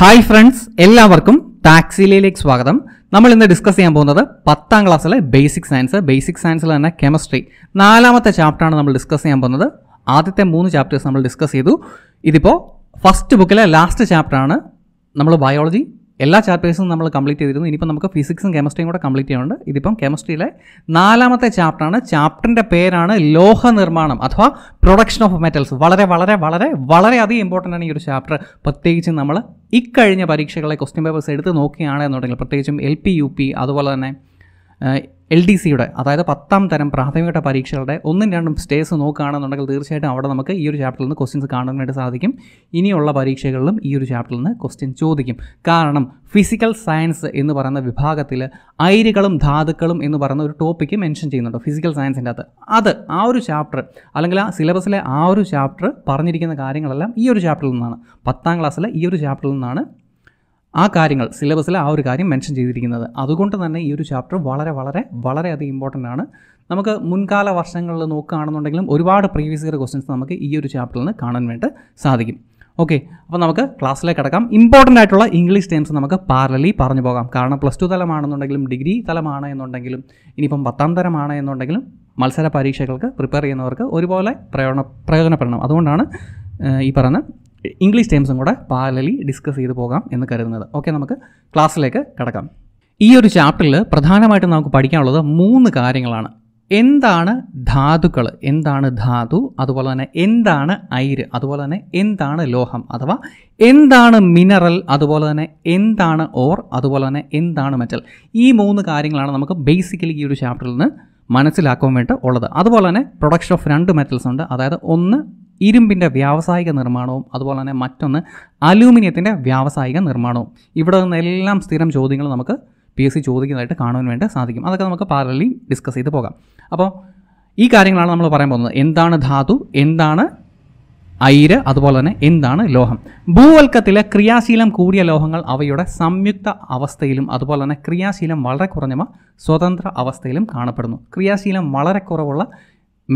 hi friends എല്ലാവർക്കും ടാക്സിലയിലേക്ക് സ്വാഗതം നമ്മൾ ഇന്ന് ഡിസ്കസ് ചെയ്യാൻ പോകുന്നത് പത്താം ക്ലാസ്സിലെ ബേസിക് സയൻസ് ബേസിക് സയൻസിൽ തന്നെ കെമിസ്ട്രി നാലാമത്തെ ചാപ്റ്ററാണ് നമ്മൾ ഡിസ്കസ് ചെയ്യാൻ പോകുന്നത് ആദ്യത്തെ മൂന്ന് ചാപ്റ്റേഴ്സ് നമ്മൾ ഡിസ്കസ് ചെയ്തു ഇതിപ്പോൾ ഫസ്റ്റ് ബുക്കിലെ ലാസ്റ്റ് ചാപ്റ്ററാണ് നമ്മൾ ബയോളജി എല്ലാ ചാപ്റ്റേഴ്സും നമ്മൾ കംപ്ലീറ്റ് ചെയ്തിരുന്നു ഇനിയിപ്പോൾ നമുക്ക് ഫിസിക്സും കെമിസ്ട്രിയും കൂടെ കംപ്ലീറ്റ് ചെയ്യാനുണ്ട് ഇതിപ്പം കെമിസ്ട്രിയിലെ നാലാമത്തെ ചാപ്റ്ററാണ് ചാപ്റ്ററിൻ്റെ പേരാണ് ലോഹ നിർമ്മാണം അഥവാ പ്രൊഡക്ഷൻ ഓഫ് മെറ്റൽസ് വളരെ വളരെ വളരെ വളരെ അധികം ഇമ്പോർട്ടൻ്റ് ആണ് ഈ ഒരു ചാപ്റ്റർ പ്രത്യേകിച്ച് നമ്മൾ ഇക്കഴിഞ്ഞ പരീക്ഷകളെ ക്വസ്റ്റ്യൻ പേപ്പേഴ്സ് എടുത്ത് നോക്കുകയാണെന്നുണ്ടെങ്കിൽ പ്രത്യേകിച്ചും എൽ പി യു പി അതുപോലെ തന്നെ എൽ ഡി സിയുടെ അതായത് പത്താം തരം പ്രാഥമിക പരീക്ഷകളുടെ ഒന്നും രണ്ടും സ്റ്റേസ് നോക്കുകയാണെന്നുണ്ടെങ്കിൽ തീർച്ചയായിട്ടും അവിടെ നമുക്ക് ഈ ഒരു ചാപ്റ്ററിൽ നിന്ന് ക്വസ്റ്റ്യൻസ് കാണാനായിട്ട് സാധിക്കും ഇനിയുള്ള പരീക്ഷകളിലും ഈ ഒരു ചാപ്റ്ററിൽ നിന്ന് ക്വസ്റ്റ്യൻ ചോദിക്കും കാരണം ഫിസിക്കൽ സയൻസ് എന്ന് പറയുന്ന വിഭാഗത്തിൽ ഐരുകളും ധാതുക്കളും എന്ന് പറയുന്ന ഒരു ടോപ്പിക്ക് മെൻഷൻ ചെയ്യുന്നുണ്ട് ഫിസിക്കൽ സയൻസിൻ്റെ അകത്ത് അത് ആ ഒരു ചാപ്റ്റർ അല്ലെങ്കിൽ ആ സിലബസിലെ ആ ഒരു ചാപ്റ്റർ പറഞ്ഞിരിക്കുന്ന കാര്യങ്ങളെല്ലാം ഈ ഒരു ചാപ്റ്ററിൽ നിന്നാണ് പത്താം ക്ലാസ്സിലെ ഈ ഒരു ചാപ്റ്ററിൽ നിന്നാണ് ആ കാര്യങ്ങൾ സിലബസിൽ ആ ഒരു കാര്യം മെൻഷൻ ചെയ്തിരിക്കുന്നത് അതുകൊണ്ട് തന്നെ ഈ ഒരു ചാപ്റ്റർ വളരെ വളരെ വളരെ അധികം ഇമ്പോർട്ടൻ്റ് ആണ് നമുക്ക് മുൻകാല വർഷങ്ങളിൽ നോക്കുകയാണെന്നുണ്ടെങ്കിലും ഒരുപാട് പ്രീവിയസ് ഇയർ ക്വസ്റ്റ്യൻസ് നമുക്ക് ഈ ഒരു ചാപ്റ്ററിൽ നിന്ന് കാണാൻ വേണ്ടി സാധിക്കും ഓക്കെ അപ്പോൾ നമുക്ക് ക്ലാസ്സിലേക്ക് കിടക്കാം ഇമ്പോർട്ടൻ്റ് ആയിട്ടുള്ള ഇംഗ്ലീഷ് ടേംസ് നമുക്ക് പാരലി പറഞ്ഞു പോകാം കാരണം പ്ലസ് ടു തലമാണെന്നുണ്ടെങ്കിലും ഡിഗ്രി തലമാണ് എന്നുണ്ടെങ്കിലും ഇനിയിപ്പം പത്താം തരമാണ് എന്നുണ്ടെങ്കിലും മത്സര പരീക്ഷകൾക്ക് പ്രിപ്പയർ ചെയ്യുന്നവർക്ക് ഒരുപോലെ പ്രയോജന പ്രയോജനപ്പെടണം അതുകൊണ്ടാണ് ഈ പറഞ്ഞ ഇംഗ്ലീഷ് ടേംസും കൂടെ പാലലി ഡിസ്കസ് ചെയ്ത് പോകാം എന്ന് കരുതുന്നത് ഓക്കെ നമുക്ക് ക്ലാസ്സിലേക്ക് കിടക്കാം ഈ ഒരു ചാപ്റ്ററിൽ പ്രധാനമായിട്ടും നമുക്ക് പഠിക്കാനുള്ളത് മൂന്ന് കാര്യങ്ങളാണ് എന്താണ് ധാതുക്കൾ എന്താണ് ധാതു അതുപോലെ തന്നെ എന്താണ് ഐര് അതുപോലെ തന്നെ എന്താണ് ലോഹം അഥവാ എന്താണ് മിനറൽ അതുപോലെ തന്നെ എന്താണ് ഓർ അതുപോലെ തന്നെ എന്താണ് മെറ്റൽ ഈ മൂന്ന് കാര്യങ്ങളാണ് നമുക്ക് ബേസിക്കലി ഈ ഒരു ചാപ്റ്ററിൽ നിന്ന് മനസ്സിലാക്കാൻ വേണ്ടി ഉള്ളത് അതുപോലെ തന്നെ പ്രൊഡക്ഷൻ ഓഫ് രണ്ട് മെറ്റൽസ് ഉണ്ട് അതായത് ഒന്ന് ഇരുമ്പിൻ്റെ വ്യാവസായിക നിർമ്മാണവും അതുപോലെ തന്നെ മറ്റൊന്ന് അലൂമിനിയത്തിൻ്റെ വ്യാവസായിക നിർമ്മാണവും ഇവിടെ നിന്നെല്ലാം സ്ഥിരം ചോദ്യങ്ങൾ നമുക്ക് പി എസ് സി ചോദിക്കുന്നതായിട്ട് കാണുവാൻ വേണ്ടി സാധിക്കും അതൊക്കെ നമുക്ക് പാരലി ഡിസ്കസ് ചെയ്ത് പോകാം അപ്പോൾ ഈ കാര്യങ്ങളാണ് നമ്മൾ പറയാൻ പോകുന്നത് എന്താണ് ധാതു എന്താണ് ഐര് അതുപോലെ തന്നെ എന്താണ് ലോഹം ഭൂവൽക്കത്തിലെ ക്രിയാശീലം കൂടിയ ലോഹങ്ങൾ അവയുടെ സംയുക്ത അവസ്ഥയിലും അതുപോലെ തന്നെ ക്രിയാശീലം വളരെ കുറഞ്ഞവ സ്വതന്ത്ര അവസ്ഥയിലും കാണപ്പെടുന്നു ക്രിയാശീലം വളരെ കുറവുള്ള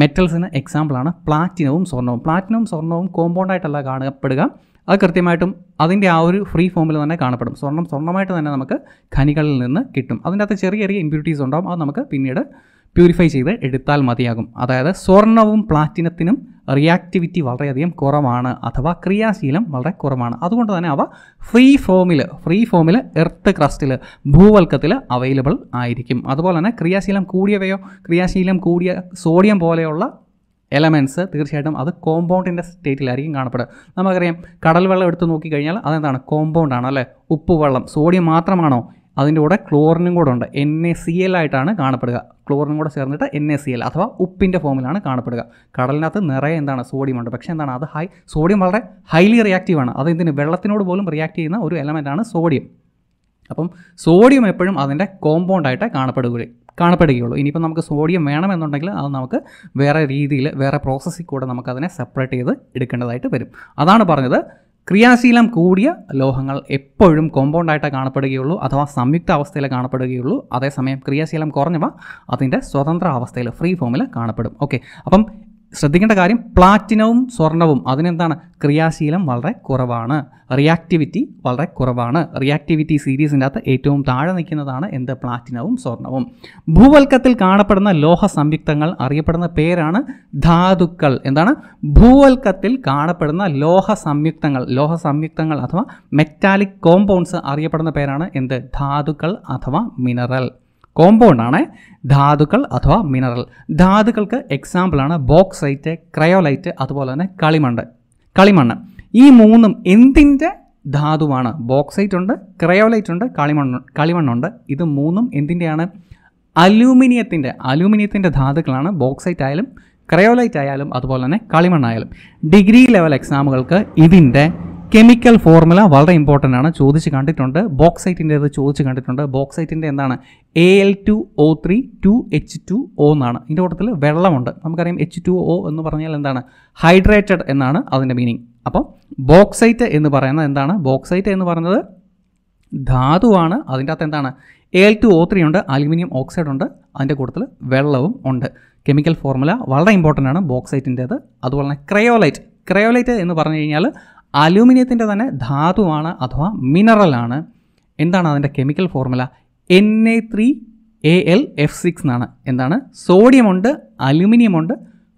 മെറ്റൽസിന് എക്സാമ്പിളാണ് പ്ലാറ്റിനവും സ്വർണ്ണവും പ്ലാറ്റിനവും സ്വർണ്ണവും കോമ്പൗണ്ട് ആയിട്ടല്ല കാണപ്പെടുക അത് കൃത്യമായിട്ടും അതിൻ്റെ ആ ഒരു ഫ്രീ ഫോമിൽ തന്നെ കാണപ്പെടും സ്വർണ്ണം സ്വർണ്ണമായിട്ട് തന്നെ നമുക്ക് ഖനികളിൽ നിന്ന് കിട്ടും അതിൻ്റെ അകത്ത് ചെറിയ ചെറിയ ഇമ്പ്യൂരിറ്റീസ് ഉണ്ടാകും അത് നമുക്ക് പിന്നീട് പ്യൂരിഫൈ ചെയ്ത് എടുത്താൽ മതിയാകും അതായത് സ്വർണവും പ്ലാറ്റിനത്തിനും റിയാക്ടിവിറ്റി വളരെയധികം കുറവാണ് അഥവാ ക്രിയാശീലം വളരെ കുറവാണ് അതുകൊണ്ട് തന്നെ അവ ഫ്രീ ഫോമിൽ ഫ്രീ ഫോമിൽ എർത്ത് ക്രസ്റ്റിൽ ഭൂവൽക്കത്തിൽ അവൈലബിൾ ആയിരിക്കും അതുപോലെ തന്നെ ക്രിയാശീലം കൂടിയവയോ ക്രിയാശീലം കൂടിയ സോഡിയം പോലെയുള്ള എലമെൻറ്റ്സ് തീർച്ചയായിട്ടും അത് കോമ്പൗണ്ടിൻ്റെ സ്റ്റേറ്റിലായിരിക്കും കാണപ്പെടുക നമുക്കറിയാം കടൽ വെള്ളം എടുത്ത് നോക്കിക്കഴിഞ്ഞാൽ അതെന്താണ് കോമ്പൗണ്ടാണ് അല്ലേ ഉപ്പ് വെള്ളം സോഡിയം മാത്രമാണോ അതിൻ്റെ കൂടെ ക്ലോറിനും കൂടെ ഉണ്ട് എൻ എ സി എൽ ആയിട്ടാണ് കാണപ്പെടുക ക്ലോറിനും കൂടെ ചേർന്നിട്ട് എൻ എ സി എൽ അഥവാ ഉപ്പിൻ്റെ ഫോമിലാണ് കാണപ്പെടുക കടലിനകത്ത് നിറയെ എന്താണ് സോഡിയം ഉണ്ട് പക്ഷേ എന്താണ് അത് ഹൈ സോഡിയം വളരെ ഹൈലി റിയാക്റ്റീവാണ് അത് ഇതിന് വെള്ളത്തിനോട് പോലും റിയാക്ട് ചെയ്യുന്ന ഒരു എലമെൻറ്റാണ് സോഡിയം അപ്പം സോഡിയം എപ്പോഴും അതിൻ്റെ കോമ്പൗണ്ടായിട്ട് കാണപ്പെടുക കാണപ്പെടുകയുള്ളൂ ഇനിയിപ്പോൾ നമുക്ക് സോഡിയം വേണമെന്നുണ്ടെങ്കിൽ അത് നമുക്ക് വേറെ രീതിയിൽ വേറെ പ്രോസസ്സിൽ കൂടെ നമുക്കതിനെ സെപ്പറേറ്റ് ചെയ്ത് എടുക്കേണ്ടതായിട്ട് വരും അതാണ് പറഞ്ഞത് ക്രിയാശീലം കൂടിയ ലോഹങ്ങൾ എപ്പോഴും കോമ്പൗണ്ടായിട്ടേ കാണപ്പെടുകയുള്ളൂ അഥവാ സംയുക്ത അവസ്ഥയിൽ കാണപ്പെടുകയുള്ളൂ അതേസമയം ക്രിയാശീലം കുറഞ്ഞവ അതിൻ്റെ സ്വതന്ത്ര അവസ്ഥയിൽ ഫ്രീ ഫോമിൽ കാണപ്പെടും ഓക്കെ അപ്പം ശ്രദ്ധിക്കേണ്ട കാര്യം പ്ലാറ്റിനവും സ്വർണവും അതിനെന്താണ് ക്രിയാശീലം വളരെ കുറവാണ് റിയാക്ടിവിറ്റി വളരെ കുറവാണ് റിയാക്ടിവിറ്റി സീരീസിൻ്റെ അകത്ത് ഏറ്റവും താഴെ നിൽക്കുന്നതാണ് എന്ത് പ്ലാറ്റിനവും സ്വർണവും ഭൂവൽക്കത്തിൽ കാണപ്പെടുന്ന ലോഹ സംയുക്തങ്ങൾ അറിയപ്പെടുന്ന പേരാണ് ധാതുക്കൾ എന്താണ് ഭൂവൽക്കത്തിൽ കാണപ്പെടുന്ന ലോഹ സംയുക്തങ്ങൾ ലോഹ സംയുക്തങ്ങൾ അഥവാ മെറ്റാലിക് കോമ്പൗണ്ട്സ് അറിയപ്പെടുന്ന പേരാണ് എന്ത് ധാതുക്കൾ അഥവാ മിനറൽ ആണ് ധാതുക്കൾ അഥവാ മിനറൽ ധാതുക്കൾക്ക് എക്സാമ്പിളാണ് ബോക്സൈറ്റ് ക്രയോലൈറ്റ് അതുപോലെ തന്നെ കളിമണ്ണ് കളിമണ്ണ് ഈ മൂന്നും എന്തിൻ്റെ ധാതുവാണ് ബോക്സൈറ്റ് ഉണ്ട് ക്രയോലൈറ്റ് ഉണ്ട് കളിമണ്ണ് കളിമണ്ണുണ്ട് ഇത് മൂന്നും എന്തിൻ്റെയാണ് അലൂമിനിയത്തിൻ്റെ അലൂമിനിയത്തിൻ്റെ ധാതുക്കളാണ് ബോക്സൈറ്റ് ആയാലും ക്രയോലൈറ്റ് ആയാലും അതുപോലെ തന്നെ കളിമണ്ണായാലും ഡിഗ്രി ലെവൽ എക്സാമുകൾക്ക് ഇതിൻ്റെ കെമിക്കൽ ഫോർമുല വളരെ ഇമ്പോർട്ടൻ്റ് ആണ് ചോദിച്ച് കണ്ടിട്ടുണ്ട് ബോക്സൈറ്റിൻ്റേത് ചോദിച്ച് കണ്ടിട്ടുണ്ട് ബോക്സൈറ്റിൻ്റെ എന്താണ് A L two O three two H two O എന്നാണ് ഇതിൻ്റെ കൂട്ടത്തിൽ വെള്ളമുണ്ട് നമുക്കറിയാം എച്ച് ടു ഒ എന്ന് പറഞ്ഞാൽ എന്താണ് ഹൈഡ്രേറ്റഡ് എന്നാണ് അതിൻ്റെ മീനിങ് അപ്പം ബോക്സൈറ്റ് എന്ന് പറയുന്നത് എന്താണ് ബോക്സൈറ്റ് എന്ന് പറയുന്നത് ധാതുവാണ് അതിൻ്റെ അകത്ത് എന്താണ് എൽ ടു ഒ ത്രീ ഉണ്ട് അലുമിനിയം ഓക്സൈഡ് ഉണ്ട് അതിൻ്റെ കൂട്ടത്തിൽ വെള്ളവും ഉണ്ട് കെമിക്കൽ ഫോർമുല വളരെ ഇമ്പോർട്ടൻ്റ് ആണ് അത് അതുപോലെ തന്നെ ക്രയോലൈറ്റ് ക്രയോലൈറ്റ് എന്ന് പറഞ്ഞു കഴിഞ്ഞാൽ അലൂമിനിയത്തിൻ്റെ തന്നെ ധാതുവാണ് അഥവാ മിനറലാണ് എന്താണ് അതിൻ്റെ chemical formula N A three A L F six എന്നാണ് എന്താണ് സോഡിയമുണ്ട് ഉണ്ട്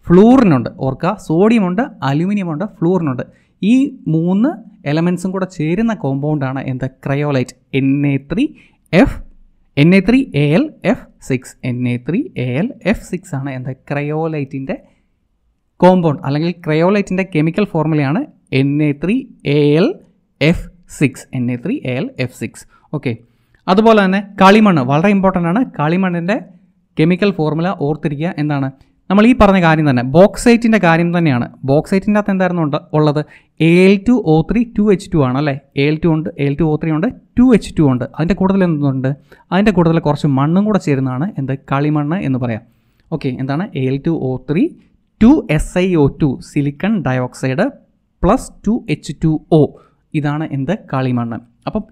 ഫ്ലൂറിനുണ്ട് ഓർക്കുക സോഡിയമുണ്ട് ഉണ്ട് ഫ്ലൂറിനുണ്ട് ഈ മൂന്ന് എലമെൻസും കൂടെ ചേരുന്ന കോമ്പൗണ്ടാണ് എന്ത് cryolite N A three F N A three A L F six N A three A L F six ആണ് എന്താ ക്രയോലൈറ്റിൻ്റെ കോമ്പൗണ്ട് അല്ലെങ്കിൽ ക്രയോലൈറ്റിൻ്റെ കെമിക്കൽ ഫോർമുലയാണ് N A three A L F six N A three A L F six okay അതുപോലെ തന്നെ കളിമണ്ണ് വളരെ ഇമ്പോർട്ടൻ്റ് ആണ് കളിമണ്ണിൻ്റെ കെമിക്കൽ ഫോർമുല ഓർത്തിരിക്കുക എന്താണ് നമ്മൾ ഈ പറഞ്ഞ കാര്യം തന്നെ ബോക്സൈറ്റിൻ്റെ കാര്യം തന്നെയാണ് ബോക്സൈറ്റിൻ്റെ അകത്ത് എന്തായിരുന്നു ഉണ്ട് ഉള്ളത് A L two O three two H two ആണ് അല്ലേ എ എൽ ടു ഉണ്ട് എൽ ടു ഒ ത്രീ ഉണ്ട് ടു എച്ച് ടു ഉണ്ട് അതിൻ്റെ കൂടുതൽ എന്തുണ്ട് അതിൻ്റെ കൂടുതൽ കുറച്ച് മണ്ണും കൂടെ ചേരുന്നതാണ് എന്ത് കളിമണ്ണ് എന്ന് പറയാം ഓക്കെ എന്താണ് A L two O three two S I O two silicon dioxide plus two H two O ഇതാണ് എന്ത് കളിമണ്ണ് അപ്പം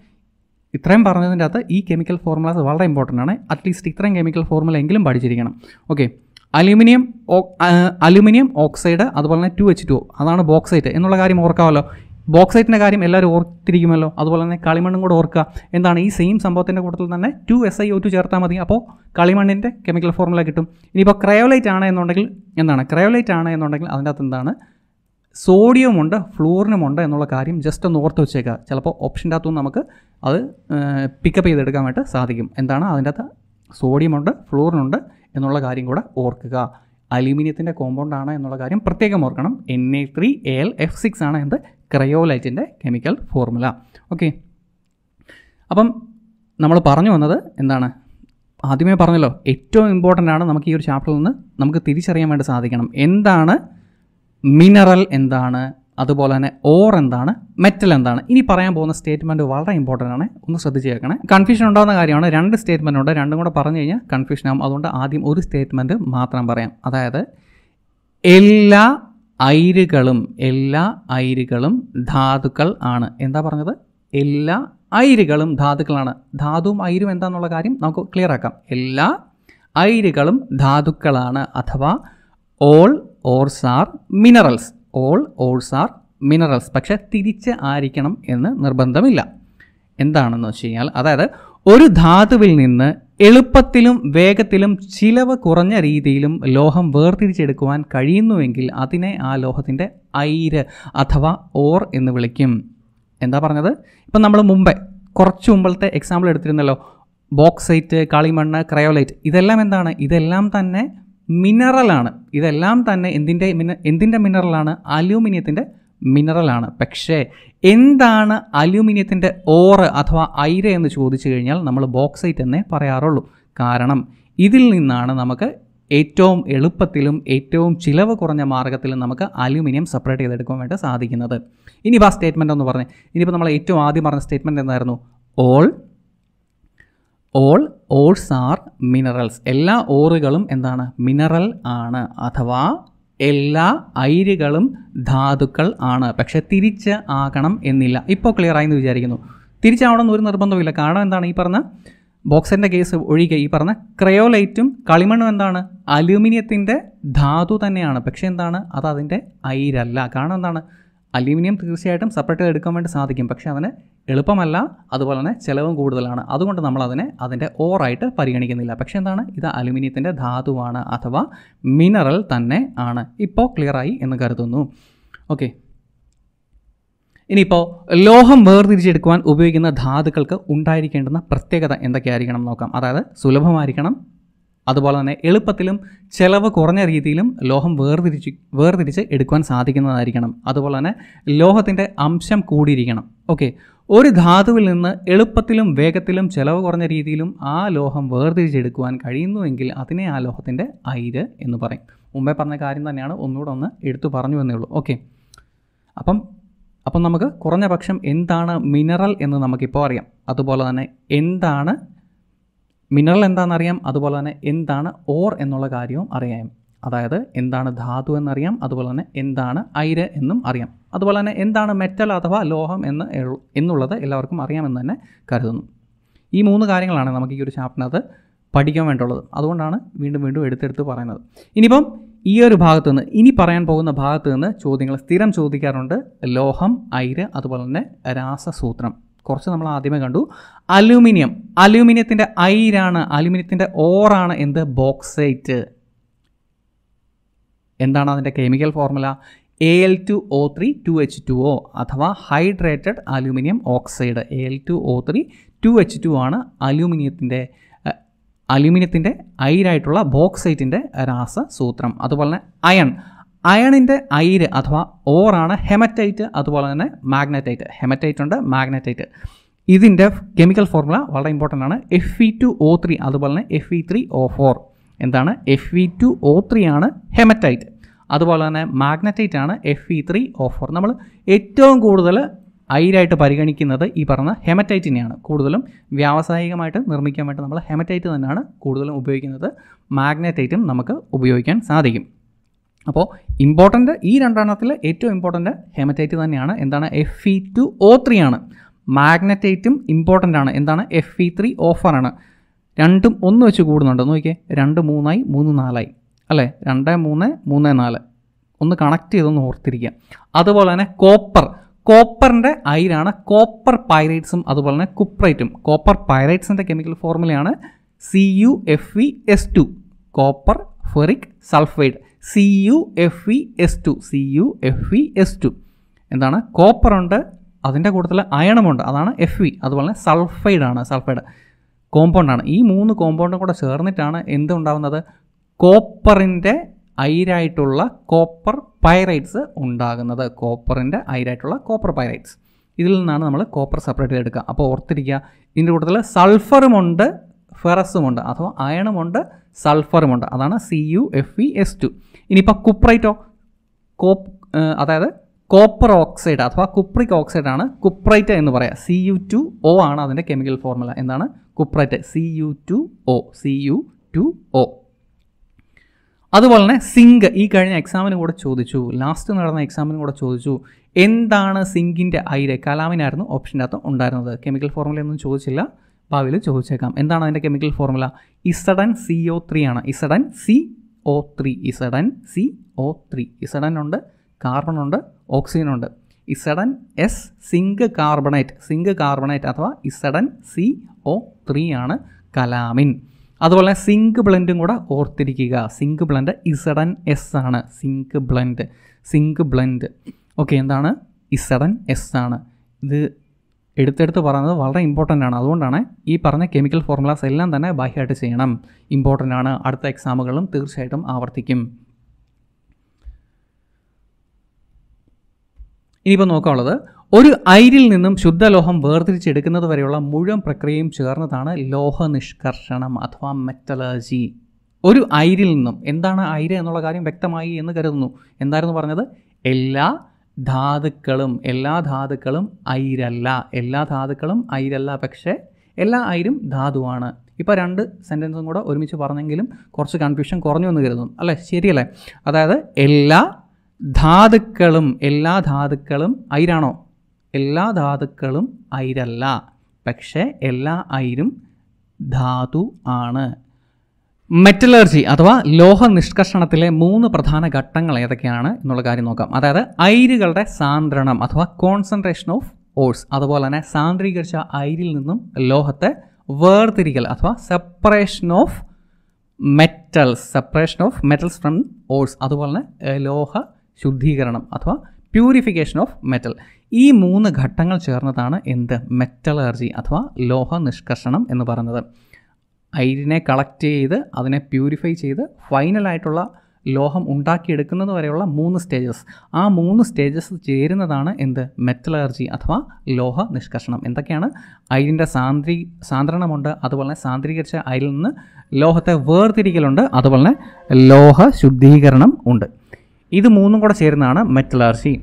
ഇത്രയും പറഞ്ഞതിൻ്റെ അകത്ത് ഈ കെമിക്കൽ ഫോർമുലാസ് വളരെ ഇമ്പോർട്ടൻ്റ് ആണ് അറ്റ്ലീസ്റ്റ് ഇത്രയും കെമിക്കൽ ഫോർമുല എങ്കിലും പഠിച്ചിരിക്കണം ഓക്കെ അലുമിനിയം അലുമിനിയം ഓക്സൈഡ് അതുപോലെ തന്നെ ടു എച്ച് ടു അതാണ് ബോക്സൈറ്റ് എന്നുള്ള കാര്യം ഓർക്കാമല്ലോ ബോക്സൈറ്റിൻ്റെ കാര്യം എല്ലാവരും ഓർത്തിരിക്കുമല്ലോ അതുപോലെ തന്നെ കളിമണ്ണും കൂടെ ഓർക്കുക എന്താണ് ഈ സെയിം സംഭവത്തിൻ്റെ കൂട്ടത്തിൽ തന്നെ two S I O two ചേർത്താൽ മതി അപ്പോൾ കളിമണ്ണിൻ്റെ കെമിക്കൽ ഫോർമുല കിട്ടും ഇനിയിപ്പോൾ ക്രയോലൈറ്റ് ആണ് എന്നുണ്ടെങ്കിൽ എന്താണ് ക്രയോലൈറ്റ് ആണ് എന്നുണ്ടെങ്കിൽ അതിൻ്റെ അകത്ത് എന്താണ് സോഡിയം ഉണ്ട് ഫ്ലൂറിനും ഉണ്ട് എന്നുള്ള കാര്യം ജസ്റ്റ് ഒന്ന് ഓർത്ത് വെച്ചേക്കുക ചിലപ്പോൾ ഓപ്ഷൻ്റെ അകത്തു നമുക്ക് അത് പിക്കപ്പ് ചെയ്തെടുക്കാനായിട്ട് സാധിക്കും എന്താണ് അതിൻ്റെ അകത്ത് സോഡിയമുണ്ട് ഫ്ലൂറിനുണ്ട് എന്നുള്ള കാര്യം കൂടെ ഓർക്കുക അലൂമിനിയത്തിൻ്റെ കോമ്പൗണ്ട് ആണ് എന്നുള്ള കാര്യം പ്രത്യേകം ഓർക്കണം N A three L F six ആണ് എന്ത് ക്രയോലൈറ്റിൻ്റെ കെമിക്കൽ ഫോർമുല ഓക്കെ അപ്പം നമ്മൾ പറഞ്ഞു വന്നത് എന്താണ് ആദ്യമേ പറഞ്ഞല്ലോ ഏറ്റവും ഇമ്പോർട്ടൻ്റ് ആണ് നമുക്ക് ഈ ഒരു ചാപ്റ്ററിൽ നിന്ന് നമുക്ക് തിരിച്ചറിയാൻ വേണ്ടി സാധിക്കണം എന്താണ് മിനറൽ എന്താണ് അതുപോലെ തന്നെ ഓർ എന്താണ് മെറ്റൽ എന്താണ് ഇനി പറയാൻ പോകുന്ന സ്റ്റേറ്റ്മെൻറ്റ് വളരെ ഇമ്പോർട്ടൻ്റ് ആണ് ഒന്ന് കേൾക്കണേ കൺഫ്യൂഷൻ ഉണ്ടാകുന്ന കാര്യമാണ് രണ്ട് സ്റ്റേറ്റ്മെൻ്റ് ഉണ്ട് രണ്ടും കൂടെ പറഞ്ഞു കഴിഞ്ഞാൽ കൺഫ്യൂഷൻ ആകും അതുകൊണ്ട് ആദ്യം ഒരു സ്റ്റേറ്റ്മെൻറ്റ് മാത്രം പറയാം അതായത് എല്ലാ അയിരുകളും എല്ലാ അയിരുകളും ധാതുക്കൾ ആണ് എന്താ പറഞ്ഞത് എല്ലാ അയിരുകളും ധാതുക്കളാണ് ധാതുവും അയിരും എന്താണെന്നുള്ള കാര്യം നമുക്ക് ക്ലിയർ ആക്കാം എല്ലാ അയിരുകളും ധാതുക്കളാണ് അഥവാ all ores are minerals all ores are minerals പക്ഷെ തിരിച്ച് ആയിരിക്കണം എന്ന് നിർബന്ധമില്ല എന്താണെന്ന് വെച്ച് കഴിഞ്ഞാൽ അതായത് ഒരു ധാതുവിൽ നിന്ന് എളുപ്പത്തിലും വേഗത്തിലും ചിലവ് കുറഞ്ഞ രീതിയിലും ലോഹം വേർതിരിച്ചെടുക്കുവാൻ കഴിയുന്നുവെങ്കിൽ അതിനെ ആ ലോഹത്തിൻ്റെ ഐര് അഥവാ ഓർ എന്ന് വിളിക്കും എന്താ പറഞ്ഞത് ഇപ്പം നമ്മൾ മുമ്പേ കുറച്ച് മുമ്പത്തെ എക്സാമ്പിൾ എടുത്തിരുന്നല്ലോ ബോക്സൈറ്റ് കളിമണ്ണ് ക്രയോലൈറ്റ് ഇതെല്ലാം എന്താണ് ഇതെല്ലാം തന്നെ മിനറലാണ് ഇതെല്ലാം തന്നെ എന്തിൻ്റെ മിന എന്തിൻ്റെ മിനറലാണ് അലൂമിനിയത്തിൻ്റെ മിനറലാണ് പക്ഷേ എന്താണ് അലൂമിനിയത്തിൻ്റെ ഓറ് അഥവാ ഐര എന്ന് ചോദിച്ചു കഴിഞ്ഞാൽ നമ്മൾ ബോക്സൈറ്റ് എന്നേ പറയാറുള്ളൂ കാരണം ഇതിൽ നിന്നാണ് നമുക്ക് ഏറ്റവും എളുപ്പത്തിലും ഏറ്റവും ചിലവ് കുറഞ്ഞ മാർഗത്തിലും നമുക്ക് അലൂമിനിയം സെപ്പറേറ്റ് ചെയ്തെടുക്കാൻ വേണ്ടി സാധിക്കുന്നത് ഇനിയിപ്പോൾ ആ സ്റ്റേറ്റ്മെൻ്റ് ഒന്ന് പറഞ്ഞേ ഇനിയിപ്പോൾ നമ്മൾ ഏറ്റവും ആദ്യം പറഞ്ഞ സ്റ്റേറ്റ്മെൻറ്റ് എന്തായിരുന്നു all all ores are minerals എല്ലാ ഓറുകളും എന്താണ് മിനറൽ ആണ് അഥവാ എല്ലാ ഐരുകളും ധാതുക്കൾ ആണ് പക്ഷെ തിരിച്ച് ആകണം എന്നില്ല ഇപ്പോൾ ക്ലിയർ ആയെന്ന് വിചാരിക്കുന്നു തിരിച്ചാവണമെന്ന് ഒരു നിർബന്ധമില്ല കാരണം എന്താണ് ഈ പറഞ്ഞ ബോക്സിൻ്റെ കേസ് ഒഴികെ ഈ പറഞ്ഞ ക്രയോലൈറ്റും കളിമണ്ണും എന്താണ് അലൂമിനിയത്തിൻ്റെ ധാതു തന്നെയാണ് പക്ഷേ എന്താണ് അത് അതിൻ്റെ ഐരല്ല കാരണം എന്താണ് അലൂമിനിയം തീർച്ചയായിട്ടും സെപ്പറേറ്റ് എടുക്കാൻ വേണ്ടി സാധിക്കും പക്ഷേ അതിന് എളുപ്പമല്ല അതുപോലെ തന്നെ ചിലവും കൂടുതലാണ് അതുകൊണ്ട് നമ്മൾ അതിനെ അതിൻ്റെ ഓറായിട്ട് പരിഗണിക്കുന്നില്ല പക്ഷെ എന്താണ് ഇത് അലുമിനിയത്തിൻ്റെ ധാതുവാണ് അഥവാ മിനറൽ തന്നെ ആണ് ഇപ്പോൾ ക്ലിയറായി എന്ന് കരുതുന്നു ഓക്കെ ഇനിയിപ്പോൾ ലോഹം വേർതിരിച്ചെടുക്കുവാൻ ഉപയോഗിക്കുന്ന ധാതുക്കൾക്ക് ഉണ്ടായിരിക്കേണ്ടുന്ന പ്രത്യേകത എന്തൊക്കെയായിരിക്കണം നോക്കാം അതായത് സുലഭമായിരിക്കണം അതുപോലെ തന്നെ എളുപ്പത്തിലും ചിലവ് കുറഞ്ഞ രീതിയിലും ലോഹം വേർതിരിച്ച് വേർതിരിച്ച് എടുക്കുവാൻ സാധിക്കുന്നതായിരിക്കണം അതുപോലെ തന്നെ ലോഹത്തിൻ്റെ അംശം കൂടിയിരിക്കണം ഓക്കെ ഒരു ധാതുവിൽ നിന്ന് എളുപ്പത്തിലും വേഗത്തിലും ചിലവ് കുറഞ്ഞ രീതിയിലും ആ ലോഹം വേർതിരിച്ചെടുക്കുവാൻ കഴിയുന്നുവെങ്കിൽ അതിനെ ആ ലോഹത്തിൻ്റെ അയിര് എന്ന് പറയും മുമ്പേ പറഞ്ഞ കാര്യം തന്നെയാണ് ഒന്നുകൂടെ ഒന്ന് എടുത്തു പറഞ്ഞു എന്നേ ഉള്ളൂ ഓക്കെ അപ്പം അപ്പം നമുക്ക് കുറഞ്ഞ പക്ഷം എന്താണ് മിനറൽ എന്ന് നമുക്കിപ്പോൾ അറിയാം അതുപോലെ തന്നെ എന്താണ് മിനറൽ എന്താണെന്നറിയാം അതുപോലെ തന്നെ എന്താണ് ഓർ എന്നുള്ള കാര്യവും അറിയാം അതായത് എന്താണ് ധാതു എന്നറിയാം അതുപോലെ തന്നെ എന്താണ് ഐര് എന്നും അറിയാം അതുപോലെ തന്നെ എന്താണ് മെറ്റൽ അഥവാ ലോഹം എന്ന് എന്നുള്ളത് എല്ലാവർക്കും അറിയാമെന്ന് തന്നെ കരുതുന്നു ഈ മൂന്ന് കാര്യങ്ങളാണ് നമുക്ക് ഈ ഒരു ചാപ്റ്ററിനകത്ത് പഠിക്കാൻ വേണ്ടുള്ളത് അതുകൊണ്ടാണ് വീണ്ടും വീണ്ടും എടുത്തെടുത്ത് പറയുന്നത് ഇനിയിപ്പം ഈ ഒരു ഭാഗത്ത് നിന്ന് ഇനി പറയാൻ പോകുന്ന ഭാഗത്ത് നിന്ന് ചോദ്യങ്ങൾ സ്ഥിരം ചോദിക്കാറുണ്ട് ലോഹം ഐര് അതുപോലെ തന്നെ രാസസൂത്രം കുറച്ച് നമ്മൾ ആദ്യമേ കണ്ടു അലൂമിനിയം അലൂമിനിയത്തിൻ്റെ ഐരാണ് അലൂമിനിയത്തിൻ്റെ ഓറാണ് എന്ത് ബോക്സൈറ്റ് എന്താണ് അതിൻ്റെ chemical formula A L two O three two H two O അഥവാ hydrated aluminium oxide A L two O three two H two ആണ് അലൂമിനിയത്തിൻ്റെ അലൂമിനിയത്തിൻ്റെ അയിരായിട്ടുള്ള ബോക്സൈറ്റിൻ്റെ രാസസൂത്രം അതുപോലെ തന്നെ അയൺ അയണിൻ്റെ ഐര് അഥവാ ഓറാണ് ഹെമറ്റൈറ്റ് അതുപോലെ തന്നെ മാഗ്നറ്റൈറ്റ് ഹെമറ്റൈറ്റ് ഉണ്ട് മാഗ്നറ്റൈറ്റ് ഇതിൻ്റെ കെമിക്കൽ ഫോർമുല വളരെ ഇമ്പോർട്ടൻ്റ് ആണ് F E two O three അതുപോലെ തന്നെ F E three O four എന്താണ് F E two O three ആണ് ഹെമറ്റൈറ്റ് അതുപോലെ തന്നെ മാഗ്നറ്റൈറ്റ് ആണ് F E three O four നമ്മൾ ഏറ്റവും കൂടുതൽ അയിരായിട്ട് പരിഗണിക്കുന്നത് ഈ പറഞ്ഞ ഹെമറ്റൈറ്റിനെയാണ് കൂടുതലും വ്യാവസായികമായിട്ട് നിർമ്മിക്കാൻ വേണ്ടി നമ്മൾ ഹെമറ്റൈറ്റ് തന്നെയാണ് കൂടുതലും ഉപയോഗിക്കുന്നത് മാഗ്നറ്റൈറ്റും നമുക്ക് ഉപയോഗിക്കാൻ സാധിക്കും അപ്പോൾ ഇമ്പോർട്ടൻ്റ് ഈ രണ്ടെണ്ണത്തിൽ ഏറ്റവും ഇമ്പോർട്ടൻ്റ് ഹെമറ്റൈറ്റ് തന്നെയാണ് എന്താണ് F E two O three ആണ് മാഗ്നറ്റൈറ്റും ഇമ്പോർട്ടൻ്റ് ആണ് എന്താണ് എഫ് ഇ ത്രീ ആണ് രണ്ടും ഒന്ന് വെച്ച് കൂടുന്നുണ്ട് നോക്കിയേ രണ്ട് മൂന്നായി മൂന്ന് നാലായി അല്ലേ രണ്ട് മൂന്ന് മൂന്ന് നാല് ഒന്ന് കണക്ട് ചെയ്തൊന്ന് ഓർത്തിരിക്കുക അതുപോലെ തന്നെ കോപ്പർ കോപ്പറിൻ്റെ അയിലാണ് കോപ്പർ പൈറൈറ്റ്സും അതുപോലെ തന്നെ കുപ്രൈറ്റും കോപ്പർ പൈറൈറ്റ്സിൻ്റെ കെമിക്കൽ ഫോർമുലയാണ് C U F E S two copper ferric sulphide C U F E S two C U F E S two എന്താണ് കോപ്പറുണ്ട് അതിൻ്റെ കൂട്ടത്തിൽ അയണമുണ്ട് അതാണ് എഫ് ഇ അതുപോലെ സൾഫൈഡാണ് സൾഫൈഡ് കോമ്പൗണ്ടാണ് ഈ മൂന്ന് കോമ്പൗണ്ടും കൂടെ ചേർന്നിട്ടാണ് എന്തുണ്ടാവുന്നത് കോപ്പറിൻ്റെ അയിരായിട്ടുള്ള കോപ്പർ പൈറൈറ്റ്സ് ഉണ്ടാകുന്നത് കോപ്പറിൻ്റെ അയിരായിട്ടുള്ള കോപ്പർ പൈറൈറ്റ്സ് ഇതിൽ നിന്നാണ് നമ്മൾ കോപ്പർ സെപ്പറേറ്റ് ചെയ്തെടുക്കുക അപ്പോൾ ഓർത്തിരിക്കുക ഇതിൻ്റെ കൂട്ടത്തിൽ സൾഫറുമുണ്ട് ഫെറസുമുണ്ട് അഥവാ അയണമുണ്ട് സൾഫറുമുണ്ട് അതാണ് C U F E S two ഇനിയിപ്പോൾ കുപ്രൈറ്റോ കോ അതായത് കോപ്പർ ഓക്സൈഡ് അഥവാ കുപ്രിക് ഓക്സൈഡാണ് കുപ്രൈറ്റ് എന്ന് പറയാം സി യു ടു ഒ ആണ് അതിൻ്റെ കെമിക്കൽ ഫോർമുല എന്താണ് cuprite C U two O C U two O അതുപോലെ തന്നെ സിങ്ക് ഈ കഴിഞ്ഞ എക്സാമിന് കൂടെ ചോദിച്ചു ലാസ്റ്റ് നടന്ന എക്സാമിന് കൂടെ ചോദിച്ചു എന്താണ് സിങ്കിൻ്റെ അയിര് കലാമിനായിരുന്നു ഓപ്ഷൻ്റെ അകത്ത് ഉണ്ടായിരുന്നത് കെമിക്കൽ ഫോർമുലയൊന്നും ചോദിച്ചില്ല ഭാവിയിൽ ചോദിച്ചേക്കാം എന്താണ് അതിൻ്റെ chemical formula Z N C O three ആണ് Z N C O three Z N C O three Z N ഉണ്ട് കാർബൺ ഉണ്ട് ഓക്സിജൻ ഉണ്ട് Z N S zinc carbonate zinc carbonate അഥവാ ഇസഡൻ സി ഒ ത്രീ ആണ് കലാമിൻ അതുപോലെ സിങ്ക് ബ്ലൻഡും കൂടെ ഓർത്തിരിക്കുക സിങ്ക് ബ്ലൻഡ് ഇസഡൻ എസ് ആണ് zinc blende zinc blende okay എന്താണ് ഇസഡൻ എസ് ആണ് ഇത് എടുത്തെടുത്ത് പറയുന്നത് വളരെ ഇമ്പോർട്ടൻ്റ് ആണ് അതുകൊണ്ടാണ് ഈ പറഞ്ഞ കെമിക്കൽ ഫോർമുലാസ് എല്ലാം തന്നെ ബാഹ്യമായിട്ട് ചെയ്യണം ഇമ്പോർട്ടൻ്റ് ആണ് അടുത്ത എക്സാമുകളിലും തീർച്ചയായിട്ടും ആവർത്തിക്കും ഇനിയിപ്പോൾ നോക്കാനുള്ളത് ഒരു ഐരിൽ നിന്നും ശുദ്ധലോഹം വേർതിരിച്ചെടുക്കുന്നത് വരെയുള്ള മുഴുവൻ പ്രക്രിയയും ചേർന്നതാണ് ലോഹനിഷ്കർഷണം അഥവാ മെറ്റലജി ഒരു ഐരിൽ നിന്നും എന്താണ് ഐര് എന്നുള്ള കാര്യം വ്യക്തമായി എന്ന് കരുതുന്നു എന്തായിരുന്നു പറഞ്ഞത് എല്ലാ ധാതുക്കളും എല്ലാ ധാതുക്കളും ഐരല്ല എല്ലാ ധാതുക്കളും ഐരല്ല പക്ഷേ എല്ലാ ഐരും ധാതുവാണ് ഇപ്പോൾ രണ്ട് സെൻറ്റൻസും കൂടെ ഒരുമിച്ച് പറഞ്ഞെങ്കിലും കുറച്ച് കൺഫ്യൂഷൻ കുറഞ്ഞു എന്ന് കരുതുന്നു അല്ലേ ശരിയല്ലേ അതായത് എല്ലാ ധാതുക്കളും എല്ലാ ധാതുക്കളും ഐരാണോ എല്ലാ ധാതുക്കളും ഐരല്ല പക്ഷേ എല്ലാ ഐരും ധാതു ആണ് മെറ്റലർജി അഥവാ ലോഹ നിഷ്കർഷണത്തിലെ മൂന്ന് പ്രധാന ഘട്ടങ്ങൾ ഏതൊക്കെയാണ് എന്നുള്ള കാര്യം നോക്കാം അതായത് ഐരുകളുടെ സാന്ദ്രണം അഥവാ കോൺസെൻട്രേഷൻ ഓഫ് ഓഴ്സ് അതുപോലെ തന്നെ സാന്ദ്രീകരിച്ച ഐരിൽ നിന്നും ലോഹത്തെ വേർതിരിക്കൽ അഥവാ separation of metals separation of metals from ores അതുപോലെ തന്നെ ലോഹ ശുദ്ധീകരണം അഥവാ പ്യൂരിഫിക്കേഷൻ ഓഫ് മെറ്റൽ ഈ മൂന്ന് ഘട്ടങ്ങൾ ചേർന്നതാണ് എന്ത് മെറ്റലർജി അഥവാ ലോഹ നിഷ്കർഷണം എന്ന് പറയുന്നത് ഐരിനെ കളക്ട് ചെയ്ത് അതിനെ പ്യൂരിഫൈ ചെയ്ത് ഫൈനലായിട്ടുള്ള ലോഹം ഉണ്ടാക്കിയെടുക്കുന്നത് വരെയുള്ള മൂന്ന് സ്റ്റേജസ് ആ മൂന്ന് സ്റ്റേജസ് ചേരുന്നതാണ് എന്ത് മെറ്റലർജി അഥവാ ലോഹ നിഷ്കർഷണം എന്തൊക്കെയാണ് അയിലിൻ്റെ സാന്ദ്രി സാന്ദ്രണമുണ്ട് അതുപോലെ തന്നെ സാന്ദ്രീകരിച്ച അയിൽ നിന്ന് ലോഹത്തെ വേർതിരിക്കലുണ്ട് അതുപോലെ തന്നെ ലോഹ ശുദ്ധീകരണം ഉണ്ട് ഇത് മൂന്നും കൂടെ ചേരുന്നതാണ് മെറ്റലർജി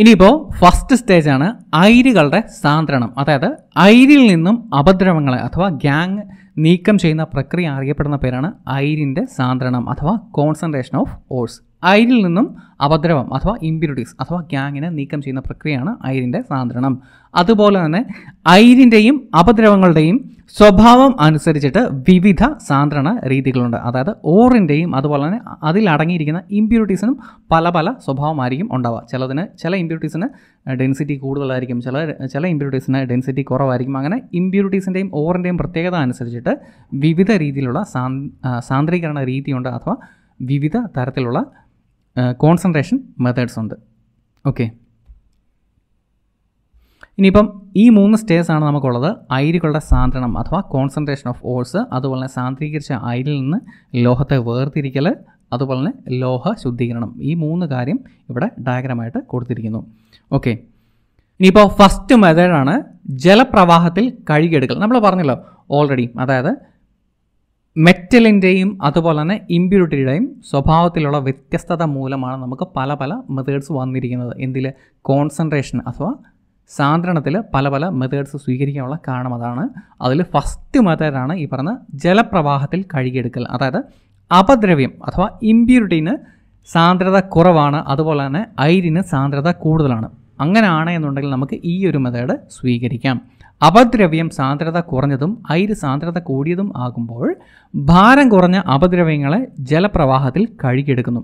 ഇനിയിപ്പോൾ ഫസ്റ്റ് സ്റ്റേജാണ് അയിരുകളുടെ സാന്ദ്രണം അതായത് അയിരിൽ നിന്നും അപദ്രവങ്ങളെ അഥവാ ഗ്യാങ് നീക്കം ചെയ്യുന്ന പ്രക്രിയ അറിയപ്പെടുന്ന പേരാണ് ഐരിൻ്റെ സാന്ദ്രണം അഥവാ കോൺസെൻട്രേഷൻ ഓഫ് ഓൾസ് ഐരിൽ നിന്നും അപദ്രവം അഥവാ ഇമ്പ്യൂരിറ്റീസ് അഥവാ ഗ്യാങ്ങിനെ നീക്കം ചെയ്യുന്ന പ്രക്രിയയാണ് ഐരിൻ്റെ സാന്ദ്രണം അതുപോലെ തന്നെ ഐരിൻ്റെയും അപദ്രവങ്ങളുടെയും സ്വഭാവം അനുസരിച്ചിട്ട് വിവിധ സാന്ദ്രണ രീതികളുണ്ട് അതായത് ഓറിൻ്റെയും അതുപോലെ തന്നെ അതിലടങ്ങിയിരിക്കുന്ന ഇമ്പ്യൂരിറ്റീസിനും പല പല സ്വഭാവമായിരിക്കും ഉണ്ടാവുക ചിലതിന് ചില ഇമ്പ്യൂരിറ്റീസിന് ഡെൻസിറ്റി കൂടുതലായിരിക്കും ചില ചില ഇമ്പ്യൂരിറ്റീസിന് ഡെൻസിറ്റി കുറവായിരിക്കും അങ്ങനെ ഇമ്പ്യൂരിറ്റീസിൻ്റെയും ഓറിൻ്റെയും പ്രത്യേകത അനുസരിച്ചിട്ട് വിവിധ രീതിയിലുള്ള സാന്ദ്രീകരണ രീതിയുണ്ട് അഥവാ വിവിധ തരത്തിലുള്ള കോൺസെൻട്രേഷൻ മെത്തേഡ്സ് ഉണ്ട് ഓക്കെ ഇനിയിപ്പം ഈ മൂന്ന് സ്റ്റേസ് ആണ് നമുക്കുള്ളത് ഐരുകളുടെ സാന്ദ്രണം അഥവാ കോൺസെൻട്രേഷൻ ഓഫ് ഓൾസ് അതുപോലെ തന്നെ സാന്ദ്രീകരിച്ച ഐരിൽ നിന്ന് ലോഹത്തെ വേർതിരിക്കൽ അതുപോലെ തന്നെ ലോഹ ശുദ്ധീകരണം ഈ മൂന്ന് കാര്യം ഇവിടെ ഡയഗ്രാമായിട്ട് കൊടുത്തിരിക്കുന്നു ഓക്കെ ഇനിയിപ്പോൾ ഫസ്റ്റ് മെത്തേഡാണ് ജലപ്രവാഹത്തിൽ കഴുകിയെടുക്കൽ നമ്മൾ പറഞ്ഞല്ലോ ഓൾറെഡി അതായത് മെറ്റലിൻ്റെയും അതുപോലെ തന്നെ ഇമ്പ്യൂരിറ്റിയുടെയും സ്വഭാവത്തിലുള്ള വ്യത്യസ്തത മൂലമാണ് നമുക്ക് പല പല മെത്തേഡ്സ് വന്നിരിക്കുന്നത് എന്തിൽ കോൺസെൻട്രേഷൻ അഥവാ സാന്ദ്രണത്തിൽ പല പല മെത്തേഡ്സ് സ്വീകരിക്കാനുള്ള കാരണം അതാണ് അതിൽ ഫസ്റ്റ് മെത്തേഡാണ് ഈ പറഞ്ഞ ജലപ്രവാഹത്തിൽ കഴുകിയെടുക്കൽ അതായത് അപദ്രവ്യം അഥവാ ഇമ്പ്യൂരിറ്റീന് സാന്ദ്രത കുറവാണ് അതുപോലെ തന്നെ ഐരിന് സാന്ദ്രത കൂടുതലാണ് അങ്ങനെ ആണെന്നുണ്ടെങ്കിൽ നമുക്ക് ഈ ഒരു മെത്തേഡ് സ്വീകരിക്കാം അപദ്രവ്യം സാന്ദ്രത കുറഞ്ഞതും ഐര് സാന്ദ്രത കൂടിയതും ആകുമ്പോൾ ഭാരം കുറഞ്ഞ അപദ്രവ്യങ്ങളെ ജലപ്രവാഹത്തിൽ കഴുകിയെടുക്കുന്നു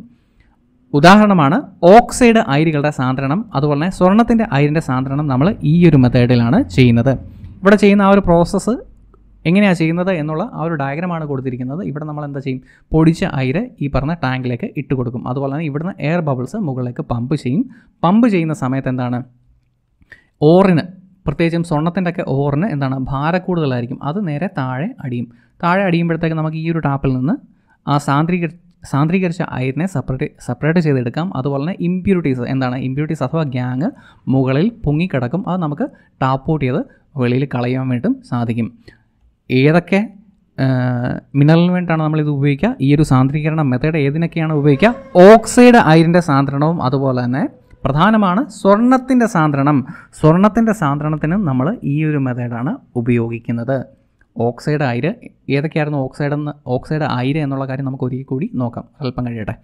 ഉദാഹരണമാണ് ഓക്സൈഡ് അയിരുകളുടെ സാന്ദ്രണം അതുപോലെ തന്നെ സ്വർണത്തിൻ്റെ അയിരിൻ്റെ സാന്ദ്രണം നമ്മൾ ഈ ഒരു മെത്തേഡിലാണ് ചെയ്യുന്നത് ഇവിടെ ചെയ്യുന്ന ആ ഒരു പ്രോസസ്സ് എങ്ങനെയാണ് ചെയ്യുന്നത് എന്നുള്ള ആ ഒരു ഡയഗ്രമാണ് കൊടുത്തിരിക്കുന്നത് ഇവിടെ നമ്മൾ എന്താ ചെയ്യും പൊടിച്ച അയിര് ഈ പറഞ്ഞ ടാങ്കിലേക്ക് ഇട്ട് കൊടുക്കും അതുപോലെ തന്നെ ഇവിടുന്ന് എയർ ബബിൾസ് മുകളിലേക്ക് പമ്പ് ചെയ്യും പമ്പ് ചെയ്യുന്ന സമയത്ത് എന്താണ് ഓറിന് പ്രത്യേകിച്ചും സ്വർണ്ണത്തിൻ്റെ ഒക്കെ ഓറിന് എന്താണ് ഭാരക്കൂടുതലായിരിക്കും അത് നേരെ താഴെ അടിയും താഴെ അടിയുമ്പോഴത്തേക്ക് നമുക്ക് ഈ ഒരു ടാപ്പിൽ നിന്ന് ആ സാന്ദ്രീകൃത സാന്ദ്രീകരിച്ച അയറിനെ സെപ്പറേറ്റ് സെപ്പറേറ്റ് ചെയ്തെടുക്കാം അതുപോലെ തന്നെ ഇമ്പ്യൂരിറ്റീസ് എന്താണ് ഇമ്പ്യൂരിറ്റീസ് അഥവാ ഗ്യാങ് മുകളിൽ പൊങ്ങിക്കിടക്കും അത് നമുക്ക് ടാപ്പ് ഔട്ട് ചെയ്ത് വെളിയിൽ കളയാൻ വേണ്ടിയിട്ടും സാധിക്കും ഏതൊക്കെ മിനറലിന് വേണ്ടിയിട്ടാണ് നമ്മളിത് ഉപയോഗിക്കുക ഈ ഒരു സാന്ദ്രീകരണ മെത്തേഡ് ഏതിനൊക്കെയാണ് ഉപയോഗിക്കുക ഓക്സൈഡ് അയറിൻ്റെ സാന്ദ്രണവും അതുപോലെ തന്നെ പ്രധാനമാണ് സ്വർണത്തിൻ്റെ സാന്ദ്രണം സ്വർണത്തിൻ്റെ സാന്ദ്രണത്തിനും നമ്മൾ ഈ ഒരു മെത്തേഡാണ് ഉപയോഗിക്കുന്നത് ഓക്സൈഡ് അയിര് ഏതൊക്കെയായിരുന്നു ഓക്സൈഡ് എന്ന് ഓക്സൈഡ് അയിര് എന്നുള്ള കാര്യം നമുക്ക് ഒരിക്കൽ കൂടി നോക്കാം അല്പം കഴിയട്ടെ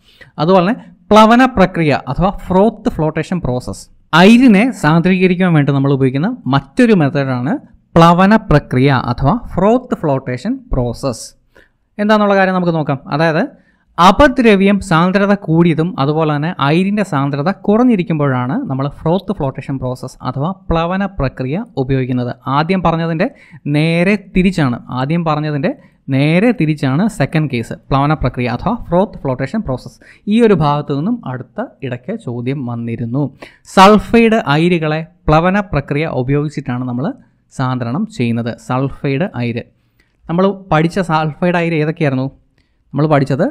അതുപോലെ തന്നെ പ്ലവന പ്രക്രിയ അഥവാ ഫ്രോത്ത് ഫ്ലോട്ടേഷൻ പ്രോസസ്സ് അയിരിനെ സാന്ദ്രീകരിക്കാൻ വേണ്ടി നമ്മൾ ഉപയോഗിക്കുന്ന മറ്റൊരു മെത്തേഡാണ് പ്ലവന പ്രക്രിയ അഥവാ ഫ്രോത്ത് ഫ്ലോട്ടേഷൻ പ്രോസസ്സ് എന്താണെന്നുള്ള കാര്യം നമുക്ക് നോക്കാം അതായത് അപദ്രവ്യം സാന്ദ്രത കൂടിയതും അതുപോലെ തന്നെ അയിരിൻ്റെ സാന്ദ്രത കുറഞ്ഞിരിക്കുമ്പോഴാണ് നമ്മൾ ഫ്രോത്ത് ഫ്ലോട്ടേഷൻ പ്രോസസ്സ് അഥവാ പ്ലവന പ്രക്രിയ ഉപയോഗിക്കുന്നത് ആദ്യം പറഞ്ഞതിൻ്റെ നേരെ തിരിച്ചാണ് ആദ്യം പറഞ്ഞതിൻ്റെ നേരെ തിരിച്ചാണ് സെക്കൻഡ് കേസ് പ്ലവന പ്രക്രിയ അഥവാ ഫ്രോത്ത് ഫ്ലോട്ടേഷൻ പ്രോസസ്സ് ഈ ഒരു ഭാഗത്തു നിന്നും അടുത്ത ഇടയ്ക്ക് ചോദ്യം വന്നിരുന്നു സൾഫൈഡ് അയിരുകളെ പ്ലവന പ്രക്രിയ ഉപയോഗിച്ചിട്ടാണ് നമ്മൾ സാന്ദ്രണം ചെയ്യുന്നത് സൾഫൈഡ് അയിര് നമ്മൾ പഠിച്ച സൾഫൈഡ് അയിര് ഏതൊക്കെയായിരുന്നു നമ്മൾ പഠിച്ചത്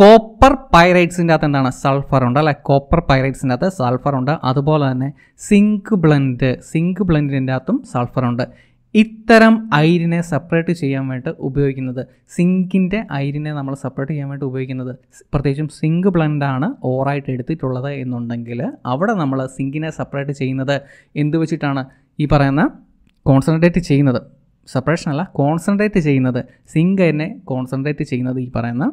കോപ്പർ പൈറൈറ്റ്സിൻ്റെ അകത്ത് എന്താണ് സൾഫർ ഉണ്ട് അല്ലെ കോപ്പർ പൈറൈറ്റ്സിൻ്റെ അകത്ത് സൾഫർ ഉണ്ട് അതുപോലെ തന്നെ സിങ്ക് ബ്ലൻഡ് സിങ്ക് ബ്ലൻഡിൻ്റെ അകത്തും സൾഫർ ഉണ്ട് ഇത്തരം അയിരിനെ സെപ്പറേറ്റ് ചെയ്യാൻ വേണ്ടി ഉപയോഗിക്കുന്നത് സിങ്കിൻ്റെ അയിരിനെ നമ്മൾ സെപ്പറേറ്റ് ചെയ്യാൻ വേണ്ടി ഉപയോഗിക്കുന്നത് പ്രത്യേകിച്ചും സിങ്ക് ബ്ലൻഡാണ് ഓറായിട്ട് എടുത്തിട്ടുള്ളത് എന്നുണ്ടെങ്കിൽ അവിടെ നമ്മൾ സിങ്കിനെ സെപ്പറേറ്റ് ചെയ്യുന്നത് എന്ത് വെച്ചിട്ടാണ് ഈ പറയുന്ന കോൺസെൻട്രേറ്റ് ചെയ്യുന്നത് സെപ്പറേഷൻ അല്ല കോൺസെൻട്രേറ്റ് ചെയ്യുന്നത് സിങ്ക് തന്നെ കോൺസെൻട്രേറ്റ് ചെയ്യുന്നത് ഈ പറയുന്ന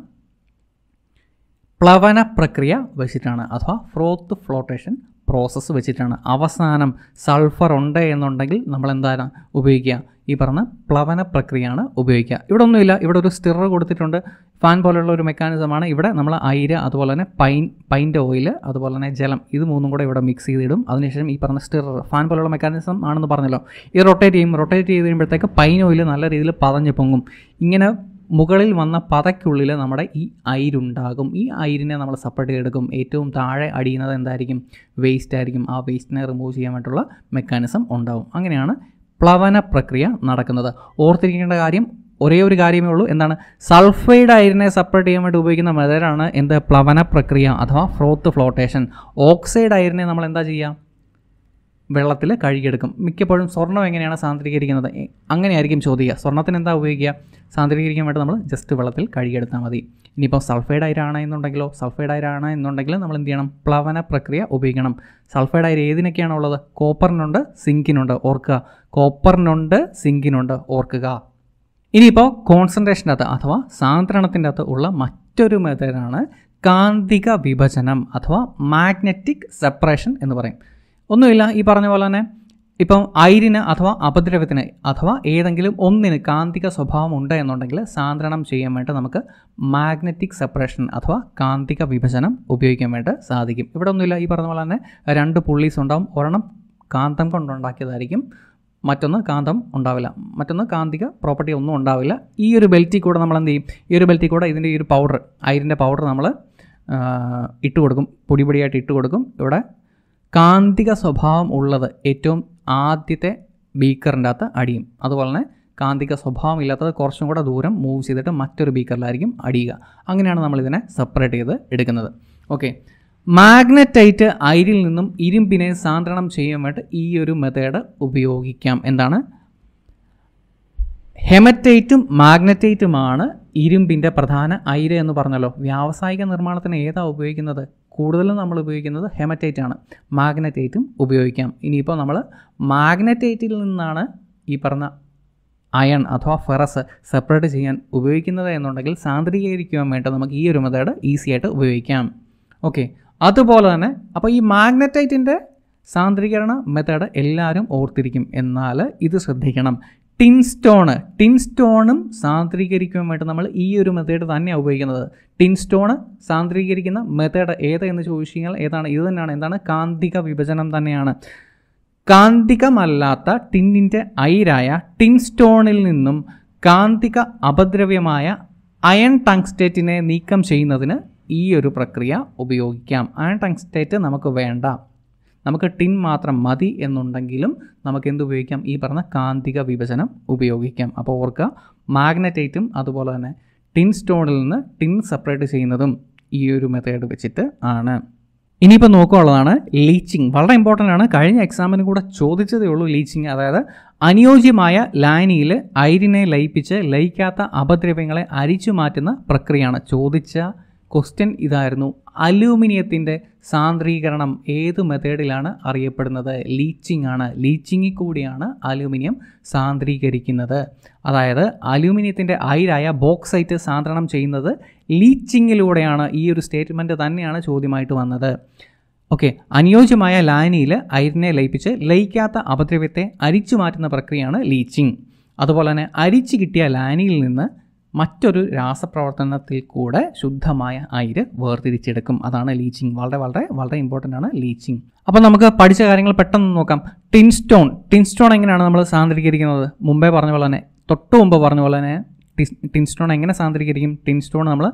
പ്ലവന പ്രക്രിയ വെച്ചിട്ടാണ് അഥവാ ഫ്രോത്ത് ഫ്ലോട്ടേഷൻ പ്രോസസ്സ് വെച്ചിട്ടാണ് അവസാനം സൾഫർ ഉണ്ട് എന്നുണ്ടെങ്കിൽ നമ്മൾ എന്താണ് ഉപയോഗിക്കുക ഈ പറഞ്ഞ പ്ലവന പ്രക്രിയയാണ് ഉപയോഗിക്കുക ഇവിടെ ഒന്നുമില്ല ഇവിടെ ഒരു സ്റ്റിറർ കൊടുത്തിട്ടുണ്ട് ഫാൻ പോലെയുള്ള ഒരു മെക്കാനിസമാണ് ഇവിടെ നമ്മൾ അയിര അതുപോലെ തന്നെ പൈൻ പൈൻ്റെ ഓയിൽ അതുപോലെ തന്നെ ജലം ഇത് മൂന്നും കൂടെ ഇവിടെ മിക്സ് ചെയ്തിടും അതിനുശേഷം ഈ പറഞ്ഞ സ്റ്റിറർ ഫാൻ പോലെയുള്ള മെക്കാനിസം ആണെന്ന് പറഞ്ഞല്ലോ ഇത് റൊട്ടേറ്റ് ചെയ്യും റൊട്ടേറ്റ് ചെയ്ത് കഴിയുമ്പോഴത്തേക്ക് പൈൻ ഓയിൽ നല്ല രീതിയിൽ പതഞ്ഞ് പൊങ്ങും ഇങ്ങനെ മുകളിൽ വന്ന പതയ്ക്കുള്ളിൽ നമ്മുടെ ഈ അയിരുണ്ടാകും ഈ അയിരിനെ നമ്മൾ സെപ്പറേറ്റ് എടുക്കും ഏറ്റവും താഴെ അടിയുന്നത് എന്തായിരിക്കും വേസ്റ്റ് ആയിരിക്കും ആ വേസ്റ്റിനെ റിമൂവ് ചെയ്യാൻ വേണ്ടിയിട്ടുള്ള മെക്കാനിസം ഉണ്ടാകും അങ്ങനെയാണ് പ്ലവന പ്രക്രിയ നടക്കുന്നത് ഓർത്തിരിക്കേണ്ട കാര്യം ഒരേ ഒരു കാര്യമേ ഉള്ളൂ എന്താണ് സൾഫൈഡ് അയിരിനെ സെപ്പറേറ്റ് ചെയ്യാൻ വേണ്ടി ഉപയോഗിക്കുന്ന മെത്തേഡാണ് എന്ത് പ്ലവന പ്രക്രിയ അഥവാ ഫ്രോത്ത് ഫ്ലോട്ടേഷൻ ഓക്സൈഡ് അയിരിനെ നമ്മൾ എന്താ ചെയ്യുക വെള്ളത്തിൽ കഴുകിയെടുക്കും മിക്കപ്പോഴും സ്വർണ്ണം എങ്ങനെയാണ് സാന്ദ്രീകരിക്കുന്നത് അങ്ങനെയായിരിക്കും ചോദിക്കുക സ്വർണ്ണത്തിന് എന്താ ഉപയോഗിക്കുക സാന്ദ്രീകരിക്കാൻ വേണ്ടി നമ്മൾ ജസ്റ്റ് വെള്ളത്തിൽ കഴുകിയെടുത്താൽ മതി ഇനിയിപ്പോൾ സൾഫൈഡ് അയരാണ് എന്നുണ്ടെങ്കിലോ സൾഫൈഡ് അയരാണ് എന്നുണ്ടെങ്കിലും നമ്മൾ എന്ത് ചെയ്യണം പ്ലവന പ്രക്രിയ ഉപയോഗിക്കണം സൾഫൈഡ് അയർ ഏതിനൊക്കെയാണ് ഉള്ളത് കോപ്പറിനുണ്ട് സിങ്കിനുണ്ട് ഓർക്കുക കോപ്പറിനുണ്ട് സിങ്കിനുണ്ട് ഓർക്കുക ഇനിയിപ്പോൾ കോൺസെൻട്രേഷൻ്റെ അകത്ത് അഥവാ സാന്ദ്രണത്തിൻ്റെ അകത്ത് ഉള്ള മറ്റൊരു മെത്തേഡാണ് കാന്തിക വിഭജനം അഥവാ മാഗ്നറ്റിക് സെപ്പറേഷൻ എന്ന് പറയും ഒന്നുമില്ല ഈ പറഞ്ഞ പോലെ തന്നെ ഇപ്പം അയിരിന് അഥവാ അപദ്രവത്തിന് അഥവാ ഏതെങ്കിലും ഒന്നിന് കാന്തിക സ്വഭാവം ഉണ്ട് എന്നുണ്ടെങ്കിൽ സാന്ദ്രണം ചെയ്യാൻ വേണ്ടി നമുക്ക് മാഗ്നറ്റിക് സെപ്പറേഷൻ അഥവാ കാന്തിക വിഭജനം ഉപയോഗിക്കാൻ വേണ്ടി സാധിക്കും ഇവിടെ ഒന്നുമില്ല ഈ പറഞ്ഞ പോലെ തന്നെ രണ്ട് പുള്ളീസ് ഉണ്ടാവും ഒരെണ്ണം കാന്തം കൊണ്ടുണ്ടാക്കിയതായിരിക്കും മറ്റൊന്ന് കാന്തം ഉണ്ടാവില്ല മറ്റൊന്ന് കാന്തിക പ്രോപ്പർട്ടി ഒന്നും ഉണ്ടാവില്ല ഈ ഒരു ബെൽറ്റിൽ കൂടെ നമ്മൾ എന്ത് ചെയ്യും ഈ ഒരു ബെൽറ്റിൽ കൂടെ ഇതിൻ്റെ ഈ ഒരു പൗഡർ അയിരിൻ്റെ പൗഡർ നമ്മൾ ഇട്ട് കൊടുക്കും പൊടി പൊടിയായിട്ട് ഇട്ട് കൊടുക്കും ഇവിടെ കാന്തിക സ്വഭാവം ഉള്ളത് ഏറ്റവും ആദ്യത്തെ ബീക്കറിൻ്റെ അകത്ത് അടിയും അതുപോലെ തന്നെ കാന്തിക സ്വഭാവം ഇല്ലാത്തത് കുറച്ചും കൂടെ ദൂരം മൂവ് ചെയ്തിട്ട് മറ്റൊരു ബീക്കറിലായിരിക്കും അടിയുക അങ്ങനെയാണ് നമ്മളിതിനെ സെപ്പറേറ്റ് ചെയ്ത് എടുക്കുന്നത് ഓക്കെ മാഗ്നറ്റൈറ്റ് അരിൽ നിന്നും ഇരുമ്പിനെ സാന്ദ്രണം ചെയ്യാൻ വേണ്ടി ഈ ഒരു മെത്തേഡ് ഉപയോഗിക്കാം എന്താണ് ഹെമറ്റൈറ്റും മാഗ്നറ്റൈറ്റുമാണ് ഇരുമ്പിൻ്റെ പ്രധാന അയിര് എന്ന് പറഞ്ഞല്ലോ വ്യാവസായിക നിർമ്മാണത്തിന് ഏതാ ഉപയോഗിക്കുന്നത് കൂടുതലും നമ്മൾ ഉപയോഗിക്കുന്നത് ഹെമറ്റൈറ്റ് ആണ് മാഗ്നറ്റൈറ്റും ഉപയോഗിക്കാം ഇനിയിപ്പോൾ നമ്മൾ മാഗ്നറ്റൈറ്റിൽ നിന്നാണ് ഈ പറഞ്ഞ അയൺ അഥവാ ഫെറസ് സെപ്പറേറ്റ് ചെയ്യാൻ ഉപയോഗിക്കുന്നത് എന്നുണ്ടെങ്കിൽ സാന്ദ്രീകരിക്കുവാൻ വേണ്ടി നമുക്ക് ഈ ഒരു മെത്തേഡ് ഈസി ആയിട്ട് ഉപയോഗിക്കാം ഓക്കെ അതുപോലെ തന്നെ അപ്പോൾ ഈ മാഗ്നറ്റൈറ്റിൻ്റെ സാന്ദ്രീകരണ മെത്തേഡ് എല്ലാവരും ഓർത്തിരിക്കും എന്നാൽ ഇത് ശ്രദ്ധിക്കണം ടിൻ സ്റ്റോണ് ടിൻ സ്റ്റോണും നമ്മൾ ഈ ഒരു മെത്തേഡ് തന്നെയാണ് ഉപയോഗിക്കുന്നത് ടിൻ സ്റ്റോണ് സാന്ദ്രീകരിക്കുന്ന മെത്തേഡ് ഏതെന്ന് ചോദിച്ചു കഴിഞ്ഞാൽ ഏതാണ് ഇത് തന്നെയാണ് എന്താണ് കാന്തിക വിഭജനം തന്നെയാണ് കാന്തികമല്ലാത്ത ടിന്നിൻ്റെ അയിരായ ടിൻ സ്റ്റോണിൽ നിന്നും കാന്തിക അപദ്രവ്യമായ അയൺ ടങ്സ്റ്റേറ്റിനെ നീക്കം ചെയ്യുന്നതിന് ഈ ഒരു പ്രക്രിയ ഉപയോഗിക്കാം അയൺ ടങ്സ്റ്റേറ്റ് നമുക്ക് വേണ്ട നമുക്ക് ടിൻ മാത്രം മതി എന്നുണ്ടെങ്കിലും നമുക്ക് എന്ത് ഉപയോഗിക്കാം ഈ പറഞ്ഞ കാന്തിക വിഭജനം ഉപയോഗിക്കാം അപ്പോൾ ഓർക്കുക മാഗ്നറ്റൈറ്റും അതുപോലെ തന്നെ ടിൻ സ്റ്റോണിൽ നിന്ന് ടിൻ സെപ്പറേറ്റ് ചെയ്യുന്നതും ഈ ഒരു മെത്തേഡ് വെച്ചിട്ട് ആണ് ഇനിയിപ്പോൾ നോക്കാനുള്ളതാണ് ലീച്ചിങ് വളരെ ഇമ്പോർട്ടൻ്റ് ആണ് കഴിഞ്ഞ എക്സാമിന് കൂടെ ചോദിച്ചതേ ഉള്ളൂ ലീച്ചിങ് അതായത് അനുയോജ്യമായ ലാനിയിൽ അയിരിനെ ലയിപ്പിച്ച് ലയിക്കാത്ത അപദ്രവ്യങ്ങളെ അരിച്ചു മാറ്റുന്ന പ്രക്രിയയാണ് ചോദിച്ച ക്വസ്റ്റ്യൻ ഇതായിരുന്നു അലൂമിനിയത്തിൻ്റെ സാന്ദ്രീകരണം ഏത് മെത്തേഡിലാണ് അറിയപ്പെടുന്നത് ലീച്ചിങ് ആണ് ലീച്ചിങ്ങിൽ കൂടിയാണ് അലൂമിനിയം സാന്ദ്രീകരിക്കുന്നത് അതായത് അലൂമിനിയത്തിൻ്റെ അയിരായ ബോക്സൈറ്റ് സാന്ദ്രണം ചെയ്യുന്നത് ലീച്ചിങ്ങിലൂടെയാണ് ഈ ഒരു സ്റ്റേറ്റ്മെൻറ്റ് തന്നെയാണ് ചോദ്യമായിട്ട് വന്നത് ഓക്കെ അനുയോജ്യമായ ലാനിയിൽ അയിരിനെ ലയിപ്പിച്ച് ലയിക്കാത്ത അപദ്രവ്യത്തെ അരിച്ചു മാറ്റുന്ന പ്രക്രിയയാണ് ലീച്ചിങ് അതുപോലെ തന്നെ അരിച്ചു കിട്ടിയ ലാനിയിൽ നിന്ന് മറ്റൊരു രാസപ്രവർത്തനത്തിൽ കൂടെ ശുദ്ധമായ അയിര് വേർതിരിച്ചെടുക്കും അതാണ് ലീച്ചിങ് വളരെ വളരെ വളരെ ഇമ്പോർട്ടൻ്റ് ആണ് ലീച്ചിങ് അപ്പോൾ നമുക്ക് പഠിച്ച കാര്യങ്ങൾ പെട്ടെന്ന് നോക്കാം ടിൻ സ്റ്റോൺ ടിൻ സ്റ്റോൺ എങ്ങനെയാണ് നമ്മൾ സാന്ദ്രീകരിക്കുന്നത് മുമ്പേ പറഞ്ഞ പോലെ തന്നെ തൊട്ട് മുമ്പ് പറഞ്ഞ പോലെ തന്നെ സ്റ്റോൺ എങ്ങനെ സാന്ദ്രീകരിക്കും ടിൻ സ്റ്റോൺ നമ്മൾ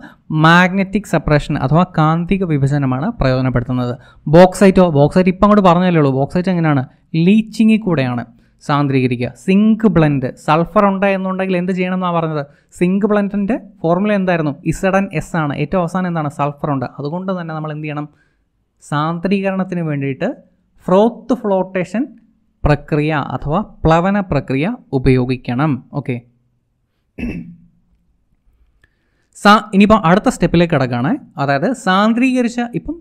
മാഗ്നറ്റിക് സെപ്പറേഷൻ അഥവാ കാന്തിക വിഭജനമാണ് പ്രയോജനപ്പെടുത്തുന്നത് ബോക്സൈറ്റോ ബോക്സൈറ്റ് ഇപ്പം അങ്ങോട്ട് പറഞ്ഞല്ലേ ഉള്ളൂ ബോക്സൈറ്റ് എങ്ങനെയാണ് ലീച്ചിങ്ങിൽ കൂടെയാണ് സാന്ദ്രീകരിക്കുക സിങ്ക് ബ്ലൻഡ് സൾഫർ ഉണ്ട് എന്നുണ്ടെങ്കിൽ എന്ത് ചെയ്യണം എന്നാണ് പറഞ്ഞത് സിങ്ക് ബ്ലൻഡിൻ്റെ ഫോർമുല എന്തായിരുന്നു ഇസഡൻ എസ് ആണ് ഏറ്റവും അവസാനം എന്താണ് സൾഫർ ഉണ്ട് അതുകൊണ്ട് തന്നെ നമ്മൾ എന്ത് ചെയ്യണം സാന്ദ്രീകരണത്തിന് വേണ്ടിയിട്ട് ഫ്രോത്ത് ഫ്ലോട്ടേഷൻ പ്രക്രിയ അഥവാ പ്ലവന പ്രക്രിയ ഉപയോഗിക്കണം ഓക്കെ സാ ഇനിയിപ്പോൾ അടുത്ത സ്റ്റെപ്പിലേക്ക് കിടക്കുകയാണ് അതായത് സാന്ദ്രീകരിച്ച ഇപ്പം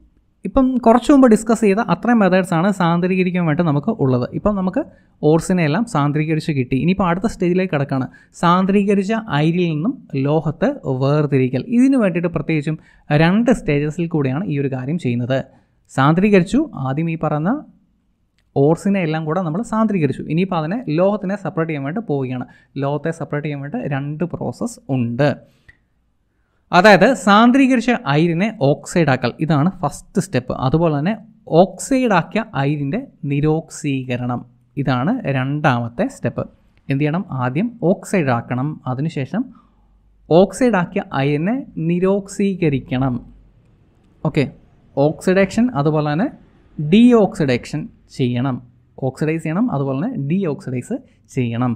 ഇപ്പം കുറച്ചു മുമ്പ് ഡിസ്കസ് ചെയ്ത അത്രയും മെത്തേഡ്സാണ് സാന്ദ്രീകരിക്കാൻ വേണ്ടി നമുക്ക് ഉള്ളത് ഇപ്പം നമുക്ക് ഓർസിനെ എല്ലാം സാന്ദ്രീകരിച്ച് കിട്ടി ഇനിയിപ്പോൾ അടുത്ത സ്റ്റേജിലേക്ക് കിടക്കുകയാണ് സാന്ദ്രീകരിച്ച അരിയിൽ നിന്നും ലോഹത്തെ വേർതിരിക്കൽ ഇതിനു വേണ്ടിയിട്ട് പ്രത്യേകിച്ചും രണ്ട് സ്റ്റേജസിൽ കൂടെയാണ് ഈ ഒരു കാര്യം ചെയ്യുന്നത് സാന്ദ്രീകരിച്ചു ആദ്യം ഈ പറഞ്ഞ ഓർസിനെ എല്ലാം കൂടെ നമ്മൾ സാന്ദ്രീകരിച്ചു ഇനിയിപ്പോൾ അതിനെ ലോഹത്തിനെ സെപ്പറേറ്റ് ചെയ്യാൻ വേണ്ടി പോവുകയാണ് ലോഹത്തെ സെപ്പറേറ്റ് ചെയ്യാൻ വേണ്ടി രണ്ട് പ്രോസസ്സ് ഉണ്ട് അതായത് സാന്ദ്രീകരിച്ച അയിരിനെ ഓക്സൈഡ് ആക്കൽ ഇതാണ് ഫസ്റ്റ് സ്റ്റെപ്പ് അതുപോലെ തന്നെ ഓക്സൈഡ് ആക്കിയ അയിരിൻ്റെ നിരോക്സീകരണം ഇതാണ് രണ്ടാമത്തെ സ്റ്റെപ്പ് എന്ത് ചെയ്യണം ആദ്യം ഓക്സൈഡ് ആക്കണം അതിനുശേഷം ഓക്സൈഡ് ആക്കിയ അയിരിനെ നിരോക്സീകരിക്കണം ഓക്കെ ഓക്സിഡേഷൻ അതുപോലെ തന്നെ ഡീ ഓക്സിഡേഷൻ ചെയ്യണം ഓക്സിഡൈസ് ചെയ്യണം അതുപോലെ തന്നെ ഡീ ഓക്സിഡൈസ് ചെയ്യണം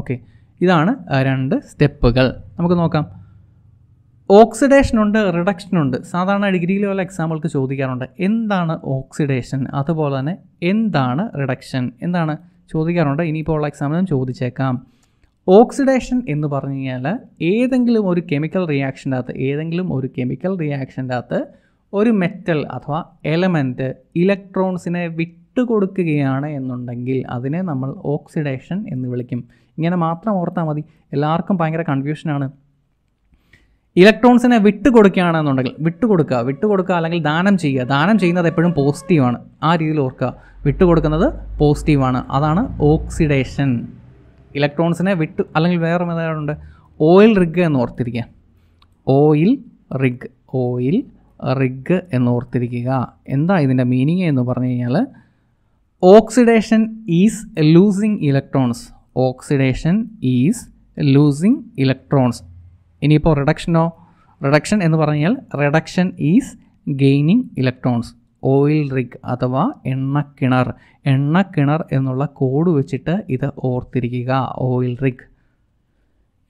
ഓക്കെ ഇതാണ് രണ്ട് സ്റ്റെപ്പുകൾ നമുക്ക് നോക്കാം ഓക്സിഡേഷൻ ഉണ്ട് റിഡക്ഷൻ ഉണ്ട് സാധാരണ ഡിഗ്രിയിൽ പോലെ എക്സാമ്പിൾക്ക് ചോദിക്കാറുണ്ട് എന്താണ് ഓക്സിഡേഷൻ അതുപോലെ തന്നെ എന്താണ് റിഡക്ഷൻ എന്താണ് ചോദിക്കാറുണ്ട് ഇനിയിപ്പോൾ ഉള്ള എക്സാമിനും ചോദിച്ചേക്കാം ഓക്സിഡേഷൻ എന്ന് പറഞ്ഞു കഴിഞ്ഞാൽ ഏതെങ്കിലും ഒരു കെമിക്കൽ റിയാക്ഷൻ്റെ അകത്ത് ഏതെങ്കിലും ഒരു കെമിക്കൽ റിയാക്ഷൻ്റെ അകത്ത് ഒരു മെറ്റൽ അഥവാ എലമെൻറ്റ് ഇലക്ട്രോൺസിനെ വിട്ടുകൊടുക്കുകയാണ് എന്നുണ്ടെങ്കിൽ അതിനെ നമ്മൾ ഓക്സിഡേഷൻ എന്ന് വിളിക്കും ഇങ്ങനെ മാത്രം ഓർത്താൽ മതി എല്ലാവർക്കും ഭയങ്കര കൺഫ്യൂഷനാണ് ഇലക്ട്രോൺസിനെ വിട്ടുകൊടുക്കുകയാണെന്നുണ്ടെങ്കിൽ വിട്ടുകൊടുക്കുക വിട്ടുകൊടുക്കുക അല്ലെങ്കിൽ ദാനം ചെയ്യുക ദാനം ചെയ്യുന്നത് എപ്പോഴും പോസിറ്റീവാണ് ആ രീതിയിൽ ഓർക്കുക വിട്ടുകൊടുക്കുന്നത് പോസിറ്റീവാണ് അതാണ് ഓക്സിഡേഷൻ ഇലക്ട്രോൺസിനെ വിട്ട് അല്ലെങ്കിൽ വേറെ മെത്തേഡുണ്ട് ഓയിൽ റിഗ് എന്ന് ഓർത്തിരിക്കുക ഓയിൽ റിഗ് ഓയിൽ റിഗ് എന്ന് ഓർത്തിരിക്കുക എന്താ ഇതിൻ്റെ മീനിങ് എന്ന് പറഞ്ഞു കഴിഞ്ഞാൽ oxidation is losing electrons oxidation is losing electrons ഇനിയിപ്പോൾ റിഡക്ഷനോ റിഡക്ഷൻ എന്ന് പറഞ്ഞാൽ reduction is gaining electrons oil rig അഥവാ എണ്ണക്കിണർ എണ്ണക്കിണർ എന്നുള്ള കോഡ് വെച്ചിട്ട് ഇത് ഓർത്തിരിക്കുക ഓയിൽ റിഗ്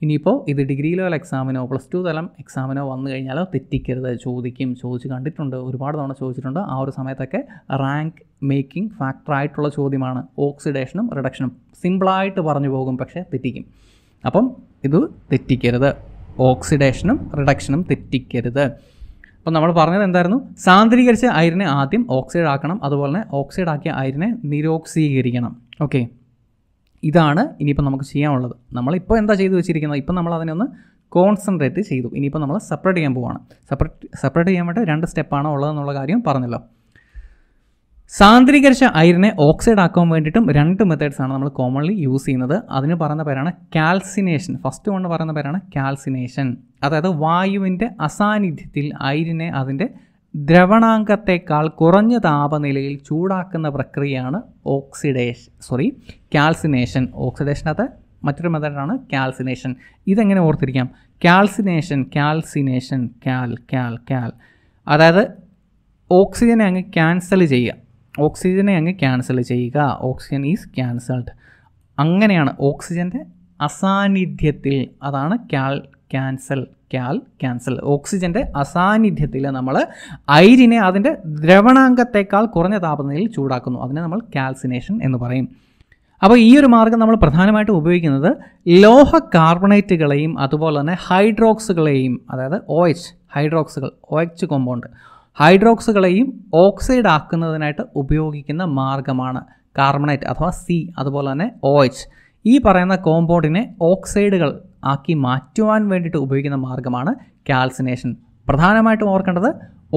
ഇനിയിപ്പോൾ ഇത് ഡിഗ്രി ലെവൽ എക്സാമിനോ പ്ലസ് ടു തലം എക്സാമിനോ വന്നു കഴിഞ്ഞാൽ തെറ്റിക്കരുത് ചോദിക്കും ചോദിച്ച് കണ്ടിട്ടുണ്ട് ഒരുപാട് തവണ ചോദിച്ചിട്ടുണ്ട് ആ ഒരു സമയത്തൊക്കെ റാങ്ക് മേക്കിംഗ് ഫാക്ടറായിട്ടുള്ള ചോദ്യമാണ് ഓക്സിഡേഷനും റിഡക്ഷനും സിമ്പിളായിട്ട് പറഞ്ഞു പോകും പക്ഷേ തെറ്റിക്കും അപ്പം ഇത് തെറ്റിക്കരുത് ഓക്സിഡേഷനും റിഡക്ഷനും തെറ്റിക്കരുത് അപ്പോൾ നമ്മൾ പറഞ്ഞത് എന്തായിരുന്നു സാന്ദ്രീകരിച്ച അയിരിനെ ആദ്യം ഓക്സൈഡ് ആക്കണം അതുപോലെ തന്നെ ഓക്സൈഡ് ആക്കിയ അയിരിനെ നിരോക്സീകരിക്കണം ഓക്കെ ഇതാണ് ഇനിയിപ്പോൾ നമുക്ക് ചെയ്യാനുള്ളത് നമ്മളിപ്പോൾ എന്താ ചെയ്തു വെച്ചിരിക്കുന്നത് ഇപ്പം നമ്മൾ അതിനെ ഒന്ന് കോൺസെൻട്രേറ്റ് ചെയ്തു ഇനിയിപ്പോൾ നമ്മൾ സെപ്പറേറ്റ് ചെയ്യാൻ പോവാണ് സെപ്പറേറ്റ് സെപ്പറേറ്റ് ചെയ്യാൻ വേണ്ടി രണ്ട് സ്റ്റെപ്പാണ് ഉള്ളതെന്നുള്ള കാര്യം പറഞ്ഞല്ലോ സാന്ദ്രീകരിച്ച അയിരിനെ ഓക്സൈഡ് ആക്കാൻ വേണ്ടിയിട്ടും രണ്ട് മെത്തേഡ്സ് ആണ് നമ്മൾ കോമൺലി യൂസ് ചെയ്യുന്നത് അതിന് പറയുന്ന പേരാണ് കാൽസിനേഷൻ ഫസ്റ്റ് വൺ പറയുന്ന പേരാണ് കാൽസിനേഷൻ അതായത് വായുവിൻ്റെ അസാന്നിധ്യത്തിൽ അയിരിനെ അതിൻ്റെ ദ്രവണാംഗത്തെക്കാൾ കുറഞ്ഞ താപനിലയിൽ ചൂടാക്കുന്ന പ്രക്രിയയാണ് ഓക്സിഡേഷൻ സോറി കാൽസിനേഷൻ ഓക്സിഡേഷനകത്ത് മറ്റൊരു മെത്തേഡാണ് കാൽസിനേഷൻ ഇതെങ്ങനെ ഓർത്തിരിക്കാം കാൽസിനേഷൻ കാൽസിനേഷൻ കാൽ കാൽ കാൽ അതായത് ഓക്സിജനെ അങ്ങ് ക്യാൻസൽ ചെയ്യുക ഓക്സിജനെ അങ്ങ് ക്യാൻസൽ ചെയ്യുക ഓക്സിജൻ ഈസ് ക്യാൻസൽഡ് അങ്ങനെയാണ് ഓക്സിജൻ്റെ അസാന്നിധ്യത്തിൽ അതാണ് ക്യാൽ ക്യാൻസൽ ക്യാൽ ക്യാൻസൽ ഓക്സിജൻ്റെ അസാന്നിധ്യത്തിൽ നമ്മൾ ഐരിനെ അതിൻ്റെ ദ്രവണാംഗത്തേക്കാൾ കുറഞ്ഞ താപനിലയിൽ ചൂടാക്കുന്നു അതിനെ നമ്മൾ കാൽസിനേഷൻ എന്ന് പറയും അപ്പോൾ ഈ ഒരു മാർഗം നമ്മൾ പ്രധാനമായിട്ട് ഉപയോഗിക്കുന്നത് ലോഹ കാർബണേറ്റുകളെയും അതുപോലെ തന്നെ ഹൈഡ്രോക്സുകളെയും അതായത് ഒ എച്ച് ഹൈഡ്രോക്സുകൾ ഒ എച്ച് കോമ്പൗണ്ട് ഹൈഡ്രോക്സുകളെയും ഓക്സൈഡ് ആക്കുന്നതിനായിട്ട് ഉപയോഗിക്കുന്ന മാർഗമാണ് കാർബണേറ്റ് അഥവാ സി അതുപോലെ തന്നെ ഒ എച്ച് ഈ പറയുന്ന കോമ്പൗണ്ടിനെ ഓക്സൈഡുകൾ ആക്കി മാറ്റുവാൻ വേണ്ടിയിട്ട് ഉപയോഗിക്കുന്ന മാർഗ്ഗമാണ് കാൽസിനേഷൻ പ്രധാനമായിട്ടും ഓർക്കേണ്ടത്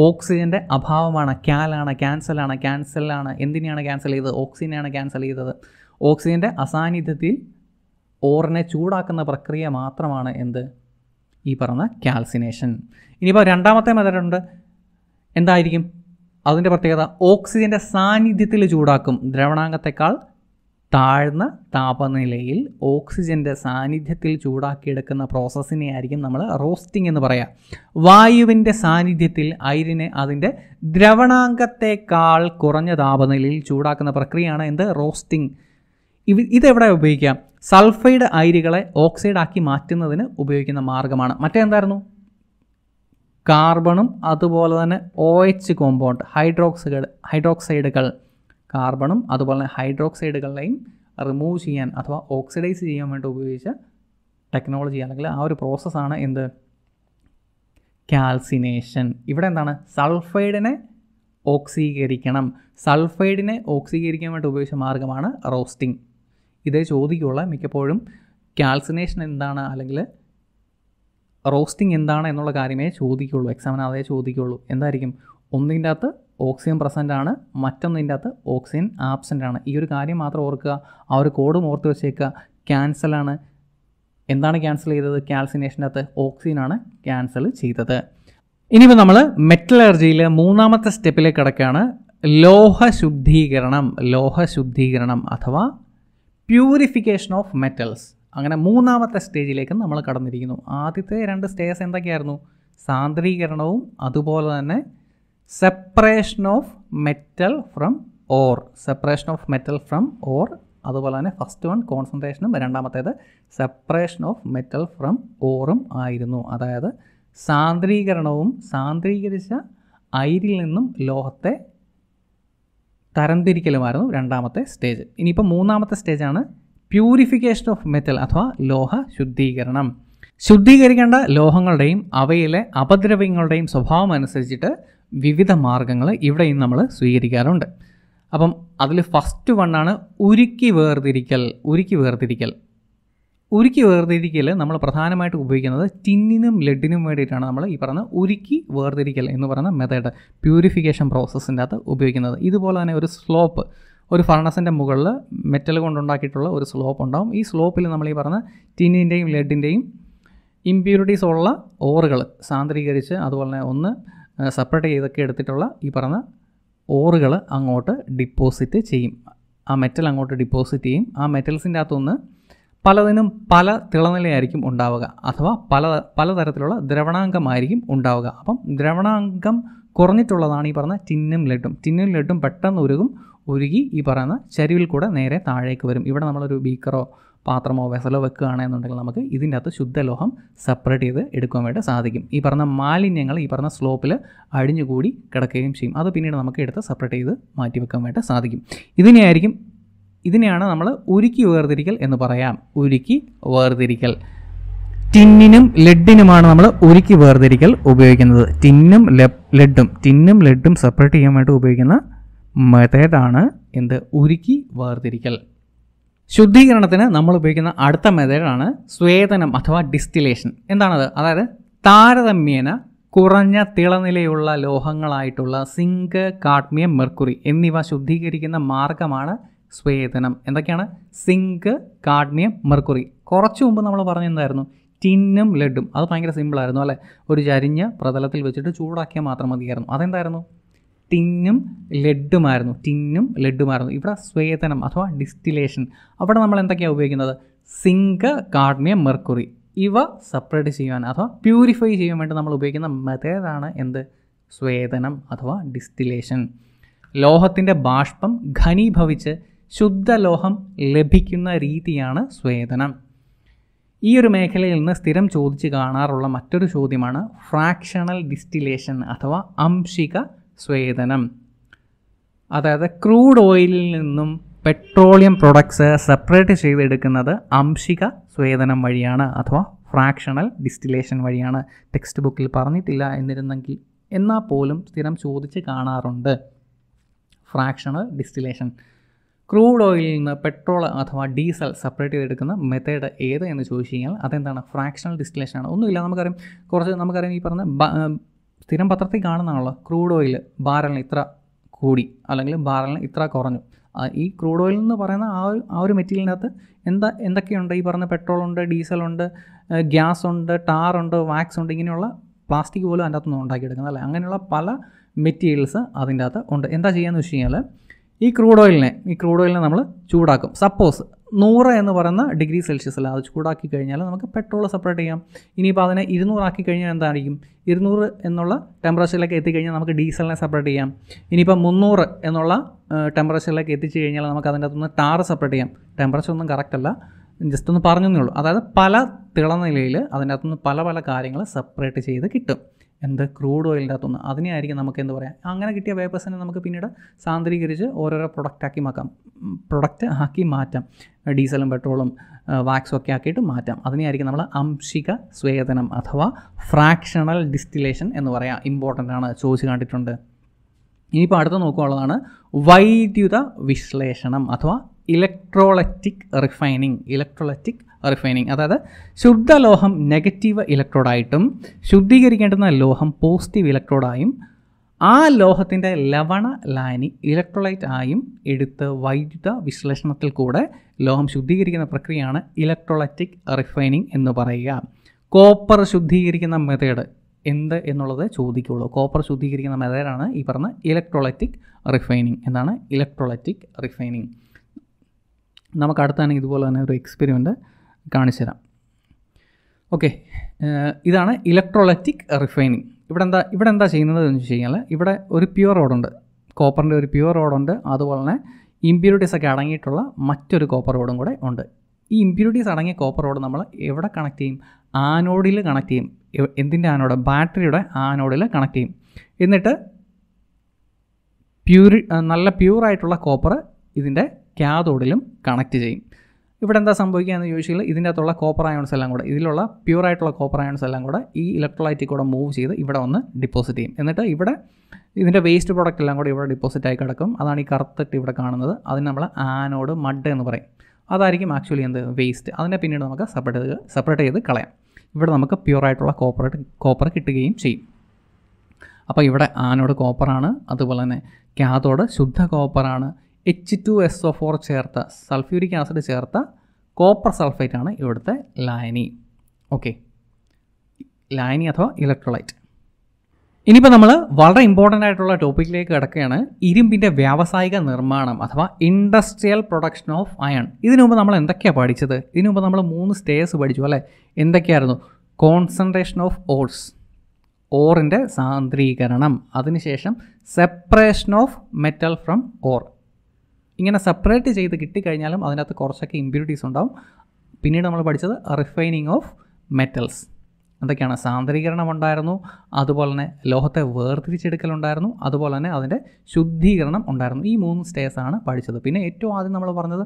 ഓക്സിജൻ്റെ അഭാവമാണ് ക്യാലാണ് ക്യാൻസലാണ് ക്യാൻസലാണ് എന്തിനെയാണ് ക്യാൻസൽ ചെയ്തത് ഓക്സിജനെയാണ് ക്യാൻസൽ ചെയ്തത് ഓക്സിജൻ്റെ അസാന്നിധ്യത്തിൽ ഓറിനെ ചൂടാക്കുന്ന പ്രക്രിയ മാത്രമാണ് എന്ത് ഈ പറഞ്ഞ കാൽസിനേഷൻ ഇനിയിപ്പോൾ രണ്ടാമത്തെ മെതഡുണ്ട് എന്തായിരിക്കും അതിൻ്റെ പ്രത്യേകത ഓക്സിജൻ്റെ സാന്നിധ്യത്തിൽ ചൂടാക്കും ദ്രവണാംഗത്തെക്കാൾ താഴ്ന്ന താപനിലയിൽ ഓക്സിജൻ്റെ സാന്നിധ്യത്തിൽ ചൂടാക്കിയെടുക്കുന്ന പ്രോസസ്സിനെ ആയിരിക്കും നമ്മൾ റോസ്റ്റിംഗ് എന്ന് പറയുക വായുവിൻ്റെ സാന്നിധ്യത്തിൽ അയിരിനെ അതിൻ്റെ ദ്രവണാംഗത്തെക്കാൾ കുറഞ്ഞ താപനിലയിൽ ചൂടാക്കുന്ന പ്രക്രിയയാണ് എന്ത് റോസ്റ്റിംഗ് ഇവ ഇതെവിടെ ഉപയോഗിക്കാം സൾഫൈഡ് അയിരുകളെ ആക്കി മാറ്റുന്നതിന് ഉപയോഗിക്കുന്ന മാർഗ്ഗമാണ് എന്തായിരുന്നു കാർബണും അതുപോലെ തന്നെ ഒ എച്ച് കോമ്പൗണ്ട് ഹൈഡ്രോക്സുകൾ ഹൈഡ്രോക്സൈഡുകൾ കാർബണും അതുപോലെ തന്നെ ഹൈഡ്രോക്സൈഡുകളെയും റിമൂവ് ചെയ്യാൻ അഥവാ ഓക്സിഡൈസ് ചെയ്യാൻ വേണ്ടി ഉപയോഗിച്ച ടെക്നോളജി അല്ലെങ്കിൽ ആ ഒരു പ്രോസസ്സാണ് എന്ത് കാൽസിനേഷൻ ഇവിടെ എന്താണ് സൾഫൈഡിനെ ഓക്സീകരിക്കണം സൾഫൈഡിനെ ഓക്സീകരിക്കാൻ വേണ്ടി ഉപയോഗിച്ച മാർഗ്ഗമാണ് റോസ്റ്റിംഗ് ഇതേ ചോദിക്കുള്ള മിക്കപ്പോഴും കാൽസിനേഷൻ എന്താണ് അല്ലെങ്കിൽ റോസ്റ്റിംഗ് എന്താണ് എന്നുള്ള കാര്യമേ ചോദിക്കുകയുള്ളൂ എക്സാമിന് അതേ ചോദിക്കുള്ളൂ എന്തായിരിക്കും ഒന്നിൻ്റെ അകത്ത് ഓക്സിജൻ പ്രസൻ്റ് ആണ് മറ്റൊന്നിൻ്റെ അകത്ത് ഓക്സിജൻ ആബ്സെൻ്റ് ആണ് ഈ ഒരു കാര്യം മാത്രം ഓർക്കുക ആ ഒരു കോഡും ഓർത്ത് വെച്ചേക്കുക ക്യാൻസലാണ് എന്താണ് ക്യാൻസൽ ചെയ്തത് കാൽസിനേഷൻ്റെ അകത്ത് ആണ് ക്യാൻസൽ ചെയ്തത് ഇനിയിപ്പോൾ നമ്മൾ മെറ്റലർജിയിൽ മൂന്നാമത്തെ സ്റ്റെപ്പിലേക്ക് കിടക്കുകയാണ് ലോഹ ശുദ്ധീകരണം ലോഹ ശുദ്ധീകരണം അഥവാ പ്യൂരിഫിക്കേഷൻ ഓഫ് മെറ്റൽസ് അങ്ങനെ മൂന്നാമത്തെ സ്റ്റേജിലേക്ക് നമ്മൾ കടന്നിരിക്കുന്നു ആദ്യത്തെ രണ്ട് സ്റ്റേജസ് എന്തൊക്കെയായിരുന്നു സാന്ദ്രീകരണവും അതുപോലെ തന്നെ separation of metal from ore separation of metal from ore അതുപോലെ തന്നെ ഫസ്റ്റ് വൺ കോൺസെൻട്രേഷനും രണ്ടാമത്തേത് സെപ്പറേഷൻ ഓഫ് മെറ്റൽ ഫ്രം ഓറും ആയിരുന്നു അതായത് സാന്ദ്രീകരണവും സാന്ദ്രീകരിച്ച അയിരിൽ നിന്നും ലോഹത്തെ തരംതിരിക്കലുമായിരുന്നു രണ്ടാമത്തെ സ്റ്റേജ് ഇനിയിപ്പോൾ മൂന്നാമത്തെ സ്റ്റേജാണ് പ്യൂരിഫിക്കേഷൻ ഓഫ് മെറ്റൽ അഥവാ ലോഹ ശുദ്ധീകരണം ശുദ്ധീകരിക്കേണ്ട ലോഹങ്ങളുടെയും അവയിലെ അപദ്രവ്യങ്ങളുടെയും സ്വഭാവം അനുസരിച്ചിട്ട് വിവിധ മാർഗങ്ങൾ ഇവിടെയും നമ്മൾ സ്വീകരിക്കാറുണ്ട് അപ്പം അതിൽ ഫസ്റ്റ് വണ്ണാണ് ഉരുക്കി വേർതിരിക്കൽ ഉരുക്കി വേർതിരിക്കൽ ഉരുക്കി വേർതിരിക്കൽ നമ്മൾ പ്രധാനമായിട്ട് ഉപയോഗിക്കുന്നത് ടിന്നിനും ലെഡിനും വേണ്ടിയിട്ടാണ് നമ്മൾ ഈ പറഞ്ഞ ഉരുക്കി വേർതിരിക്കൽ എന്ന് പറയുന്ന മെത്തേഡ് പ്യൂരിഫിക്കേഷൻ പ്രോസസ്സിൻ്റെ അകത്ത് ഉപയോഗിക്കുന്നത് ഇതുപോലെ തന്നെ ഒരു സ്ലോപ്പ് ഒരു ഫർണസിൻ്റെ മുകളിൽ മെറ്റൽ കൊണ്ടുണ്ടാക്കിയിട്ടുള്ള ഒരു സ്ലോപ്പ് ഉണ്ടാകും ഈ സ്ലോപ്പിൽ നമ്മൾ ഈ പറഞ്ഞ ടിന്നിൻ്റെയും ലെഡിൻ്റെയും ഇമ്പ്യൂരിറ്റീസ് ഉള്ള ഓറുകൾ സാന്ദ്രീകരിച്ച് അതുപോലെ തന്നെ ഒന്ന് സെപ്പറേറ്റ് ചെയ്തൊക്കെ എടുത്തിട്ടുള്ള ഈ പറഞ്ഞ ഓറുകൾ അങ്ങോട്ട് ഡിപ്പോസിറ്റ് ചെയ്യും ആ മെറ്റൽ അങ്ങോട്ട് ഡിപ്പോസിറ്റ് ചെയ്യും ആ മെറ്റൽസിൻ്റെ അകത്തുനിന്ന് പലതിനും പല തിളനിലയായിരിക്കും ഉണ്ടാവുക അഥവാ പല പലതരത്തിലുള്ള ദ്രവണാംഗമായിരിക്കും ഉണ്ടാവുക അപ്പം ദ്രവണാംഗം കുറഞ്ഞിട്ടുള്ളതാണ് ഈ പറഞ്ഞ ടിന്നും ലഡും ടിന്നും ലഡും പെട്ടെന്ന് ഉരുകും ഉരുകി ഈ പറയുന്ന ചരിവിൽ കൂടെ നേരെ താഴേക്ക് വരും ഇവിടെ നമ്മളൊരു ബീക്കറോ പാത്രമോ വെസലോ വെക്കുകയാണെന്നുണ്ടെങ്കിൽ നമുക്ക് ഇതിൻ്റെ അകത്ത് ശുദ്ധലോഹം സെപ്പറേറ്റ് ചെയ്ത് എടുക്കാൻ വേണ്ടി സാധിക്കും ഈ പറഞ്ഞ മാലിന്യങ്ങൾ ഈ പറഞ്ഞ സ്ലോപ്പിൽ അടിഞ്ഞുകൂടി കിടക്കുകയും ചെയ്യും അത് പിന്നീട് നമുക്ക് എടുത്ത് സെപ്പറേറ്റ് ചെയ്ത് മാറ്റി വെക്കാൻ വേണ്ടി സാധിക്കും ഇതിനെയായിരിക്കും ഇതിനെയാണ് നമ്മൾ ഉരുക്കി വേർതിരിക്കൽ എന്ന് പറയാം ഉരുക്കി വേർതിരിക്കൽ ടിന്നിനും ലെഡിനുമാണ് നമ്മൾ ഉരുക്കി വേർതിരിക്കൽ ഉപയോഗിക്കുന്നത് ടിന്നും ലെഡും ടിന്നും ലെഡും സെപ്പറേറ്റ് ചെയ്യാൻ വേണ്ടി ഉപയോഗിക്കുന്ന മെത്തേഡാണ് എന്ത് ഉരുക്കി വേർതിരിക്കൽ ശുദ്ധീകരണത്തിന് നമ്മൾ ഉപയോഗിക്കുന്ന അടുത്ത മെത്തേഡാണ് സ്വേദനം അഥവാ ഡിസ്റ്റിലേഷൻ എന്താണത് അതായത് താരതമ്യേന കുറഞ്ഞ തിളനിലയുള്ള ലോഹങ്ങളായിട്ടുള്ള സിങ്ക് കാഡ്മിയം മെർക്കുറി എന്നിവ ശുദ്ധീകരിക്കുന്ന മാർഗമാണ് സ്വേദനം എന്തൊക്കെയാണ് സിങ്ക് കാഡ്മിയം മെർക്കുറി കുറച്ച് മുമ്പ് നമ്മൾ പറഞ്ഞെന്തായിരുന്നു ടിന്നും ലഡും അത് ഭയങ്കര സിമ്പിളായിരുന്നു അല്ലേ ഒരു ചരിഞ്ഞ പ്രതലത്തിൽ വെച്ചിട്ട് ചൂടാക്കിയാൽ മാത്രം മതിയായിരുന്നു അതെന്തായിരുന്നു ടിന്നും ലെഡുമായിരുന്നു ടിന്നും ലെഡുമായിരുന്നു ഇവിടെ സ്വേതനം അഥവാ ഡിസ്റ്റിലേഷൻ അവിടെ നമ്മൾ എന്തൊക്കെയാണ് ഉപയോഗിക്കുന്നത് സിങ്ക് കാഡ്മിയം മെർക്കുറി ഇവ സെപ്പറേറ്റ് ചെയ്യാൻ അഥവാ പ്യൂരിഫൈ ചെയ്യാൻ വേണ്ടി നമ്മൾ ഉപയോഗിക്കുന്ന മെത്തേഡാണ് എന്ത് സ്വേതനം അഥവാ ഡിസ്റ്റിലേഷൻ ലോഹത്തിൻ്റെ ബാഷ്പം ഘനീഭവിച്ച് ശുദ്ധലോഹം ലഭിക്കുന്ന രീതിയാണ് സ്വേതനം ഈ ഒരു മേഖലയിൽ നിന്ന് സ്ഥിരം ചോദിച്ച് കാണാറുള്ള മറ്റൊരു ചോദ്യമാണ് ഫ്രാക്ഷണൽ ഡിസ്റ്റിലേഷൻ അഥവാ അംശിക സ്വേദനം അതായത് ക്രൂഡ് ഓയിലിൽ നിന്നും പെട്രോളിയം പ്രൊഡക്ട്സ് സെപ്പറേറ്റ് ചെയ്തെടുക്കുന്നത് അംശിക സ്വേദനം വഴിയാണ് അഥവാ ഫ്രാക്ഷണൽ ഡിസ്റ്റിലേഷൻ വഴിയാണ് ടെക്സ്റ്റ് ബുക്കിൽ പറഞ്ഞിട്ടില്ല എന്നിരുന്നെങ്കിൽ എന്നാൽ പോലും സ്ഥിരം ചോദിച്ച് കാണാറുണ്ട് ഫ്രാക്ഷണൽ ഡിസ്റ്റിലേഷൻ ക്രൂഡ് ഓയിലിൽ നിന്ന് പെട്രോൾ അഥവാ ഡീസൽ സെപ്പറേറ്റ് ചെയ്തെടുക്കുന്ന മെത്തേഡ് ഏത് എന്ന് ചോദിച്ചു കഴിഞ്ഞാൽ അതെന്താണ് ഫ്രാക്ഷണൽ ഡിസ്റ്റിലേഷൻ ആണ് ഒന്നുമില്ല നമുക്കറിയാം കുറച്ച് നമുക്കറിയാം ഈ പറഞ്ഞ സ്ഥിരം പത്രത്തിൽ കാണുന്നതാണല്ലോ ക്രൂഡ് ഓയിൽ ബാരലിന് ഇത്ര കൂടി അല്ലെങ്കിൽ ബാരലിന് ഇത്ര കുറഞ്ഞു ഈ ക്രൂഡ് ഓയിൽ എന്ന് പറയുന്ന ആ ഒരു ആ ഒരു മെറ്റീരിയലിനകത്ത് എന്താ എന്തൊക്കെയുണ്ട് ഈ പറഞ്ഞ പെട്രോളുണ്ട് ഡീസലുണ്ട് ഗ്യാസ് ഉണ്ട് ടാറുണ്ട് വാക്സ് ഉണ്ട് ഇങ്ങനെയുള്ള പ്ലാസ്റ്റിക് പോലും അതിൻ്റെ അകത്തുനിന്ന് ഉണ്ടാക്കിയെടുക്കുന്നത് അല്ലേ അങ്ങനെയുള്ള പല മെറ്റീരിയൽസ് അതിൻ്റെ അകത്ത് ഉണ്ട് എന്താ എന്ന് വെച്ച് കഴിഞ്ഞാൽ ഈ ക്രൂഡ് ഓയിലിനെ ഈ ക്രൂഡ് ഓയിലിനെ നമ്മൾ ചൂടാക്കും സപ്പോസ് നൂറ് എന്ന് പറയുന്ന ഡിഗ്രി സെൽഷ്യസിൽ അത് ചൂടാക്കി കഴിഞ്ഞാൽ നമുക്ക് പെട്രോൾ സെപ്പറേറ്റ് ചെയ്യാം ഇനിയിപ്പോൾ അതിനെ ഇരുന്നൂറാക്കി കഴിഞ്ഞാൽ എന്തായിരിക്കും ഇരുന്നൂറ് എന്നുള്ള ടെമ്പറേച്ചറിലേക്ക് എത്തിക്കഴിഞ്ഞാൽ നമുക്ക് ഡീസലിനെ സെപ്പറേറ്റ് ചെയ്യാം ഇനിയിപ്പോൾ മുന്നൂറ് എന്നുള്ള ടെമ്പറേച്ചറിലേക്ക് എത്തിച്ചു കഴിഞ്ഞാൽ നമുക്ക് അതിൻ്റെ അകത്തുനിന്ന് ടാർ സെപ്പറേറ്റ് ചെയ്യാം ടെമ്പറേച്ചർ ഒന്നും കറക്റ്റ് അല്ല ജസ്റ്റ് ഒന്ന് പറഞ്ഞു ഉള്ളൂ അതായത് പല തിളനിലയിൽ അതിൻ്റെ അകത്തുനിന്ന് പല പല കാര്യങ്ങൾ സെപ്പറേറ്റ് ചെയ്ത് കിട്ടും എന്ത് ക്രൂഡ് ഓയിലിൻ്റെ അകത്തുനിന്ന് ആയിരിക്കും നമുക്ക് എന്ത് പറയാം അങ്ങനെ കിട്ടിയ പേപ്പേഴ്സിനെ നമുക്ക് പിന്നീട് സാന്ദ്രീകരിച്ച് ഓരോരോ പ്രൊഡക്റ്റാക്കി മാക്കാം പ്രൊഡക്റ്റ് ആക്കി മാറ്റാം ഡീസലും പെട്രോളും വാക്സും ഒക്കെ ആക്കിയിട്ട് മാറ്റാം അതിനെയായിരിക്കും നമ്മൾ അംശിക സ്വേദനം അഥവാ ഫ്രാക്ഷണൽ ഡിസ്റ്റിലേഷൻ എന്ന് പറയാം ഇമ്പോർട്ടൻ്റ് ആണ് ചോദിച്ച് കണ്ടിട്ടുണ്ട് ഇനിയിപ്പോൾ അടുത്ത് നോക്കുകയുള്ളതാണ് വൈദ്യുത വിശ്ലേഷണം അഥവാ ഇലക്ട്രോളറ്റിക് റിഫൈനിങ് ഇലക്ട്രോളറ്റിക് റിഫൈനിങ് അതായത് ശുദ്ധ ലോഹം നെഗറ്റീവ് ഇലക്ട്രോഡായിട്ടും ശുദ്ധീകരിക്കേണ്ടുന്ന ലോഹം പോസിറ്റീവ് ഇലക്ട്രോഡായും ആ ലോഹത്തിൻ്റെ ലവണ ലാനി ഇലക്ട്രോലൈറ്റ് ആയും എടുത്ത് വൈദ്യുത വിശ്ലേഷണത്തിൽ കൂടെ ലോഹം ശുദ്ധീകരിക്കുന്ന പ്രക്രിയയാണ് ഇലക്ട്രോലൈറ്റിക് റിഫൈനിങ് എന്ന് പറയുക കോപ്പർ ശുദ്ധീകരിക്കുന്ന മെത്തേഡ് എന്ത് എന്നുള്ളത് ചോദിക്കുള്ളൂ കോപ്പർ ശുദ്ധീകരിക്കുന്ന മെത്തേഡാണ് ഈ പറഞ്ഞ ഇലക്ട്രോലൈറ്റിക് റിഫൈനിങ് എന്നാണ് ഇലക്ട്രോലൈറ്റിക് റിഫൈനിങ് നമുക്ക് അടുത്താണ് ഇതുപോലെ തന്നെ ഒരു എക്സ്പെരിമെൻറ്റ് കാണിച്ചു തരാം ഓക്കെ ഇതാണ് ഇലക്ട്രോളറ്റിക് റിഫൈനിങ് ഇവിടെ എന്താ ഇവിടെ എന്താ ചെയ്യുന്നത് എന്ന് വെച്ച് കഴിഞ്ഞാൽ ഇവിടെ ഒരു പ്യുവർ റോഡുണ്ട് കോപ്പറിൻ്റെ ഒരു പ്യുവർ റോഡുണ്ട് അതുപോലെ തന്നെ ഇമ്പ്യൂരിറ്റീസ് ഒക്കെ അടങ്ങിയിട്ടുള്ള മറ്റൊരു കോപ്പർ റോഡും കൂടെ ഉണ്ട് ഈ ഇമ്പ്യൂരിറ്റീസ് അടങ്ങിയ കോപ്പർ റോഡ് നമ്മൾ എവിടെ കണക്ട് ചെയ്യും ആനോഡിൽ കണക്ട് ചെയ്യും എന്തിൻ്റെ ആനോഡ് ബാറ്ററിയുടെ ആനോഡിൽ കണക്ട് ചെയ്യും എന്നിട്ട് പ്യൂരി നല്ല പ്യൂറായിട്ടുള്ള കോപ്പർ ഇതിൻ്റെ ക്യാതോഡിലും കണക്ട് ചെയ്യും ഇവിടെ എന്താ സംഭവിക്കുക എന്ന് ചോദിച്ചാൽ ഇതിൻ്റെ അകത്തുള്ള കോപ്പർ അയോൺസ് എല്ലാം കൂടെ ഇതിലുള്ള പ്യൂർ ആയിട്ടുള്ള കോപ്പർ അയോൺസ് എല്ലാം കൂടെ ഈ ഇലക്ട്രോലൈറ്റിൽ കൂടെ മൂവ് ചെയ്ത് ഇവിടെ ഒന്ന് ഡിപ്പോസിറ്റ് ചെയ്യും എന്നിട്ട് ഇവിടെ ഇതിൻ്റെ വേസ്റ്റ് പ്രോഡക്റ്റ് എല്ലാം കൂടെ ഇവിടെ ഡിപ്പോസിറ്റ് ആയി കിടക്കും അതാണ് ഈ കറുത്തിട്ട് ഇവിടെ കാണുന്നത് അതിന് നമ്മൾ ആനോഡ് മഡ് എന്ന് പറയും അതായിരിക്കും ആക്ച്വലി എന്ത് വേസ്റ്റ് അതിനെ പിന്നീട് നമുക്ക് സെപ്പറേറ്റ് ചെയ്ത് സെപ്പറേറ്റ് ചെയ്ത് കളയാം ഇവിടെ നമുക്ക് പ്യൂർ ആയിട്ടുള്ള കോപ്പർ കോപ്പർ കിട്ടുകയും ചെയ്യും അപ്പോൾ ഇവിടെ ആനോഡ് കോപ്പറാണ് അതുപോലെ തന്നെ ക്യാതോട് ശുദ്ധ കോപ്പറാണ് H two S O four ചേർത്ത സൾഫ്യൂരിക് ആസിഡ് ചേർത്ത കോപ്പർ സൾഫേറ്റ് ആണ് ഇവിടുത്തെ ലായനി ഓക്കെ ലായനി അഥവാ ഇലക്ട്രോലൈറ്റ് ഇനിയിപ്പോൾ നമ്മൾ വളരെ ഇമ്പോർട്ടൻ്റ് ആയിട്ടുള്ള ടോപ്പിക്കിലേക്ക് കിടക്കുകയാണ് ഇരുമ്പിൻ്റെ വ്യാവസായിക നിർമ്മാണം അഥവാ ഇൻഡസ്ട്രിയൽ പ്രൊഡക്ഷൻ ഓഫ് അയൺ ഇതിനു മുമ്പ് നമ്മൾ എന്തൊക്കെയാണ് പഠിച്ചത് ഇതിനു മുമ്പ് നമ്മൾ മൂന്ന് സ്റ്റേസ് പഠിച്ചു അല്ലേ എന്തൊക്കെയായിരുന്നു കോൺസെൻട്രേഷൻ ഓഫ് ഓൾസ് ഓറിൻ്റെ സാന്ദ്രീകരണം അതിനുശേഷം separation of metal from ore ഇങ്ങനെ സെപ്പറേറ്റ് ചെയ്ത് കിട്ടിക്കഴിഞ്ഞാലും അതിനകത്ത് കുറച്ചൊക്കെ ഇമ്പ്യൂരിറ്റീസ് ഉണ്ടാവും പിന്നീട് നമ്മൾ പഠിച്ചത് റിഫൈനിങ് ഓഫ് മെറ്റൽസ് എന്തൊക്കെയാണ് സാന്ദ്രീകരണം ഉണ്ടായിരുന്നു അതുപോലെ തന്നെ ലോഹത്തെ വേർതിരിച്ചെടുക്കൽ ഉണ്ടായിരുന്നു അതുപോലെ തന്നെ അതിൻ്റെ ശുദ്ധീകരണം ഉണ്ടായിരുന്നു ഈ മൂന്ന് സ്റ്റേസാണ് പഠിച്ചത് പിന്നെ ഏറ്റവും ആദ്യം നമ്മൾ പറഞ്ഞത്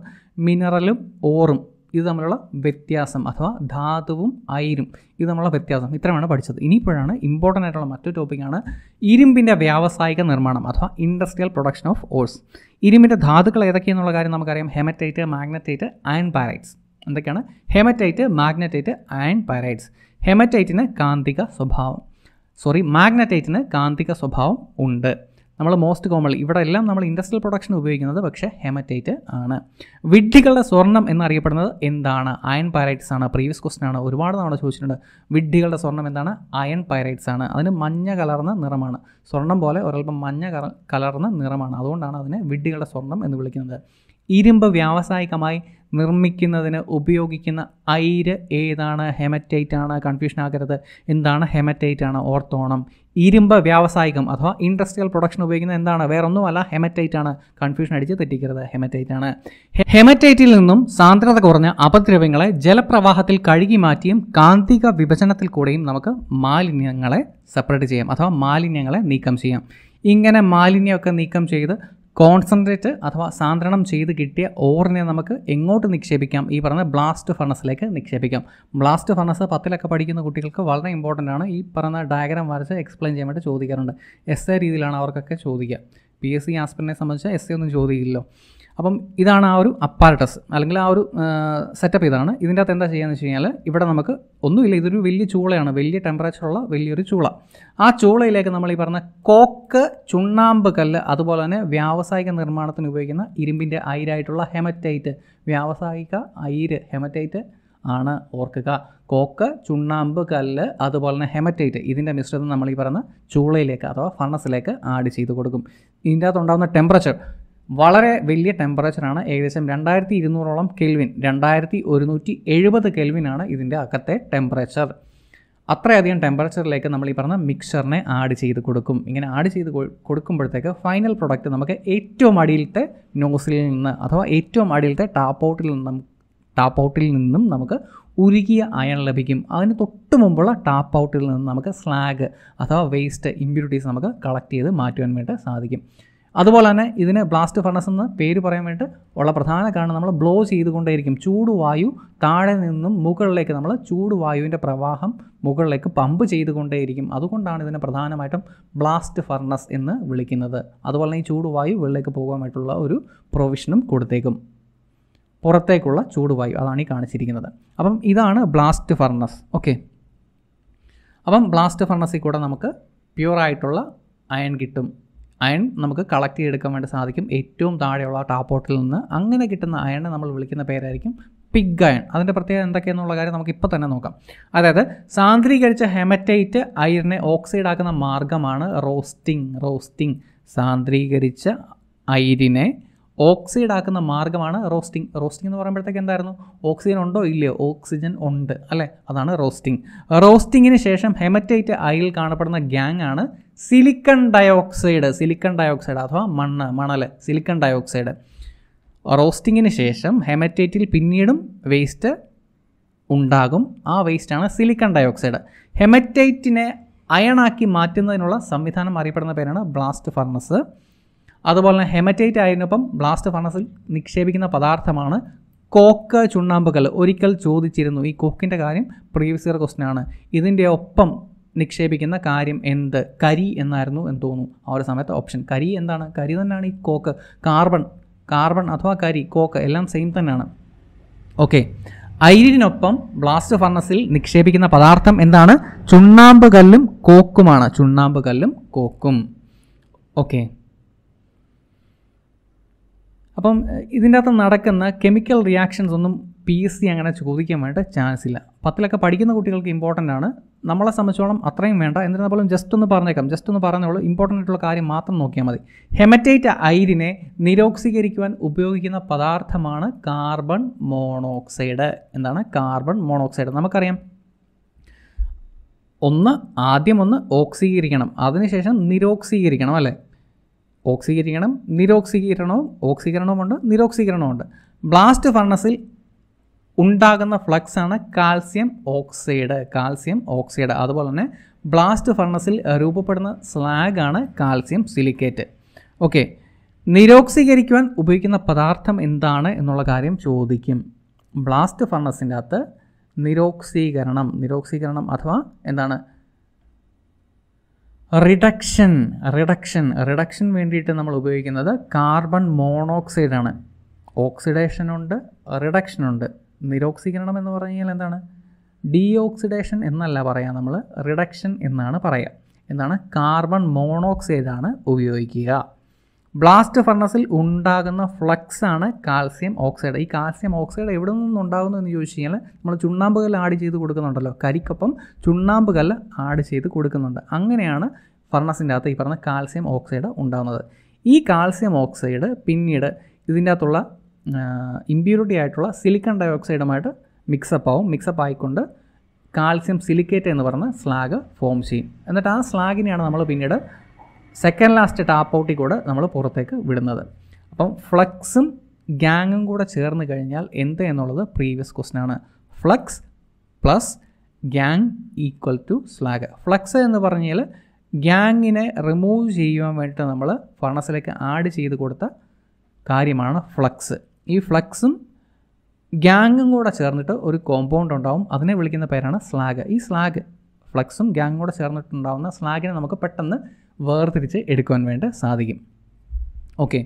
മിനറലും ഓറും ഇത് തമ്മിലുള്ള വ്യത്യാസം അഥവാ ധാതുവും ഐരും ഇത് തമ്മിലുള്ള വ്യത്യാസം ഇത്രയാണ് പഠിച്ചത് ഇനിയിപ്പോഴാണ് ഇമ്പോർട്ടൻ്റ് ആയിട്ടുള്ള മറ്റൊരു ടോപ്പിക്കാണ് ഇരുമ്പിൻ്റെ വ്യാവസായിക നിർമ്മാണം അഥവാ ഇൻഡസ്ട്രിയൽ പ്രൊഡക്ഷൻ ഓഫ് ഓൾസ് ഇരുമ്പിൻ്റെ ധാതുക്കൾ ഏതൊക്കെയെന്നുള്ള കാര്യം നമുക്കറിയാം ഹെമറ്റൈറ്റ് മാഗ്നറ്റൈറ്റ് അയൺ പാരൈറ്റ്സ് എന്തൊക്കെയാണ് ഹെമറ്റൈറ്റ് മാഗ്നറ്റൈറ്റ് അയൺ പാരൈറ്റ്സ് ഹെമറ്റൈറ്റിന് കാന്തിക സ്വഭാവം സോറി മാഗ്നറ്റൈറ്റിന് കാന്തിക സ്വഭാവം ഉണ്ട് നമ്മൾ മോസ്റ്റ് കോമൺ ഇവിടെ എല്ലാം നമ്മൾ ഇൻഡസ്ട്രിയൽ പ്രൊഡക്ഷൻ ഉപയോഗിക്കുന്നത് പക്ഷേ ഹെമറ്റൈറ്റ് ആണ് വിഡ്ഢികളുടെ സ്വർണം എന്നറിയപ്പെടുന്നത് എന്താണ് അയൺ പൈറൈറ്റ്സ് ആണ് പ്രീവിയസ് ക്വസ്റ്റൻ ആണ് ഒരുപാട് തവണ ചോദിച്ചിട്ടുണ്ട് വിഡ്ഢികളുടെ സ്വർണം എന്താണ് അയൺ പൈറൈറ്റ്സ് ആണ് അതിന് മഞ്ഞ കലർന്ന നിറമാണ് സ്വർണം പോലെ ഒരൽപ്പം മഞ്ഞ കലർന്ന നിറമാണ് അതുകൊണ്ടാണ് അതിനെ വിഡ്ഢികളുടെ സ്വർണം എന്ന് വിളിക്കുന്നത് ഇരുമ്പ് വ്യാവസായികമായി നിർമ്മിക്കുന്നതിന് ഉപയോഗിക്കുന്ന അയിര് ഏതാണ് ഹെമറ്റൈറ്റ് ആണ് കൺഫ്യൂഷൻ ആകരുത് എന്താണ് ഹെമറ്റൈറ്റ് ആണ് ഓർത്തോണം ഇരുമ്പ് വ്യാവസായികം അഥവാ ഇൻഡസ്ട്രിയൽ പ്രൊഡക്ഷൻ ഉപയോഗിക്കുന്നത് എന്താണ് വേറൊന്നുമല്ല ഹെമറ്റൈറ്റ് ആണ് കൺഫ്യൂഷൻ അടിച്ച് തെറ്റിക്കരുത് ഹെമറ്റൈറ്റ് ആണ് ഹെമറ്റൈറ്റിൽ നിന്നും സാന്ദ്രത കുറഞ്ഞ അപദ്രവ്യങ്ങളെ ജലപ്രവാഹത്തിൽ കഴുകി മാറ്റിയും കാന്തിക വിഭജനത്തിൽ കൂടെയും നമുക്ക് മാലിന്യങ്ങളെ സെപ്പറേറ്റ് ചെയ്യാം അഥവാ മാലിന്യങ്ങളെ നീക്കം ചെയ്യാം ഇങ്ങനെ മാലിന്യമൊക്കെ നീക്കം ചെയ്ത് കോൺസെൻട്രേറ്റ് അഥവാ സാന്ദ്രണം ചെയ്ത് കിട്ടിയ ഓറിനെ നമുക്ക് എങ്ങോട്ട് നിക്ഷേപിക്കാം ഈ പറഞ്ഞ ബ്ലാസ്റ്റ് ഫർണസിലേക്ക് നിക്ഷേപിക്കാം ബ്ലാസ്റ്റ് ഫർണസ് പത്തിലൊക്കെ പഠിക്കുന്ന കുട്ടികൾക്ക് വളരെ ഇമ്പോർട്ടൻ്റ് ആണ് ഈ പറഞ്ഞ ഡയഗ്രാം വരച്ച് എക്സ്പ്ലെയിൻ ചെയ്യാൻ വേണ്ടി ചോദിക്കാറുണ്ട് എസ് എ രീതിയിലാണ് അവർക്കൊക്കെ ചോദിക്കുക പി എസ് സി ആസ്പിരിനെ സംബന്ധിച്ച് എസ് സി ഒന്നും ചോദിക്കില്ലല്ലോ അപ്പം ഇതാണ് ആ ഒരു അപ്പാരറ്റസ് അല്ലെങ്കിൽ ആ ഒരു സെറ്റപ്പ് ഇതാണ് ഇതിൻ്റെ അകത്ത് എന്താ ചെയ്യുകയെന്ന് വെച്ച് കഴിഞ്ഞാൽ ഇവിടെ നമുക്ക് ഒന്നുമില്ല ഇതൊരു വലിയ ചൂളയാണ് വലിയ ടെമ്പറേച്ചറുള്ള വലിയൊരു ചൂള ആ ചൂളയിലേക്ക് നമ്മൾ ഈ പറഞ്ഞ കോക്ക് ചുണ്ണാമ്പ് കല്ല് അതുപോലെ തന്നെ വ്യാവസായിക നിർമ്മാണത്തിന് ഉപയോഗിക്കുന്ന ഇരുമ്പിൻ്റെ അയിരായിട്ടുള്ള ഹെമറ്റൈറ്റ് വ്യാവസായിക അയിര് ഹെമറ്റൈറ്റ് ആണ് ഓർക്കുക കോക്ക് ചുണ്ണാമ്പ് കല്ല് അതുപോലെ തന്നെ ഹെമറ്റൈറ്റ് ഇതിൻ്റെ മിശ്രിതം നമ്മൾ ഈ പറയുന്ന ചൂളയിലേക്ക് അഥവാ ഫണസിലേക്ക് ആഡ് ചെയ്ത് കൊടുക്കും ഇതിൻ്റെ അകത്തുണ്ടാകുന്ന ടെമ്പറേച്ചർ വളരെ വലിയ ടെമ്പറേച്ചറാണ് ഏകദേശം രണ്ടായിരത്തി ഇരുന്നൂറോളം കെൽവിൻ രണ്ടായിരത്തി ഒരുന്നൂറ്റി എഴുപത് കെൽവിനാണ് ഇതിൻ്റെ അകത്തെ ടെമ്പറേച്ചർ അത്രയധികം ടെമ്പറേച്ചറിലേക്ക് നമ്മൾ ഈ പറഞ്ഞ മിക്സറിനെ ആഡ് ചെയ്ത് കൊടുക്കും ഇങ്ങനെ ആഡ് ചെയ്ത് കൊടുക്കുമ്പോഴത്തേക്ക് ഫൈനൽ പ്രൊഡക്റ്റ് നമുക്ക് ഏറ്റവും അടിയിലത്തെ നോസിലിൽ നിന്ന് അഥവാ ഏറ്റവും അടിയിലത്തെ ടാപ്പ് ഔട്ടിൽ നിന്ന് ടാപ്പ് ഔട്ടിൽ നിന്നും നമുക്ക് ഉരുകിയ അയൺ ലഭിക്കും അതിന് തൊട്ട് മുമ്പുള്ള ടാപ്പ് ഔട്ടിൽ നിന്ന് നമുക്ക് സ്ലാഗ് അഥവാ വേസ്റ്റ് ഇമ്പ്യൂരിറ്റീസ് നമുക്ക് കളക്ട് ചെയ്ത് മാറ്റുവാൻ വേണ്ടി സാധിക്കും അതുപോലെ തന്നെ ഇതിന് ബ്ലാസ്റ്റ് ഫർണസ് എന്ന് പേര് പറയാൻ വേണ്ടി ഉള്ള പ്രധാന കാരണം നമ്മൾ ബ്ലോ ചെയ്തുകൊണ്ടേയിരിക്കും വായു താഴെ നിന്നും മുകളിലേക്ക് നമ്മൾ ചൂട് വായുവിൻ്റെ പ്രവാഹം മുകളിലേക്ക് പമ്പ് ചെയ്തുകൊണ്ടേയിരിക്കും അതുകൊണ്ടാണ് ഇതിനെ പ്രധാനമായിട്ടും ബ്ലാസ്റ്റ് ഫർണസ് എന്ന് വിളിക്കുന്നത് അതുപോലെ തന്നെ ഈ വായു വെള്ളിലേക്ക് പോകാനായിട്ടുള്ള ഒരു പ്രൊവിഷനും കൊടുത്തേക്കും പുറത്തേക്കുള്ള ചൂടുവായു അതാണ് ഈ കാണിച്ചിരിക്കുന്നത് അപ്പം ഇതാണ് ബ്ലാസ്റ്റ് ഫർണസ് ഓക്കെ അപ്പം ബ്ലാസ്റ്റ് ഫർണസിൽ കൂടെ നമുക്ക് പ്യുവറായിട്ടുള്ള അയൺ കിട്ടും അയൺ നമുക്ക് കളക്ട് ചെയ്തെടുക്കാൻ വേണ്ടി സാധിക്കും ഏറ്റവും താഴെയുള്ള ടാപ്പ് ഹോട്ടിൽ നിന്ന് അങ്ങനെ കിട്ടുന്ന അയണ് നമ്മൾ വിളിക്കുന്ന പേരായിരിക്കും പിഗ് അയൺ അതിൻ്റെ പ്രത്യേകത എന്തൊക്കെയെന്നുള്ള കാര്യം നമുക്ക് ഇപ്പോൾ തന്നെ നോക്കാം അതായത് സാന്ദ്രീകരിച്ച ഹെമറ്റൈറ്റ് അയറിനെ ഓക്സൈഡ് ആക്കുന്ന മാർഗമാണ് റോസ്റ്റിംഗ് റോസ്റ്റിംഗ് സാന്ദ്രീകരിച്ച അയിരിനെ ഓക്സൈഡ് ആക്കുന്ന മാർഗ്ഗമാണ് റോസ്റ്റിംഗ് റോസ്റ്റിംഗ് എന്ന് പറയുമ്പോഴത്തേക്ക് എന്തായിരുന്നു ഓക്സിജൻ ഉണ്ടോ ഇല്ലയോ ഓക്സിജൻ ഉണ്ട് അല്ലേ അതാണ് റോസ്റ്റിംഗ് റോസ്റ്റിങ്ങിന് ശേഷം ഹെമറ്റൈറ്റ് അയിൽ കാണപ്പെടുന്ന ഗ്യാങ് ആണ് സിലിക്കൺ ഡയോക്സൈഡ് സിലിക്കൺ ഡയോക്സൈഡ് അഥവാ മണ്ണ് മണൽ സിലിക്കൺ ഡയോക്സൈഡ് റോസ്റ്റിങ്ങിന് ശേഷം ഹെമറ്റേറ്റിൽ പിന്നീടും വേസ്റ്റ് ഉണ്ടാകും ആ വേസ്റ്റാണ് സിലിക്കൺ ഡയോക്സൈഡ് ഹെമറ്റൈറ്റിനെ അയണാക്കി മാറ്റുന്നതിനുള്ള സംവിധാനം അറിയപ്പെടുന്ന പേരാണ് ബ്ലാസ്റ്റ് ഫർണസ് അതുപോലെ തന്നെ ഹെമറ്റൈറ്റ് ആയതിനൊപ്പം ബ്ലാസ്റ്റ് ഫർണസിൽ നിക്ഷേപിക്കുന്ന പദാർത്ഥമാണ് കോക്ക് ചുണ്ണാമ്പുകൾ ഒരിക്കൽ ചോദിച്ചിരുന്നു ഈ കോക്കിൻ്റെ കാര്യം പ്രീവിയസ് ഇയർ ക്വസ്റ്റ്യൻ ആണ് ഇതിൻ്റെ ഒപ്പം നിക്ഷേപിക്കുന്ന കാര്യം എന്ത് കരി എന്നായിരുന്നു എന്ന് തോന്നുന്നു ആ ഒരു സമയത്ത് ഓപ്ഷൻ കരി എന്താണ് കരി തന്നെയാണ് ഈ കോക്ക് കാർബൺ കാർബൺ അഥവാ കരി കോക്ക് എല്ലാം സെയിം തന്നെയാണ് ഓക്കെ ഐരിനൊപ്പം ബ്ലാസ്റ്റ് ഫർണസിൽ നിക്ഷേപിക്കുന്ന പദാർത്ഥം എന്താണ് ചുണ്ണാമ്പ് കല്ലും കോക്കുമാണ് ചുണ്ണാമ്പ് കല്ലും കോക്കും ഓക്കെ അപ്പം ഇതിൻ്റെ അകത്ത് നടക്കുന്ന കെമിക്കൽ റിയാക്ഷൻസ് ഒന്നും പി എസ് സി അങ്ങനെ ചോദിക്കാനായിട്ട് ചാൻസ് ഇല്ല പത്തിലൊക്കെ പഠിക്കുന്ന കുട്ടികൾക്ക് ഇമ്പോർട്ടൻ്റ് ആണ് നമ്മളെ സംബന്ധിച്ചോളം അത്രയും വേണ്ട എന്നിരുന്നാൽ പോലും ജസ്റ്റ് ഒന്ന് പറഞ്ഞേക്കാം ജസ്റ്റ് ഒന്ന് പറഞ്ഞോളൂ ഇമ്പോർട്ടൻ്റ് ആയിട്ടുള്ള കാര്യം മാത്രം നോക്കിയാൽ മതി ഹെമറ്റൈറ്റ് ഐരിനെ നിരോക്സീകരിക്കുവാൻ ഉപയോഗിക്കുന്ന പദാർത്ഥമാണ് കാർബൺ മോണോക്സൈഡ് എന്താണ് കാർബൺ മോണോക്സൈഡ് നമുക്കറിയാം ഒന്ന് ആദ്യം ഒന്ന് ഓക്സീകരിക്കണം അതിനുശേഷം നിരോക്സീകരിക്കണം അല്ലേ ഓക്സീകരിക്കണം നിരോക്സീകരണവും ഓക്സീകരണവുമുണ്ട് നിരോക്സീകരണവുമുണ്ട് ബ്ലാസ്റ്റ് ഫർണസിൽ ഉണ്ടാകുന്ന ഫ്ലക്സ് ആണ് കാൽസ്യം ഓക്സൈഡ് കാൽസ്യം ഓക്സൈഡ് അതുപോലെ തന്നെ ബ്ലാസ്റ്റ് ഫർണസിൽ രൂപപ്പെടുന്ന സ്ലാഗാണ് കാൽസ്യം സിലിക്കേറ്റ് ഓക്കെ നിരോക്സീകരിക്കുവാൻ ഉപയോഗിക്കുന്ന പദാർത്ഥം എന്താണ് എന്നുള്ള കാര്യം ചോദിക്കും ബ്ലാസ്റ്റ് ഫർണസിൻ്റെ അകത്ത് നിരോക്സീകരണം നിരോക്സീകരണം അഥവാ എന്താണ് റിഡക്ഷൻ റിഡക്ഷൻ റിഡക്ഷൻ വേണ്ടിയിട്ട് നമ്മൾ ഉപയോഗിക്കുന്നത് കാർബൺ മോണോക്സൈഡാണ് ഓക്സിഡേഷനുണ്ട് റിഡക്ഷനുണ്ട് നിരോക്സീകരണം എന്ന് പറഞ്ഞു കഴിഞ്ഞാൽ എന്താണ് ഡീഓക്സിഡേഷൻ എന്നല്ല പറയാം നമ്മൾ റിഡക്ഷൻ എന്നാണ് പറയുക എന്താണ് കാർബൺ മോണോക്സൈഡാണ് ഉപയോഗിക്കുക ബ്ലാസ്റ്റ് ഫർണസിൽ ഉണ്ടാകുന്ന ഫ്ലക്സ് ആണ് കാൽസ്യം ഓക്സൈഡ് ഈ കാൽസ്യം ഓക്സൈഡ് എവിടെ നിന്നുണ്ടാകുന്നു എന്ന് ചോദിച്ചു കഴിഞ്ഞാൽ നമ്മൾ ചുണ്ണാമ്പ് കല്ല് ആഡ് ചെയ്ത് കൊടുക്കുന്നുണ്ടല്ലോ കരിക്കൊപ്പം ചുണ്ണാമ്പ് കല്ല് ആഡ് ചെയ്ത് കൊടുക്കുന്നുണ്ട് അങ്ങനെയാണ് ഫർണസിൻ്റെ അകത്ത് ഈ പറഞ്ഞ കാൽസ്യം ഓക്സൈഡ് ഉണ്ടാകുന്നത് ഈ കാൽസ്യം ഓക്സൈഡ് പിന്നീട് ഇതിൻ്റെ അകത്തുള്ള ഇമ്പ്യൂരിറ്റി ആയിട്ടുള്ള സിലിക്കൺ ഡയോക്സൈഡുമായിട്ട് മിക്സപ്പ് ആവും മിക്സപ്പ് ആയിക്കൊണ്ട് കാൽസ്യം സിലിക്കേറ്റ് എന്ന് പറഞ്ഞ സ്ലാഗ് ഫോം ചെയ്യും എന്നിട്ട് ആ സ്ലാഗിനെയാണ് നമ്മൾ പിന്നീട് സെക്കൻഡ് ലാസ്റ്റ് ടാപ്പ് ഔട്ടിൽ കൂടെ നമ്മൾ പുറത്തേക്ക് വിടുന്നത് അപ്പം ഫ്ലക്സും ഗാങ്ങും കൂടെ ചേർന്ന് കഴിഞ്ഞാൽ എന്ത് എന്നുള്ളത് പ്രീവിയസ് ക്വസ്റ്റൻ ആണ് flux plus gangue equal to slag flux എന്ന് പറഞ്ഞാൽ ഗ്യാങ്ങിനെ റിമൂവ് ചെയ്യുവാൻ വേണ്ടിയിട്ട് നമ്മൾ ഫണസിലേക്ക് ആഡ് ചെയ്ത് കൊടുത്ത കാര്യമാണ് ഫ്ലക്സ് ഈ ഫ്ലക്സും ഗ്യാങ്ങും കൂടെ ചേർന്നിട്ട് ഒരു കോമ്പൗണ്ട് ഉണ്ടാവും അതിനെ വിളിക്കുന്ന പേരാണ് സ്ലാഗ് ഈ സ്ലാഗ് ഫ്ലക്സും ഗ്യാങ്ങും കൂടെ ചേർന്നിട്ടുണ്ടാവുന്ന സ്ലാഗിനെ നമുക്ക് പെട്ടെന്ന് വേർതിരിച്ച് എടുക്കുവാൻ വേണ്ടി സാധിക്കും ഓക്കെ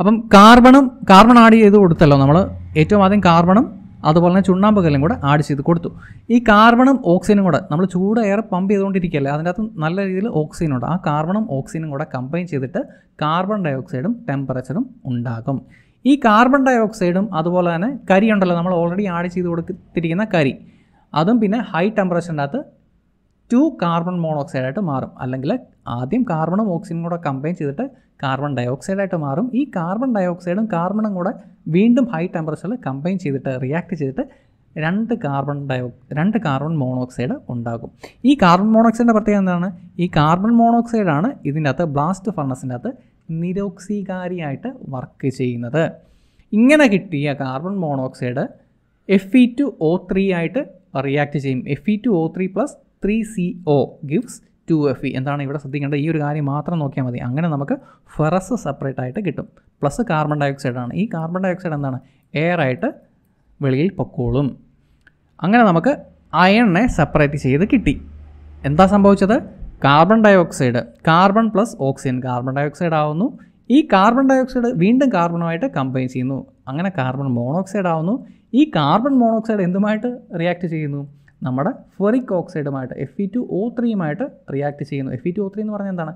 അപ്പം കാർബണും കാർബൺ ആഡ് ചെയ്ത് കൊടുത്തല്ലോ നമ്മൾ ഏറ്റവും ആദ്യം കാർബണും അതുപോലെ തന്നെ ചുണ്ണാമ്പ് കല്ലും കൂടെ ആഡ് ചെയ്ത് കൊടുത്തു ഈ കാർബണും ഓക്സിജനും കൂടെ നമ്മൾ ചൂട് എയർ പമ്പ് ചെയ്തുകൊണ്ടിരിക്കുകയല്ലേ അതിൻ്റെ അകത്ത് നല്ല രീതിയിൽ ഓക്സിജൻ ഉണ്ട് ആ കാർബണും ഓക്സിജനും കൂടെ കമ്പൈൻ ചെയ്തിട്ട് കാർബൺ ഡയോക്സൈഡും ടെമ്പറേച്ചറും ഉണ്ടാകും ഈ കാർബൺ ഡൈ ഓക്സൈഡും അതുപോലെ തന്നെ കരി ഉണ്ടല്ലോ നമ്മൾ ഓൾറെഡി ആഡ് ചെയ്ത് കൊടുത്തിരിക്കുന്ന കരി അതും പിന്നെ ഹൈ ടെമ്പറേച്ചറിനകത്ത് ടു കാർബൺ മോണോക്സൈഡായിട്ട് മാറും അല്ലെങ്കിൽ ആദ്യം കാർബണും ഓക്സിജനും കൂടെ കമ്പൈൻ ചെയ്തിട്ട് കാർബൺ ഡൈ ഓക്സൈഡായിട്ട് മാറും ഈ കാർബൺ ഡൈ ഓക്സൈഡും കാർബണും കൂടെ വീണ്ടും ഹൈ ടെമ്പറേച്ചറിൽ കമ്പൈൻ ചെയ്തിട്ട് റിയാക്ട് ചെയ്തിട്ട് രണ്ട് കാർബൺ ഡൈ രണ്ട് കാർബൺ മോണോക്സൈഡ് ഉണ്ടാകും ഈ കാർബൺ മോണോക്സൈഡിൻ്റെ പ്രത്യേകത എന്താണ് ഈ കാർബൺ മോണോക്സൈഡാണ് ഇതിൻ്റെ അകത്ത് ബ്ലാസ്റ്റ് ഫർണസിൻ്റെ അകത്ത് നിരോക്സികാരിയായിട്ട് വർക്ക് ചെയ്യുന്നത് ഇങ്ങനെ കിട്ടിയ carbon monoxide F E two O three ആയിട്ട് റിയാക്ട് ചെയ്യും F E two O three plus three C O gives two F E എന്താണ് ഇവിടെ ശ്രദ്ധിക്കേണ്ടത് ഈ ഒരു കാര്യം മാത്രം നോക്കിയാൽ മതി അങ്ങനെ നമുക്ക് ഫെറസ് സെപ്പറേറ്റ് ആയിട്ട് കിട്ടും പ്ലസ് കാർബൺ ഡയോക്സൈഡ് ആണ് ഈ കാർബൺ ഡയോക്സൈഡ് എന്താണ് എയർ ആയിട്ട് വെളിയിൽ പൊക്കോളും അങ്ങനെ നമുക്ക് അയണിനെ സെപ്പറേറ്റ് ചെയ്ത് കിട്ടി എന്താ സംഭവിച്ചത് carbon dioxide carbon plus oxygen carbon dioxide ആവുന്നു ഈ കാർബൺ ഡയോക്സൈഡ് വീണ്ടും കാർബണുമായിട്ട് കമ്പൈൻ ചെയ്യുന്നു അങ്ങനെ കാർബൺ മോണോക്സൈഡ് ആവുന്നു ഈ കാർബൺ മോണോക്സൈഡ് എന്തുമായിട്ട് റിയാക്ട് ചെയ്യുന്നു നമ്മുടെ ഫെറിക് ഓക്സൈഡുമായിട്ട് എഫ് ഇ ടു ഒ ത്രീയുമായിട്ട് റിയാക്ട് ചെയ്യുന്നു F E two O three എന്ന് പറഞ്ഞാൽ എന്താണ്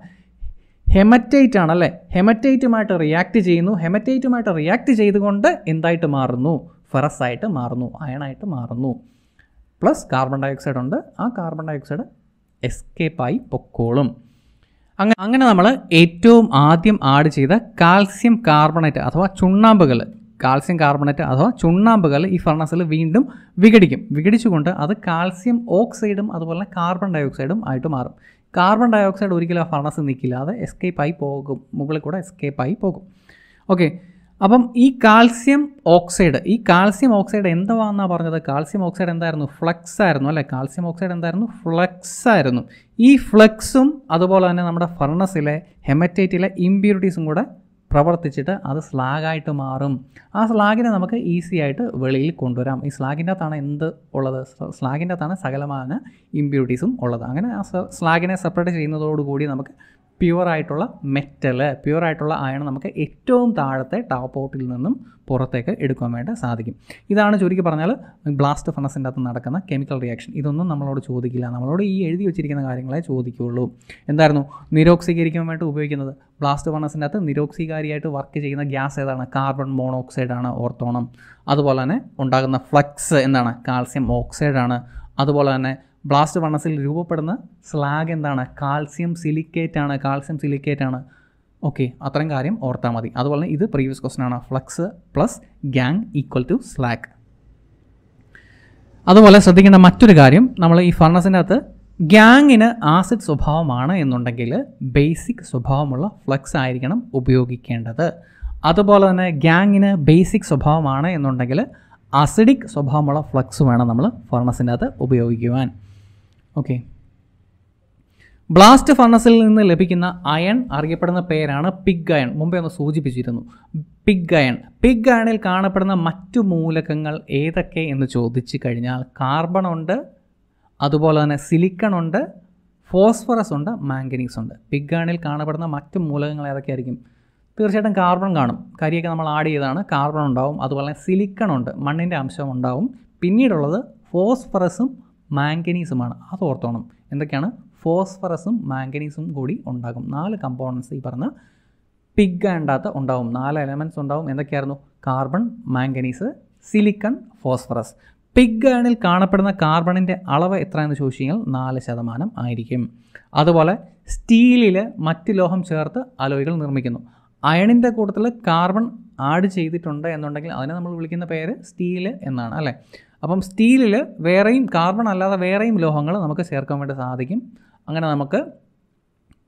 ഹെമറ്റൈറ്റ് ആണല്ലേ ഹെമറ്റൈറ്റുമായിട്ട് റിയാക്ട് ചെയ്യുന്നു ഹെമറ്റൈറ്റുമായിട്ട് റിയാക്ട് ചെയ്തുകൊണ്ട് എന്തായിട്ട് മാറുന്നു ഫെറസ് ആയിട്ട് മാറുന്നു അയണായിട്ട് മാറുന്നു പ്ലസ് കാർബൺ ഡയോക്സൈഡ് ഉണ്ട് ആ കാർബൺ ഡയോക്സൈഡ് എസ്കേപ്പായി പൊക്കോളും അങ്ങനെ അങ്ങനെ നമ്മൾ ഏറ്റവും ആദ്യം ആഡ് ചെയ്ത കാൽസ്യം കാർബണേറ്റ് അഥവാ ചുണ്ണാമ്പുകൾ കാൽസ്യം കാർബണേറ്റ് അഥവാ ചുണ്ണാമ്പുകൾ ഈ ഫർണസിൽ വീണ്ടും വിഘടിക്കും വിഘടിച്ചുകൊണ്ട് അത് കാൽസ്യം ഓക്സൈഡും അതുപോലെ കാർബൺ ഡയോക്സൈഡും ആയിട്ട് മാറും കാർബൺ ഡയോക്സൈഡ് ഒരിക്കലും ആ ഫർണസ് നിൽക്കില്ല അത് എസ്കേപ്പായി പോകും മുകളിൽ കൂടെ എസ്കേപ്പായി പോകും ഓക്കെ അപ്പം ഈ കാൽസ്യം ഓക്സൈഡ് ഈ കാൽസ്യം ഓക്സൈഡ് എന്താണെന്നാണ് പറഞ്ഞത് കാൽസ്യം ഓക്സൈഡ് എന്തായിരുന്നു ഫ്ലക്സ് ആയിരുന്നു അല്ലേ കാൽസ്യം ഓക്സൈഡ് എന്തായിരുന്നു ഫ്ലക്സ് ആയിരുന്നു ഈ ഫ്ലക്സും അതുപോലെ തന്നെ നമ്മുടെ ഫർണസിലെ ഹെമറ്റൈറ്റിലെ ഇമ്പ്യൂരിറ്റീസും കൂടെ പ്രവർത്തിച്ചിട്ട് അത് സ്ലാഗായിട്ട് മാറും ആ സ്ലാഗിനെ നമുക്ക് ഈസി ആയിട്ട് വെളിയിൽ കൊണ്ടുവരാം ഈ സ്ലാഗിൻ്റെ അകത്താണ് എന്ത് ഉള്ളത് സ്ലാഗിൻ്റെ അകത്താണ് സകലമായ ഇമ്പ്യൂരിറ്റീസും ഉള്ളത് അങ്ങനെ ആ സ്ലാഗിനെ സെപ്പറേറ്റ് ചെയ്യുന്നതോടുകൂടി നമുക്ക് പ്യുവറായിട്ടുള്ള മെറ്റൽ പ്യുവറായിട്ടുള്ള അയൺ നമുക്ക് ഏറ്റവും താഴത്തെ ടോപ്പ് ഔട്ടിൽ നിന്നും പുറത്തേക്ക് എടുക്കാൻ വേണ്ടി സാധിക്കും ഇതാണ് ചുരുക്കി പറഞ്ഞാൽ ബ്ലാസ്റ്റ് ഫണസിൻ്റെ അകത്ത് നടക്കുന്ന കെമിക്കൽ റിയാക്ഷൻ ഇതൊന്നും നമ്മളോട് ചോദിക്കില്ല നമ്മളോട് ഈ എഴുതി വെച്ചിരിക്കുന്ന കാര്യങ്ങളെ ചോദിക്കുകയുള്ളൂ എന്തായിരുന്നു നിരോക്സീകരിക്കാൻ വേണ്ടി ഉപയോഗിക്കുന്നത് ബ്ലാസ്റ്റ് ഫണസിൻ്റെ അകത്ത് നിരോക്സീകാരിയായിട്ട് വർക്ക് ചെയ്യുന്ന ഗ്യാസ് ഏതാണ് കാർബൺ മോണോക്സൈഡ് ആണ് ഓർത്തോണം അതുപോലെ തന്നെ ഉണ്ടാകുന്ന ഫ്ലക്സ് എന്താണ് കാൽസ്യം ഓക്സൈഡാണ് അതുപോലെ തന്നെ ബ്ലാസ്റ്റ് വണ്ണസിൽ രൂപപ്പെടുന്ന സ്ലാഗ് എന്താണ് കാൽസ്യം സിലിക്കേറ്റ് ആണ് കാൽസ്യം സിലിക്കേറ്റ് ആണ് ഓക്കെ അത്രയും കാര്യം ഓർത്താൽ മതി അതുപോലെ ഇത് പ്രീവിയസ് ക്വസ്റ്റൻ ആണ് flux plus gangue equal to slag അതുപോലെ ശ്രദ്ധിക്കേണ്ട മറ്റൊരു കാര്യം നമ്മൾ ഈ ഫർണസിൻ്റെ അകത്ത് ഗ്യാങ്ങിന് ആസിഡ് സ്വഭാവമാണ് എന്നുണ്ടെങ്കിൽ ബേസിക് സ്വഭാവമുള്ള ഫ്ലക്സ് ആയിരിക്കണം ഉപയോഗിക്കേണ്ടത് അതുപോലെ തന്നെ ഗ്യാങ്ങിന് ബേസിക് സ്വഭാവമാണ് എന്നുണ്ടെങ്കിൽ അസിഡിക് സ്വഭാവമുള്ള ഫ്ലക്സ് വേണം നമ്മൾ ഫർണസിൻ്റെ അകത്ത് ഉപയോഗിക്കുവാൻ ഓക്കെ ബ്ലാസ്റ്റ് ഫർണസിൽ നിന്ന് ലഭിക്കുന്ന അയൺ അറിയപ്പെടുന്ന പേരാണ് പിഗ് അയൺ മുമ്പേ ഒന്ന് സൂചിപ്പിച്ചിരുന്നു പിഗ് അയൺ പിഗ് അയണിൽ കാണപ്പെടുന്ന മറ്റു മൂലകങ്ങൾ ഏതൊക്കെ എന്ന് ചോദിച്ചു കഴിഞ്ഞാൽ കാർബൺ ഉണ്ട് അതുപോലെ തന്നെ സിലിക്കൺ ഉണ്ട് ഫോസ്ഫറസ് ഉണ്ട് മാംഗനീസ് ഉണ്ട് പിഗ് അയണിൽ കാണപ്പെടുന്ന മറ്റു മൂലകങ്ങൾ ഏതൊക്കെയായിരിക്കും തീർച്ചയായിട്ടും കാർബൺ കാണും കരിയൊക്കെ നമ്മൾ ആഡ് ചെയ്തതാണ് കാർബൺ ഉണ്ടാവും അതുപോലെ സിലിക്കൺ ഉണ്ട് മണ്ണിൻ്റെ അംശം ഉണ്ടാവും പിന്നീടുള്ളത് ഫോസ്ഫറസും മാംഗനീസുമാണ് അത് ഓർത്തോണം എന്തൊക്കെയാണ് ഫോസ്ഫറസും മാംഗനീസും കൂടി ഉണ്ടാകും നാല് കമ്പോണൻസ് ഈ പറഞ്ഞ പിഗ് ആൻഡാത്ത ഉണ്ടാവും നാല് എലമെൻറ്റ്സ് ഉണ്ടാവും എന്തൊക്കെയായിരുന്നു carbon manganese silicon phosphorus pig ആണിൽ കാണപ്പെടുന്ന കാർബണിൻ്റെ അളവ് എത്രയെന്ന് ചോദിച്ചു കഴിഞ്ഞാൽ നാല് ശതമാനം ആയിരിക്കും അതുപോലെ സ്റ്റീലിൽ മറ്റ് ലോഹം ചേർത്ത് അലോയികൾ നിർമ്മിക്കുന്നു അയണിൻ്റെ കൂട്ടത്തിൽ കാർബൺ ആഡ് ചെയ്തിട്ടുണ്ട് എന്നുണ്ടെങ്കിൽ അതിനെ നമ്മൾ വിളിക്കുന്ന പേര് സ്റ്റീൽ എന്നാണ് അല്ലേ അപ്പം സ്റ്റീലിൽ വേറെയും കാർബൺ അല്ലാതെ വേറെയും ലോഹങ്ങൾ നമുക്ക് ചേർക്കാൻ വേണ്ടി സാധിക്കും അങ്ങനെ നമുക്ക്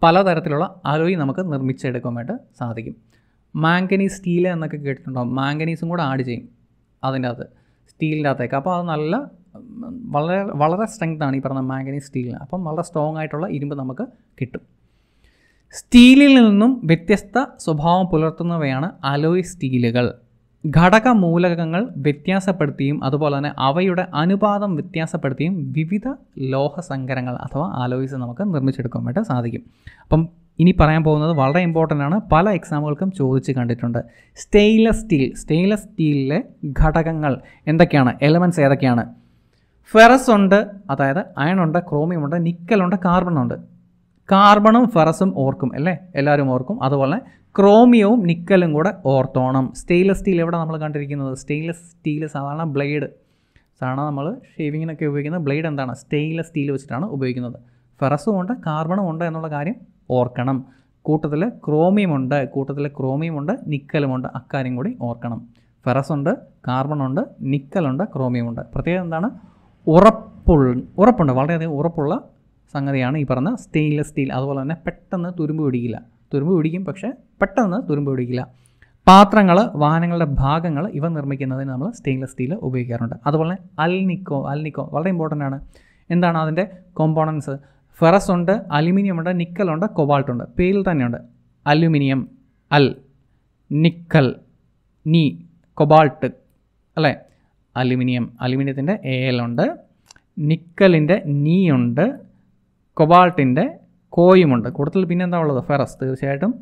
പലതരത്തിലുള്ള അലോയി നമുക്ക് നിർമ്മിച്ചെടുക്കാൻ വേണ്ടി സാധിക്കും മാംഗനീസ് സ്റ്റീൽ എന്നൊക്കെ കേട്ടിട്ടുണ്ടാകും മാംഗനീസും കൂടെ ആഡ് ചെയ്യും അതിൻ്റെ അകത്ത് സ്റ്റീലിൻ്റെ അകത്തേക്ക് അപ്പോൾ അത് നല്ല വളരെ വളരെ സ്ട്രെങ്ത് ആണ് ഈ പറഞ്ഞ മാംഗനീസ് സ്റ്റീലിന് അപ്പം വളരെ സ്ട്രോങ് ആയിട്ടുള്ള ഇരുമ്പ് നമുക്ക് കിട്ടും സ്റ്റീലിൽ നിന്നും വ്യത്യസ്ത സ്വഭാവം പുലർത്തുന്നവയാണ് അലോയ് സ്റ്റീലുകൾ ഘടകമൂലകങ്ങൾ വ്യത്യാസപ്പെടുത്തിയും അതുപോലെ തന്നെ അവയുടെ അനുപാതം വ്യത്യാസപ്പെടുത്തിയും വിവിധ ലോഹസങ്കരങ്ങൾ അഥവാ ആലോചിച്ച് നമുക്ക് നിർമ്മിച്ചെടുക്കാൻ വേണ്ടി സാധിക്കും അപ്പം ഇനി പറയാൻ പോകുന്നത് വളരെ ഇമ്പോർട്ടൻ്റ് ആണ് പല എക്സാമുകൾക്കും ചോദിച്ച് കണ്ടിട്ടുണ്ട് സ്റ്റെയിൻലെസ് സ്റ്റീൽ സ്റ്റെയിൻലെസ് സ്റ്റീലിലെ ഘടകങ്ങൾ എന്തൊക്കെയാണ് എലമെൻറ്റ്സ് ഏതൊക്കെയാണ് ഫെറസ് ഉണ്ട് അതായത് അയൺ ഉണ്ട് ക്രോമിയം ഉണ്ട് നിക്കലുണ്ട് കാർബൺ ഉണ്ട് കാർബണും ഫെറസും ഓർക്കും അല്ലേ എല്ലാവരും ഓർക്കും അതുപോലെ ക്രോമിയവും നിക്കലും കൂടെ ഓർത്തോണം സ്റ്റെയിൻലെസ് സ്റ്റീൽ എവിടെ നമ്മൾ കണ്ടിരിക്കുന്നത് സ്റ്റെയിൻലെസ് സ്റ്റീൽ സാധാരണ ബ്ലേഡ് സാധാരണ നമ്മൾ ഷേവിങ്ങിനൊക്കെ ഉപയോഗിക്കുന്ന ബ്ലേഡ് എന്താണ് സ്റ്റെയിൻലെസ് സ്റ്റീൽ വെച്ചിട്ടാണ് ഉപയോഗിക്കുന്നത് ഫെറസും ഉണ്ട് കാർബണും ഉണ്ട് എന്നുള്ള കാര്യം ഓർക്കണം കൂട്ടത്തിൽ ക്രോമിയമുണ്ട് കൂട്ടത്തിൽ ക്രോമിയമുണ്ട് നിക്കലുമുണ്ട് അക്കാര്യം കൂടി ഓർക്കണം ഫെറസ് ഉണ്ട് കാർബണുണ്ട് നിക്കലുണ്ട് ക്രോമിയമുണ്ട് പ്രത്യേകത എന്താണ് ഉറപ്പുള്ള ഉറപ്പുണ്ട് വളരെയധികം ഉറപ്പുള്ള സംഗതിയാണ് ഈ പറഞ്ഞ സ്റ്റെയിൻലെസ് സ്റ്റീൽ അതുപോലെ തന്നെ പെട്ടെന്ന് തുരുമ്പ് പിടിക്കില്ല തുരുമ്പ് പിടിക്കും പക്ഷേ പെട്ടെന്ന് തുരുമ്പ് പിടിക്കില്ല പാത്രങ്ങൾ വാഹനങ്ങളുടെ ഭാഗങ്ങൾ ഇവ നിർമ്മിക്കുന്നതിന് നമ്മൾ സ്റ്റെയിൻലെസ് സ്റ്റീൽ ഉപയോഗിക്കാറുണ്ട് അതുപോലെ അൽനിക്കോ അൽനിക്കോ വളരെ ഇമ്പോർട്ടൻ്റ് ആണ് എന്താണ് അതിൻ്റെ കോമ്പോണൻസ് ഫെറസ് ഉണ്ട് അലുമിനിയം ഉണ്ട് നിക്കൽ ഉണ്ട് കൊബാൾട്ട് ഉണ്ട് പേരിൽ തന്നെയുണ്ട് aluminium Al nickel Ni cobalt അല്ലേ അലുമിനിയം അലുമിനിയത്തിൻ്റെ എ എൽ ഉണ്ട് നിക്കലിൻ്റെ നീ ഉണ്ട് കൊബാൾട്ടിൻ്റെ കോയുമുണ്ട് കൂടുതൽ എന്താ ഉള്ളത് ഫെറസ് തീർച്ചയായിട്ടും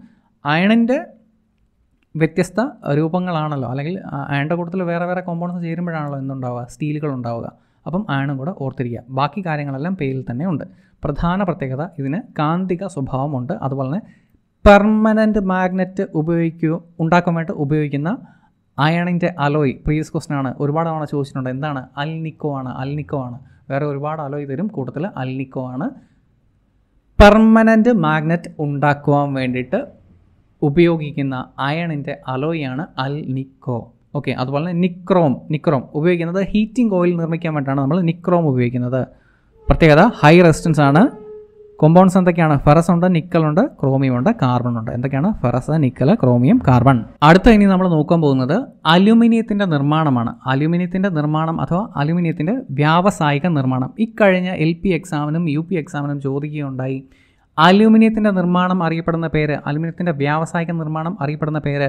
അയണിൻ്റെ വ്യത്യസ്ത രൂപങ്ങളാണല്ലോ അല്ലെങ്കിൽ അയണിൻ്റെ കൂട്ടത്തിൽ വേറെ വേറെ കോമ്പൗണ്ട്സ് ചേരുമ്പോഴാണല്ലോ എന്തുണ്ടാവുക സ്റ്റീലുകൾ ഉണ്ടാവുക അപ്പം അയണും കൂടെ ഓർത്തിരിക്കുക ബാക്കി കാര്യങ്ങളെല്ലാം പേരിൽ തന്നെ ഉണ്ട് പ്രധാന പ്രത്യേകത ഇതിന് കാന്തിക സ്വഭാവമുണ്ട് അതുപോലെ തന്നെ പെർമനൻ്റ് മാഗ്നറ്റ് ഉപയോഗിക്കുക ഉണ്ടാക്കാൻ വേണ്ടി ഉപയോഗിക്കുന്ന അയണിൻ്റെ അലോയ് പ്രീവിയസ് ക്വസ്റ്റൻ ആണ് ഒരുപാട് തവണ ചോദിച്ചിട്ടുണ്ട് എന്താണ് അൽനിക്കോ ആണ് അൽനിക്കോ ആണ് വേറെ ഒരുപാട് അലോയ് തരും കൂട്ടത്തിൽ അൽനിക്കോ ആണ് പെർമനൻ്റ് മാഗ്നറ്റ് ഉണ്ടാക്കുവാൻ വേണ്ടിയിട്ട് ഉപയോഗിക്കുന്ന അയണിൻ്റെ അലോയാണ് അൽ നിക്കോ ഓക്കെ അതുപോലെ തന്നെ നിക്രോം നിക്രോം ഉപയോഗിക്കുന്നത് ഹീറ്റിംഗ് ഓയിൽ നിർമ്മിക്കാൻ വേണ്ടിയിട്ടാണ് നമ്മൾ നിക്രോം ഉപയോഗിക്കുന്നത് പ്രത്യേകത ഹൈ റെസിസ്റ്റൻസ് ആണ് കോമ്പൗണ്ട്സ് എന്തൊക്കെയാണ് ഫെറസ് ഉണ്ട് നിക്കൽ ഉണ്ട് ക്രോമിയം ഉണ്ട് കാർബൺ ഉണ്ട് എന്തൊക്കെയാണ് ഫെറസ് നിക്കൽ ക്രോമിയം കാർബൺ അടുത്ത ഇനി നമ്മൾ നോക്കാൻ പോകുന്നത് അലുമിനിയത്തിന്റെ നിർമ്മാണമാണ് അലുമിനിയത്തിന്റെ നിർമ്മാണം അഥവാ അലുമിനിയത്തിന്റെ വ്യാവസായിക നിർമ്മാണം ഇക്കഴിഞ്ഞ എൽ പി എക്സാമിനും യു പി എക്സാമിനും ചോദിക്കുകയുണ്ടായി അലൂമിനിയത്തിൻ്റെ നിർമ്മാണം അറിയപ്പെടുന്ന പേര് അലുമിനിയത്തിൻ്റെ വ്യാവസായിക നിർമ്മാണം അറിയപ്പെടുന്ന പേര്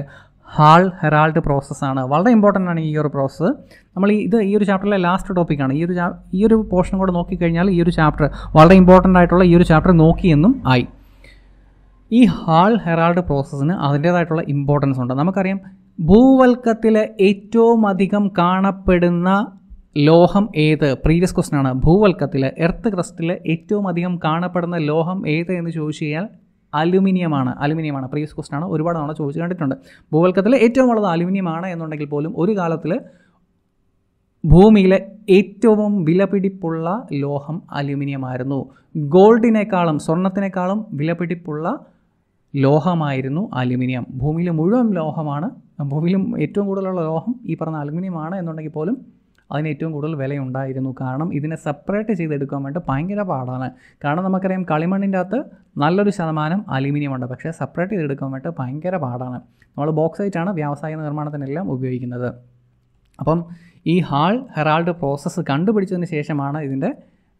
ഹാൾ ഹെറാൾഡ് പ്രോസസ്സാണ് വളരെ ഇമ്പോർട്ടൻ്റ് ആണ് ഈ ഒരു പ്രോസസ്സ് നമ്മൾ ഇത് ഈ ഒരു ചാപ്റ്ററിലെ ലാസ്റ്റ് ടോപ്പിക്കാണ് ഈ ഒരു ഈ ഒരു പോർഷൻ കൂടെ നോക്കിക്കഴിഞ്ഞാൽ ഈ ഒരു ചാപ്റ്റർ വളരെ ഇമ്പോർട്ടൻ്റ് ആയിട്ടുള്ള ഈ ഒരു ചാപ്റ്റർ നോക്കിയെന്നും ആയി ഈ ഹാൾ ഹെറാൾഡ് പ്രോസസ്സിന് അതിൻ്റേതായിട്ടുള്ള ഇമ്പോർട്ടൻസ് ഉണ്ട് നമുക്കറിയാം ഭൂവൽക്കത്തിലെ ഏറ്റവും അധികം കാണപ്പെടുന്ന ലോഹം ഏത് പ്രീവിയസ് ക്വസ്റ്റൻ ആണ് ഭൂവൽക്കത്തിൽ എർത്ത് ക്രസ്റ്റിൽ ഏറ്റവും അധികം കാണപ്പെടുന്ന ലോഹം ഏത് എന്ന് ചോദിച്ചു കഴിഞ്ഞാൽ അലുമിനിയമാണ് അലുമിനിയമാണ് പ്രീവിയസ് ക്വസ്റ്റൻ ആണ് ഒരുപാട് തവണ ചോദിച്ചു കണ്ടിട്ടുണ്ട് ഭൂവൽക്കത്തിൽ ഏറ്റവും ഉള്ളത് അലുമിനിയമാണ് എന്നുണ്ടെങ്കിൽ പോലും ഒരു കാലത്തിൽ ഭൂമിയിലെ ഏറ്റവും വിലപിടിപ്പുള്ള ലോഹം അലുമിനിയമായിരുന്നു ഗോൾഡിനേക്കാളും സ്വർണത്തിനേക്കാളും വിലപിടിപ്പുള്ള ലോഹമായിരുന്നു അലുമിനിയം ഭൂമിയിലെ മുഴുവൻ ലോഹമാണ് ഭൂമിയിലും ഏറ്റവും കൂടുതലുള്ള ലോഹം ഈ പറഞ്ഞ അലുമിനിയമാണ് എന്നുണ്ടെങ്കിൽ പോലും അതിന് ഏറ്റവും കൂടുതൽ വിലയുണ്ടായിരുന്നു കാരണം ഇതിനെ സെപ്പറേറ്റ് ചെയ്തെടുക്കാൻ വേണ്ടി ഭയങ്കര പാടാണ് കാരണം നമുക്കറിയാം കളിമണ്ണിൻ്റെ അകത്ത് നല്ലൊരു ശതമാനം അലുമിനിയം ഉണ്ട് പക്ഷേ സെപ്പറേറ്റ് ചെയ്തെടുക്കാൻ വേണ്ടി ഭയങ്കര പാടാണ് നമ്മൾ ബോക്സൈറ്റാണ് വ്യാവസായിക നിർമ്മാണത്തിനെല്ലാം ഉപയോഗിക്കുന്നത് അപ്പം ഈ ഹാൾ ഹെറാൾഡ് പ്രോസസ്സ് കണ്ടുപിടിച്ചതിന് ശേഷമാണ് ഇതിൻ്റെ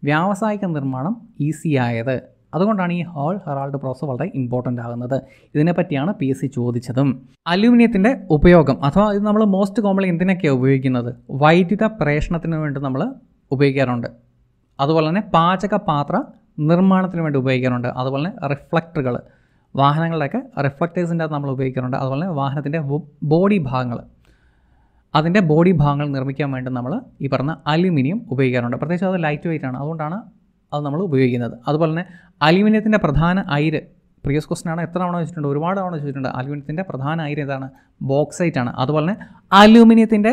വ്യാവസായിക നിർമ്മാണം ഈസിയായത് അതുകൊണ്ടാണ് ഈ ഹോൾ ഹെറാൾഡ് പ്രോസസ് വളരെ ഇമ്പോർട്ടൻ്റ് ആകുന്നത് ഇതിനെപ്പറ്റിയാണ് പി എസ് സി ചോദിച്ചതും അലൂമിനിയത്തിൻ്റെ ഉപയോഗം അഥവാ ഇത് നമ്മൾ മോസ്റ്റ് കോമൺ എന്തിനൊക്കെയാണ് ഉപയോഗിക്കുന്നത് വൈദ്യുത പ്രേഷണത്തിന് വേണ്ടി നമ്മൾ ഉപയോഗിക്കാറുണ്ട് അതുപോലെ തന്നെ പാചക പാത്ര നിർമ്മാണത്തിന് വേണ്ടി ഉപയോഗിക്കാറുണ്ട് അതുപോലെ തന്നെ റിഫ്ലക്ടറുകൾ വാഹനങ്ങളുടെയൊക്കെ റിഫ്ലക്ടേഴ്സിൻ്റെ അകത്ത് നമ്മൾ ഉപയോഗിക്കാറുണ്ട് അതുപോലെ തന്നെ വാഹനത്തിൻ്റെ ബോഡി ഭാഗങ്ങൾ അതിൻ്റെ ബോഡി ഭാഗങ്ങൾ നിർമ്മിക്കാൻ വേണ്ടി നമ്മൾ ഈ പറഞ്ഞ അലുമിനിയം ഉപയോഗിക്കാറുണ്ട് പ്രത്യേകിച്ച് അത് ലൈറ്റ് വെയിറ്റ് ആണ് അതുകൊണ്ടാണ് അത് നമ്മൾ ഉപയോഗിക്കുന്നത് അതുപോലെ തന്നെ അലുമിനിയത്തിൻ്റെ പ്രധാന അയിര് പ്രിയസ് ആണ് എത്ര തവണ വെച്ചിട്ടുണ്ട് ഒരുപാട് തവണ വെച്ചിട്ടുണ്ട് അലുമിനിയത്തിൻ്റെ പ്രധാന അയിര് ഏതാണ് ബോക്സൈറ്റ് ആണ് അതുപോലെ തന്നെ അലുമിനിയത്തിൻ്റെ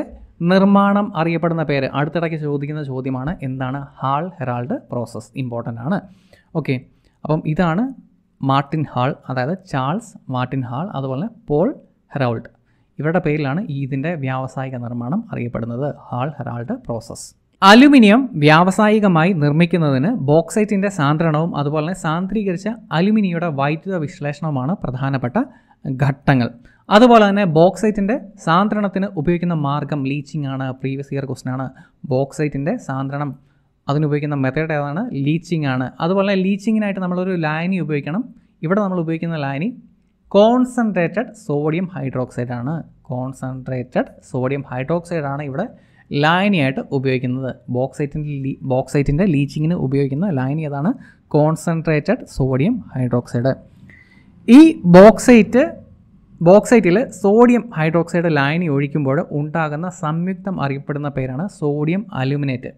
നിർമ്മാണം അറിയപ്പെടുന്ന പേര് അടുത്തിടയ്ക്ക് ചോദിക്കുന്ന ചോദ്യമാണ് എന്താണ് ഹാൾ ഹെറാൾഡ് പ്രോസസ്സ് ഇമ്പോർട്ടൻ്റ് ആണ് ഓക്കെ അപ്പം ഇതാണ് മാർട്ടിൻ ഹാൾ അതായത് ചാൾസ് മാർട്ടിൻ ഹാൾ അതുപോലെ പോൾ ഹെറാൾഡ് ഇവരുടെ പേരിലാണ് ഈ ഇതിൻ്റെ വ്യാവസായിക നിർമ്മാണം അറിയപ്പെടുന്നത് ഹാൾ ഹെറാൾഡ് പ്രോസസ്സ് അലുമിനിയം വ്യാവസായികമായി നിർമ്മിക്കുന്നതിന് ബോക്സൈറ്റിൻ്റെ സാന്ദ്രണവും അതുപോലെ തന്നെ സാന്ദ്രീകരിച്ച അലുമിനിയുടെ വൈദ്യുത വിശ്ലേഷണവുമാണ് പ്രധാനപ്പെട്ട ഘട്ടങ്ങൾ അതുപോലെ തന്നെ ബോക്സൈറ്റിൻ്റെ സാന്ദ്രണത്തിന് ഉപയോഗിക്കുന്ന മാർഗം ലീച്ചിങ് ആണ് പ്രീവിയസ് ഇയർ ക്വസ്റ്റൻ ആണ് ബോക്സൈറ്റിൻ്റെ സാന്ദ്രണം അതിനുപയോഗിക്കുന്ന മെത്തേഡ് ഏതാണ് ലീച്ചിങ് ആണ് അതുപോലെ ലീച്ചിങ്ങിനായിട്ട് നമ്മളൊരു ലൈനി ഉപയോഗിക്കണം ഇവിടെ നമ്മൾ ഉപയോഗിക്കുന്ന ലൈനി കോൺസെൻട്രേറ്റഡ് സോഡിയം ഹൈഡ്രോക്സൈഡ് ആണ് കോൺസെൻട്രേറ്റഡ് സോഡിയം ഹൈഡ്രോക്സൈഡ് ആണ് ഇവിടെ ലായനിയായിട്ട് ഉപയോഗിക്കുന്നത് ബോക്സൈറ്റിൻ്റെ ബോക്സൈറ്റിൻ്റെ ലീച്ചിങ്ങിന് ഉപയോഗിക്കുന്ന ലായനി അതാണ് കോൺസെൻട്രേറ്റഡ് സോഡിയം ഹൈഡ്രോക്സൈഡ് ഈ ബോക്സൈറ്റ് ബോക്സൈറ്റിൽ സോഡിയം ഹൈഡ്രോക്സൈഡ് ലായനി ഒഴിക്കുമ്പോൾ ഉണ്ടാകുന്ന സംയുക്തം അറിയപ്പെടുന്ന പേരാണ് സോഡിയം അലുമിനേറ്റ്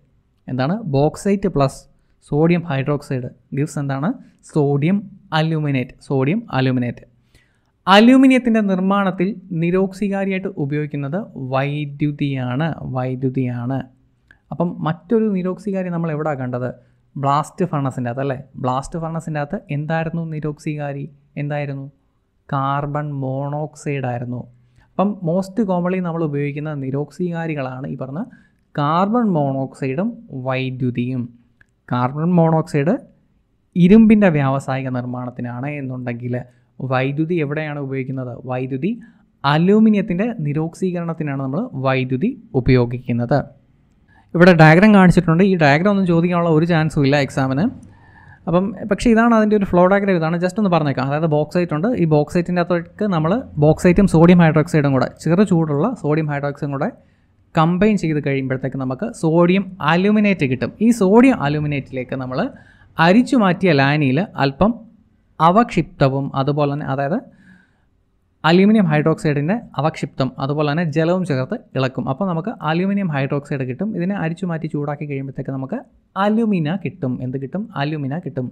എന്താണ് bauxite plus sodium hydroxide gives എന്താണ് സോഡിയം അലുമിനേറ്റ് സോഡിയം അലുമിനേറ്റ് അലൂമിനിയത്തിൻ്റെ നിർമ്മാണത്തിൽ നിരോക്സികാരിയായിട്ട് ഉപയോഗിക്കുന്നത് വൈദ്യുതിയാണ് വൈദ്യുതിയാണ് അപ്പം മറ്റൊരു നിരോക്സികാരി നമ്മൾ എവിടെ കണ്ടത് ബ്ലാസ്റ്റ് ഫർണസിൻ്റെ അല്ലേ ബ്ലാസ്റ്റ് ഫർണസിൻ്റെ അകത്ത് എന്തായിരുന്നു നിരോക്സികാരി എന്തായിരുന്നു കാർബൺ മോണോക്സൈഡ് ആയിരുന്നു അപ്പം മോസ്റ്റ് കോമൺലി നമ്മൾ ഉപയോഗിക്കുന്ന നിരോക്സികാരികളാണ് ഈ പറഞ്ഞ കാർബൺ മോണോക്സൈഡും വൈദ്യുതിയും കാർബൺ മോണോക്സൈഡ് ഇരുമ്പിൻ്റെ വ്യാവസായിക നിർമ്മാണത്തിനാണ് എന്നുണ്ടെങ്കിൽ വൈദ്യുതി എവിടെയാണ് ഉപയോഗിക്കുന്നത് വൈദ്യുതി അലൂമിനിയത്തിൻ്റെ നിരോക്സീകരണത്തിനാണ് നമ്മൾ വൈദ്യുതി ഉപയോഗിക്കുന്നത് ഇവിടെ ഡയഗ്രാം കാണിച്ചിട്ടുണ്ട് ഈ ഡയഗ്രാം ഒന്നും ചോദിക്കാനുള്ള ഒരു ചാൻസും ഇല്ല എക്സാമിന് അപ്പം പക്ഷേ ഇതാണ് അതിൻ്റെ ഒരു ഫ്ലോ ഡയഗ്രാം ഇതാണ് ജസ്റ്റ് ഒന്ന് പറഞ്ഞേക്കാം അതായത് ബോക്സൈറ്റ് ഉണ്ട് ഈ ബോക്സൈറ്റിൻ്റെ അകത്തേക്ക് നമ്മൾ ബോക്സൈറ്റും സോഡിയം ഹൈഡ്രോക്സൈഡും കൂടെ ചെറു ചൂടുള്ള സോഡിയം ഹൈഡ്രോക്സൈഡും കൂടെ കമ്പൈൻ ചെയ്ത് കഴിയുമ്പോഴത്തേക്ക് നമുക്ക് സോഡിയം അലുമിനേറ്റ് കിട്ടും ഈ സോഡിയം അലുമിനേറ്റിലേക്ക് നമ്മൾ അരിച്ചു മാറ്റിയ ലാനിയിൽ അല്പം അവക്ഷിപ്തവും അതുപോലെ തന്നെ അതായത് അലൂമിനിയം ഹൈഡ്രോക്സൈഡിൻ്റെ അവക്ഷിപ്തം അതുപോലെ തന്നെ ജലവും ചേർത്ത് ഇളക്കും അപ്പോൾ നമുക്ക് അലൂമിനിയം ഹൈഡ്രോക്സൈഡ് കിട്ടും ഇതിനെ അരിച്ചു മാറ്റി ചൂടാക്കി കഴിയുമ്പോഴത്തേക്ക് നമുക്ക് അലുമിന കിട്ടും എന്ത് കിട്ടും അലുമിന കിട്ടും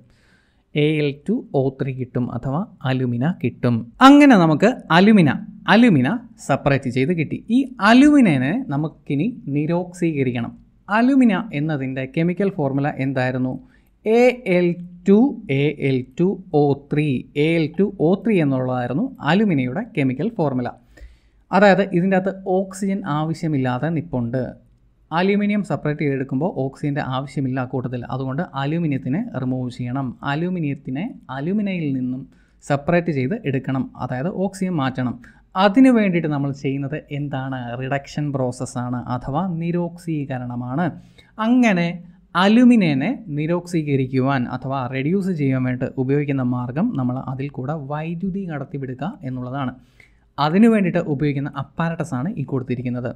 A L two O three കിട്ടും അഥവാ അലുമിന കിട്ടും അങ്ങനെ നമുക്ക് അലുമിന അലുമിന സെപ്പറേറ്റ് ചെയ്ത് കിട്ടി ഈ അലുമിനേനെ നമുക്കിനി നിരോക്സീകരിക്കണം അലുമിന എന്നതിൻ്റെ കെമിക്കൽ ഫോർമുല എന്തായിരുന്നു A L two A L two O three A L two O three എന്നുള്ളതായിരുന്നു അലുമിനിയുടെ കെമിക്കൽ ഫോർമുല അതായത് ഇതിൻ്റെ അകത്ത് ഓക്സിജൻ ആവശ്യമില്ലാതെ നിപ്പുണ്ട് അലുമിനിയം സെപ്പറേറ്റ് ചെയ്തെടുക്കുമ്പോൾ ഓക്സിജൻ്റെ ആവശ്യമില്ല കൂട്ടത്തിൽ അതുകൊണ്ട് അലുമിനിയത്തിനെ റിമൂവ് ചെയ്യണം അലുമിനിയത്തിനെ അലുമിനയിൽ നിന്നും സെപ്പറേറ്റ് ചെയ്ത് എടുക്കണം അതായത് ഓക്സിജൻ മാറ്റണം അതിനു വേണ്ടിയിട്ട് നമ്മൾ ചെയ്യുന്നത് എന്താണ് റിഡക്ഷൻ പ്രോസസ്സാണ് അഥവാ നിരോക്സീകരണമാണ് അങ്ങനെ അലുമിനിയനെ നിരോക്സീകരിക്കുവാൻ അഥവാ റെഡ്യൂസ് ചെയ്യാൻ വേണ്ടി ഉപയോഗിക്കുന്ന മാർഗം നമ്മൾ അതിൽ കൂടെ വൈദ്യുതി കടത്തിവിടുക എന്നുള്ളതാണ് അതിനു വേണ്ടിയിട്ട് ഉപയോഗിക്കുന്ന അപ്പാരറ്റസ് ആണ് ഈ കൊടുത്തിരിക്കുന്നത്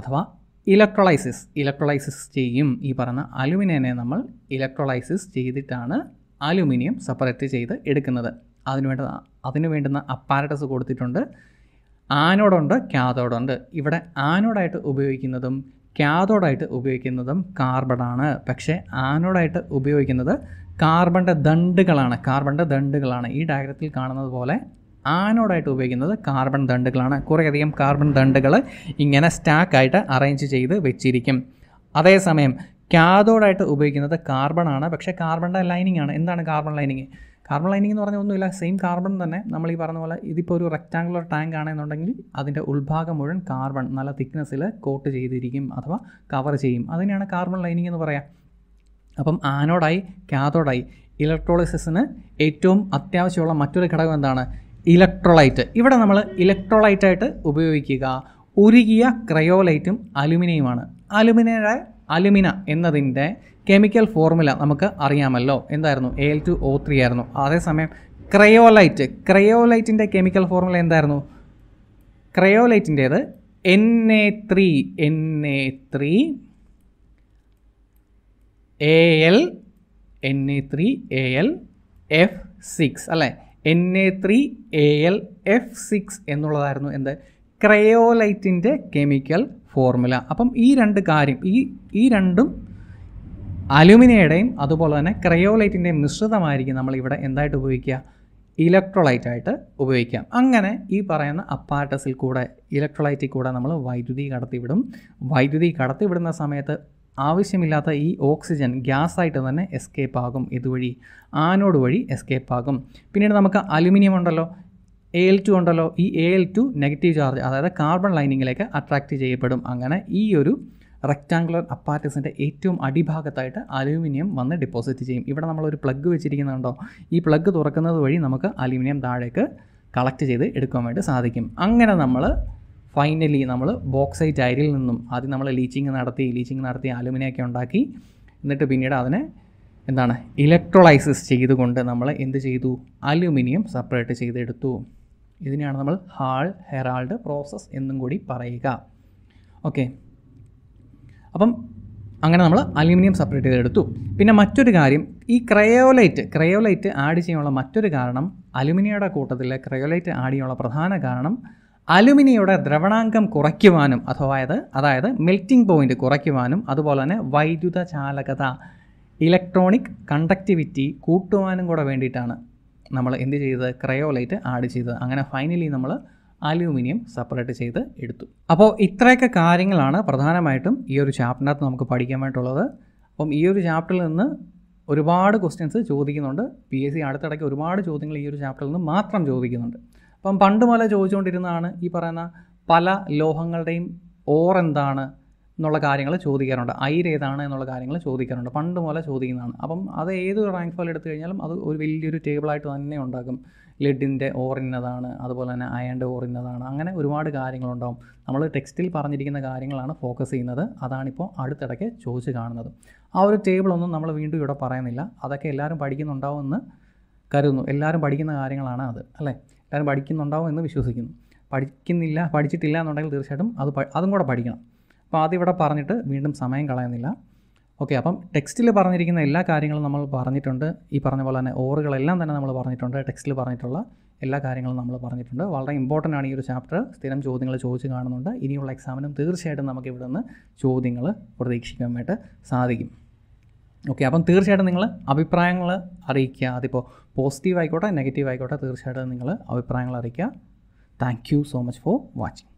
അഥവാ ഇലക്ട്രോളൈസിസ് ഇലക്ട്രോളൈസിസ് ചെയ്യും ഈ പറഞ്ഞ അലുമിനിയനെ നമ്മൾ ഇലക്ട്രോളൈസിസ് ചെയ്തിട്ടാണ് അലുമിനിയം സെപ്പറേറ്റ് ചെയ്ത് എടുക്കുന്നത് അതിനു വേണ്ട അതിനു വേണ്ടുന്ന അപ്പാരറ്റസ് കൊടുത്തിട്ടുണ്ട് ആനോടുണ്ട് ക്യാതോടുണ്ട് ഇവിടെ ആനോഡായിട്ട് ഉപയോഗിക്കുന്നതും ക്യാതോഡായിട്ട് ഉപയോഗിക്കുന്നതും കാർബണാണ് പക്ഷേ ആനോഡായിട്ട് ഉപയോഗിക്കുന്നത് കാർബണിൻ്റെ ദണ്ടുകളാണ് കാർബണിൻ്റെ ദണ്ടുകളാണ് ഈ ഡയഗ്രത്തിൽ കാണുന്നത് പോലെ ആനോഡായിട്ട് ഉപയോഗിക്കുന്നത് കാർബൺ ദണ്ടുകളാണ് കുറേയധികം കാർബൺ ദണ്ടുകൾ ഇങ്ങനെ സ്റ്റാക്കായിട്ട് അറേഞ്ച് ചെയ്ത് വെച്ചിരിക്കും അതേസമയം കാതോഡായിട്ട് ഉപയോഗിക്കുന്നത് കാർബണാണ് പക്ഷേ കാർബണിൻ്റെ ലൈനിങ് ആണ് എന്താണ് കാർബൺ ലൈനിങ് കാർബൺ ലൈനിങ് എന്ന് പറഞ്ഞാൽ ഒന്നുമില്ല സെയിം കാർബൺ തന്നെ നമ്മൾ ഈ പറഞ്ഞ പോലെ ഇതിപ്പോൾ ഒരു റെക്റ്റാംഗുലർ ടാങ്ക് ആണെന്നുണ്ടെങ്കിൽ അതിൻ്റെ ഉൾഭാഗം മുഴുവൻ കാർബൺ നല്ല തിക്നെസ്സിൽ കോട്ട് ചെയ്തിരിക്കും അഥവാ കവർ ചെയ്യും അതിനെയാണ് കാർബൺ ലൈനിങ് എന്ന് പറയാം അപ്പം ആനോഡായി കാഥോഡായി ഇലക്ട്രോളിസിന് ഏറ്റവും അത്യാവശ്യമുള്ള മറ്റൊരു ഘടകം എന്താണ് ഇലക്ട്രോലൈറ്റ് ഇവിടെ നമ്മൾ ഇലക്ട്രോളൈറ്റായിട്ട് ഉപയോഗിക്കുക ഉരുകിയ ക്രയോലൈറ്റും അലുമിനിയമാണ് അലുമിനിയുടെ അലുമിന എന്നതിൻ്റെ കെമിക്കൽ ഫോർമുല നമുക്ക് അറിയാമല്ലോ എന്തായിരുന്നു A L two O three ആയിരുന്നു അതേസമയം ക്രയോലൈറ്റ് ക്രയോലൈറ്റിൻ്റെ കെമിക്കൽ ഫോർമുല എന്തായിരുന്നു ക്രയോലൈറ്റിൻ്റേത് N A three N A three A L N A three A L F six അല്ലേ N A three A L F six എന്നുള്ളതായിരുന്നു എന്ത് ക്രയോലൈറ്റിൻ്റെ കെമിക്കൽ ഫോർമുല അപ്പം ഈ രണ്ട് കാര്യം ഈ ഈ രണ്ടും അലുമിനിയയുടെയും അതുപോലെ തന്നെ ക്രയോലൈറ്റിൻ്റെയും മിശ്രിതമായിരിക്കും നമ്മൾ ഇവിടെ എന്തായിട്ട് ഉപയോഗിക്കുക ഇലക്ട്രോലൈറ്റ് ആയിട്ട് ഉപയോഗിക്കാം അങ്ങനെ ഈ പറയുന്ന അപ്പാർട്ടസിൽ കൂടെ ഇലക്ട്രോലൈറ്റിൽ കൂടെ നമ്മൾ വൈദ്യുതി കടത്തിവിടും വൈദ്യുതി കടത്തിവിടുന്ന സമയത്ത് ആവശ്യമില്ലാത്ത ഈ ഓക്സിജൻ ഗ്യാസായിട്ട് തന്നെ എസ്കേപ്പ് ആകും ഇതുവഴി ആനോഡ് വഴി എസ്കേപ്പ് ആകും പിന്നീട് നമുക്ക് അലുമിനിയം ഉണ്ടല്ലോ എ എൽ ടു ഉണ്ടല്ലോ ഈ A L two negative charge അതായത് കാർബൺ ലൈനിങ്ങിലേക്ക് അട്രാക്റ്റ് ചെയ്യപ്പെടും അങ്ങനെ ഈ ഒരു റെക്റ്റാങ്കുലർ അപ്പാറ്റസിൻ്റെ ഏറ്റവും അടിഭാഗത്തായിട്ട് അലൂമിനിയം വന്ന് ഡെപ്പോസിറ്റ് ചെയ്യും ഇവിടെ നമ്മളൊരു പ്ലഗ് വെച്ചിരിക്കുന്നുണ്ടോ ഈ പ്ലഗ് തുറക്കുന്നത് വഴി നമുക്ക് അലൂമിനിയം താഴേക്ക് കളക്ട് ചെയ്ത് എടുക്കാൻ വേണ്ടി സാധിക്കും അങ്ങനെ നമ്മൾ ഫൈനലി നമ്മൾ ബോക്സൈറ്റ് അരിൽ നിന്നും ആദ്യം നമ്മൾ ലീച്ചിങ് നടത്തി ലീച്ചിങ് നടത്തി അലുമിനിയൊക്കെ ഉണ്ടാക്കി എന്നിട്ട് പിന്നീട് അതിനെ എന്താണ് ഇലക്ട്രോളൈസിസ് ചെയ്തുകൊണ്ട് നമ്മൾ എന്ത് ചെയ്തു അലുമിനിയം സെപ്പറേറ്റ് ചെയ്തെടുത്തു ഇതിനെയാണ് നമ്മൾ ഹാൾ ഹെറാൾഡ് പ്രോസസ്സ് എന്നും കൂടി പറയുക ഓക്കെ അപ്പം അങ്ങനെ നമ്മൾ അലുമിനിയം സെപ്പറേറ്റ് ചെയ്തെടുത്തു പിന്നെ മറ്റൊരു കാര്യം ഈ ക്രയോലൈറ്റ് ക്രയോലൈറ്റ് ആഡ് ചെയ്യാനുള്ള മറ്റൊരു കാരണം അലുമിനിയയുടെ കൂട്ടത്തിൽ ക്രയോലൈറ്റ് ആഡ് ചെയ്യാനുള്ള പ്രധാന കാരണം അലുമിനിയയുടെ ദ്രവണാംഗം കുറയ്ക്കുവാനും അഥവാ അതായത് മെൽറ്റിംഗ് പോയിൻറ്റ് കുറയ്ക്കുവാനും അതുപോലെ തന്നെ വൈദ്യുത ചാലകത ഇലക്ട്രോണിക് കണ്ടക്ടിവിറ്റി കൂട്ടുവാനും കൂടെ വേണ്ടിയിട്ടാണ് നമ്മൾ എന്ത് ചെയ്ത് ക്രയോലൈറ്റ് ആഡ് ചെയ്ത് അങ്ങനെ ഫൈനലി നമ്മൾ അലൂമിനിയം സെപ്പറേറ്റ് ചെയ്ത് എടുത്തു അപ്പോൾ ഇത്രയൊക്കെ കാര്യങ്ങളാണ് പ്രധാനമായിട്ടും ഈ ഒരു ചാപ്റ്ററിനകത്ത് നമുക്ക് പഠിക്കാൻ വേണ്ടിയിട്ടുള്ളത് അപ്പം ഈ ഒരു ചാപ്റ്ററിൽ നിന്ന് ഒരുപാട് ക്വസ്റ്റ്യൻസ് ചോദിക്കുന്നുണ്ട് പി എസ് സി അടുത്തിടയ്ക്ക് ഒരുപാട് ചോദ്യങ്ങൾ ഈ ഒരു ചാപ്റ്ററിൽ നിന്ന് മാത്രം ചോദിക്കുന്നുണ്ട് അപ്പം പണ്ട് മുതലേ ചോദിച്ചുകൊണ്ടിരുന്നതാണ് ഈ പറയുന്ന പല ലോഹങ്ങളുടെയും ഓർ എന്താണ് എന്നുള്ള കാര്യങ്ങൾ ചോദിക്കാറുണ്ട് ഐര് ഏതാണ് എന്നുള്ള കാര്യങ്ങൾ ചോദിക്കാറുണ്ട് പണ്ട് പോലെ ചോദിക്കുന്നതാണ് അപ്പം അത് ഏത് റാങ്ക് ഫയൽ എടുത്തു കഴിഞ്ഞാലും അത് ഒരു വലിയൊരു ടേബിളായിട്ട് തന്നെ ഉണ്ടാക്കും ലെഡിൻ്റെ ഓറിന്നതാണ് അതുപോലെ തന്നെ അയൻ്റെ ഓറിന്നതാണ് അങ്ങനെ ഒരുപാട് കാര്യങ്ങളുണ്ടാവും നമ്മൾ ടെക്സ്റ്റിൽ പറഞ്ഞിരിക്കുന്ന കാര്യങ്ങളാണ് ഫോക്കസ് ചെയ്യുന്നത് അതാണിപ്പോൾ അടുത്തിടയ്ക്ക് ചോദിച്ച് കാണുന്നത് ആ ഒരു ടേബിളൊന്നും നമ്മൾ വീണ്ടും ഇവിടെ പറയുന്നില്ല അതൊക്കെ എല്ലാവരും പഠിക്കുന്നുണ്ടാവുമെന്ന് കരുതുന്നു എല്ലാവരും പഠിക്കുന്ന കാര്യങ്ങളാണ് അത് അല്ലേ എല്ലാവരും പഠിക്കുന്നുണ്ടാവും എന്ന് വിശ്വസിക്കുന്നു പഠിക്കുന്നില്ല പഠിച്ചിട്ടില്ല എന്നുണ്ടെങ്കിൽ തീർച്ചയായിട്ടും അത് അതും കൂടെ പഠിക്കണം അപ്പോൾ ആദ്യം ഇവിടെ പറഞ്ഞിട്ട് വീണ്ടും സമയം കളയുന്നില്ല ഓക്കെ അപ്പം ടെക്സ്റ്റിൽ പറഞ്ഞിരിക്കുന്ന എല്ലാ കാര്യങ്ങളും നമ്മൾ പറഞ്ഞിട്ടുണ്ട് ഈ പറഞ്ഞ പോലെ തന്നെ ഓറുകളെല്ലാം തന്നെ നമ്മൾ പറഞ്ഞിട്ടുണ്ട് ടെക്സ്റ്റിൽ പറഞ്ഞിട്ടുള്ള എല്ലാ കാര്യങ്ങളും നമ്മൾ പറഞ്ഞിട്ടുണ്ട് വളരെ ഇമ്പോർട്ടൻ്റ് ആണ് ഈ ഒരു ചാപ്റ്റർ സ്ഥിരം ചോദ്യങ്ങൾ ചോദിച്ച് കാണുന്നുണ്ട് ഇനിയുള്ള എക്സാമിനും തീർച്ചയായിട്ടും നമുക്ക് ഇവിടെ നിന്ന് ചോദ്യങ്ങൾ പ്രതീക്ഷിക്കാനായിട്ട് സാധിക്കും ഓക്കെ അപ്പം തീർച്ചയായിട്ടും നിങ്ങൾ അഭിപ്രായങ്ങൾ അറിയിക്കുക അതിപ്പോൾ പോസിറ്റീവ് ആയിക്കോട്ടെ നെഗറ്റീവ് ആയിക്കോട്ടെ തീർച്ചയായിട്ടും നിങ്ങൾ അഭിപ്രായങ്ങൾ അറിയിക്കുക thank so much for watching